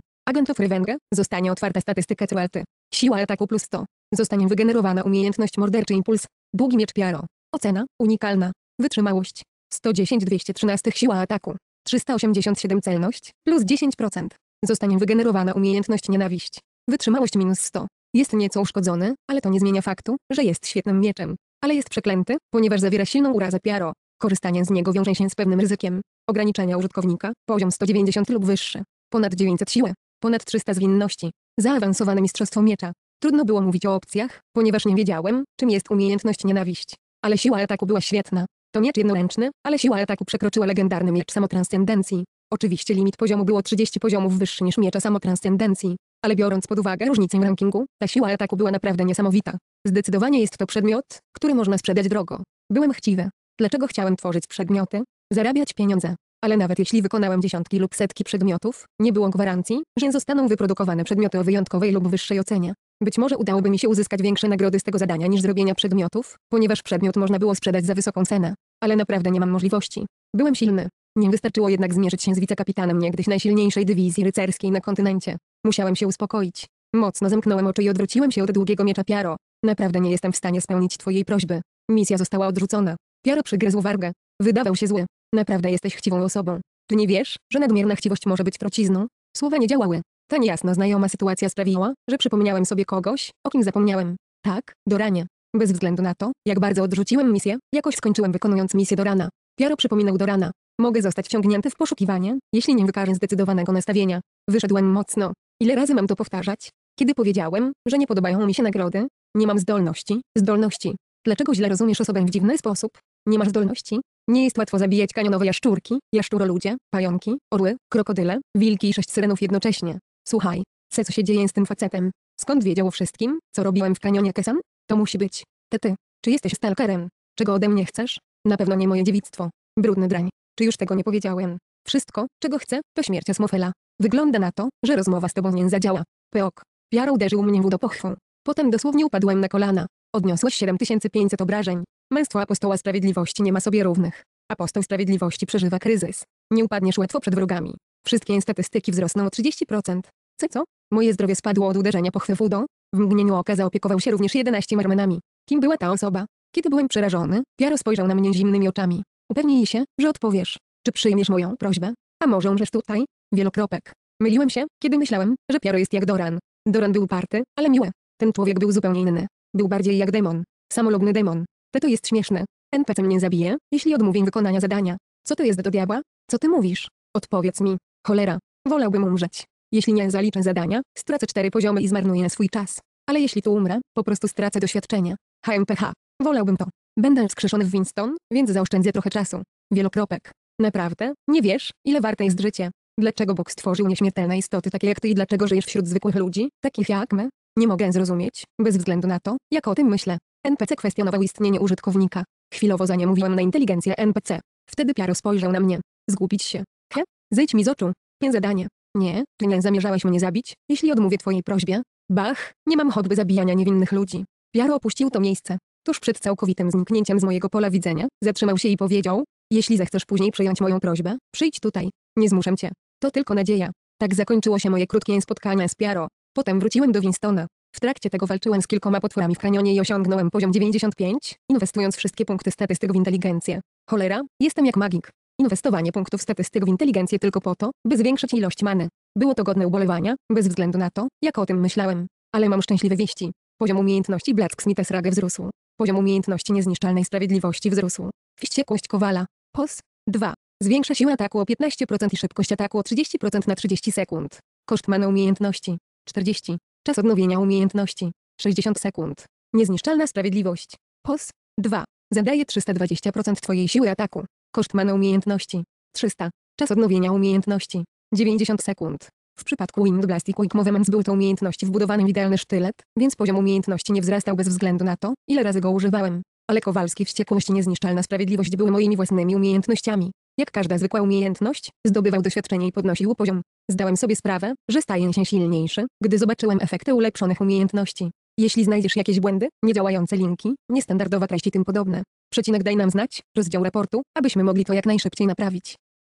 of Revenge, zostanie otwarta statystyka CLT. Siła ataku plus 100. Zostanie wygenerowana umiejętność morderczy impuls. Długi miecz Piaro. Ocena, unikalna. Wytrzymałość, 110 213 siła ataku. 387 celność, plus 10%. Zostanie wygenerowana umiejętność nienawiść. Wytrzymałość minus 100. Jest nieco uszkodzony, ale to nie zmienia faktu, że jest świetnym mieczem. Ale jest przeklęty, ponieważ zawiera silną urazę piaro. Korzystanie z niego wiąże się z pewnym ryzykiem. Ograniczenia użytkownika, poziom 190 lub wyższy. Ponad 900 siły. Ponad 300 zwinności. Zaawansowane mistrzostwo miecza. Trudno było mówić o opcjach, ponieważ nie wiedziałem, czym jest umiejętność nienawiść. Ale siła ataku była świetna. To miecz jednoręczny, ale siła ataku przekroczyła legendarny miecz samotranscendencji. Oczywiście limit poziomu było 30 poziomów wyższy niż miecza samotranscendencji, ale biorąc pod uwagę różnicę rankingu, ta siła ataku była naprawdę niesamowita. Zdecydowanie jest to przedmiot, który można sprzedać drogo. Byłem chciwy. Dlaczego chciałem tworzyć przedmioty? Zarabiać pieniądze. Ale nawet jeśli wykonałem dziesiątki lub setki przedmiotów, nie było gwarancji, że zostaną wyprodukowane przedmioty o wyjątkowej lub wyższej ocenie. Być może udałoby mi się uzyskać większe nagrody z tego zadania niż zrobienia przedmiotów, ponieważ przedmiot można było sprzedać za wysoką cenę. Ale naprawdę nie mam możliwości. Byłem silny. Nie wystarczyło jednak zmierzyć się z wicekapitanem niegdyś najsilniejszej dywizji rycerskiej na kontynencie. Musiałem się uspokoić. Mocno zamknąłem oczy i odwróciłem się od długiego miecza Piaro. Naprawdę nie jestem w stanie spełnić twojej prośby. Misja została odrzucona. Piaro przygryzł wargę. Wydawał się zły. Naprawdę jesteś chciwą osobą. Ty nie wiesz, że nadmierna chciwość może być trocizną? Słowa nie działały. Ta niejasno znajoma sytuacja sprawiła, że przypomniałem sobie kogoś, o kim zapomniałem. Tak, do Bez względu na to, jak bardzo odrzuciłem misję, jakoś skończyłem wykonując misję do rana. Piaro przypominał do rana. Mogę zostać wciągnięty w poszukiwanie, jeśli nie wykażę zdecydowanego nastawienia. Wyszedłem mocno. Ile razy mam to powtarzać? Kiedy powiedziałem, że nie podobają mi się nagrody? Nie mam zdolności, zdolności. Dlaczego źle rozumiesz osobę w dziwny sposób? Nie masz zdolności? Nie jest łatwo zabijać kanionowe jaszczurki, jaszczuroludzie, pająki, orły, krokodyle, wilki i sześć syrenów jednocześnie. Słuchaj, se co się dzieje z tym facetem? Skąd wiedział o wszystkim, co robiłem w kanionie Kesan? To musi być. Te ty, czy jesteś stalkerem? Czego ode mnie chcesz? Na pewno nie moje dziewictwo. Brudny drań. Czy już tego nie powiedziałem? Wszystko, czego chcę, to śmierć Smofela. Wygląda na to, że rozmowa z tobą nie zadziała. Pyok, Piara uderzył mnie w pochwą. Potem dosłownie upadłem na kolana. Odniosłeś 7500 obrażeń. Męstwo apostoła sprawiedliwości nie ma sobie równych. Apostoł sprawiedliwości przeżywa kryzys. Nie upadniesz łatwo przed wrogami. Wszystkie statystyki wzrosną o 30%. Co co? Moje zdrowie spadło od uderzenia pochwy wodą. W mgnieniu oka zaopiekował się również 11 marmenami. Kim była ta osoba? Kiedy byłem przerażony, Piaro spojrzał na mnie zimnymi oczami. Upewnij się, że odpowiesz. Czy przyjmiesz moją prośbę? A może umrzesz tutaj? Wielokropek. Myliłem się, kiedy myślałem, że Piaro jest jak Doran. Doran był uparty, ale miły. Ten człowiek był zupełnie inny. Był bardziej jak demon. Samolubny demon. Te to jest śmieszne. NPC mnie zabije, jeśli odmówię wykonania zadania. Co to jest do diabła? Co ty mówisz? Odpowiedz mi. Cholera. Wolałbym umrzeć. Jeśli nie zaliczę zadania, stracę cztery poziomy i zmarnuję swój czas. Ale jeśli tu umrę, po prostu stracę doświadczenie. HMPH. Wolałbym to. Będę skrzeszony w Winston, więc zaoszczędzę trochę czasu. Wielokropek. Naprawdę? Nie wiesz, ile warte jest życie. Dlaczego Bóg stworzył nieśmiertelne istoty takie jak ty i dlaczego żyjesz wśród zwykłych ludzi, takich jak my? Nie mogę zrozumieć, bez względu na to, jak o tym myślę. NPC kwestionował istnienie użytkownika. Chwilowo za nie mówiłem na inteligencję NPC. Wtedy Piaro spojrzał na mnie. Zgubić się. He? Zejdź mi z oczu. Nie zadanie. Nie, ty nie zamierzałeś mnie zabić, jeśli odmówię twojej prośbie. Bach, nie mam choćby zabijania niewinnych ludzi. Piaro opuścił to miejsce. Tuż przed całkowitym zniknięciem z mojego pola widzenia, zatrzymał się i powiedział, jeśli zechcesz później przyjąć moją prośbę, przyjdź tutaj. Nie zmuszę cię. To tylko nadzieja. Tak zakończyło się moje krótkie spotkanie z Piaro. Potem wróciłem do Winstona. W trakcie tego walczyłem z kilkoma potworami w kanionie i osiągnąłem poziom 95, inwestując wszystkie punkty statystyk w inteligencję. Cholera, jestem jak magik. Inwestowanie punktów statystyk w inteligencję tylko po to, by zwiększyć ilość many. Było to godne ubolewania, bez względu na to, jak o tym myślałem. Ale mam szczęśliwe wieści. Poziom umiejętności Black Smitha Srage wzrósł. Poziom umiejętności niezniszczalnej sprawiedliwości wzrósł. Wściekłość Kowala. POS. 2. Zwiększa siłę ataku o 15% i szybkość ataku o 30% na 30 sekund. Koszt many umiejętności. 40. Czas odnowienia umiejętności. 60 sekund. Niezniszczalna sprawiedliwość. POS. 2. Zadaje 320% Twojej siły ataku. Koszt mana umiejętności. 300. Czas odnowienia umiejętności. 90 sekund. W przypadku Wind Blast i Quick Movements był to umiejętności wbudowanym w idealny sztylet, więc poziom umiejętności nie wzrastał bez względu na to, ile razy go używałem. Ale Kowalski wściekłość i niezniszczalna sprawiedliwość były moimi własnymi umiejętnościami. Jak każda zwykła umiejętność, zdobywał doświadczenie i podnosił poziom. Zdałem sobie sprawę, że staję się silniejszy, gdy zobaczyłem efekty ulepszonych umiejętności. Jeśli znajdziesz jakieś błędy, niedziałające linki, niestandardowe treści i tym podobne, Przecinek daj nam znać, rozdział raportu, abyśmy mogli to jak najszybciej naprawić.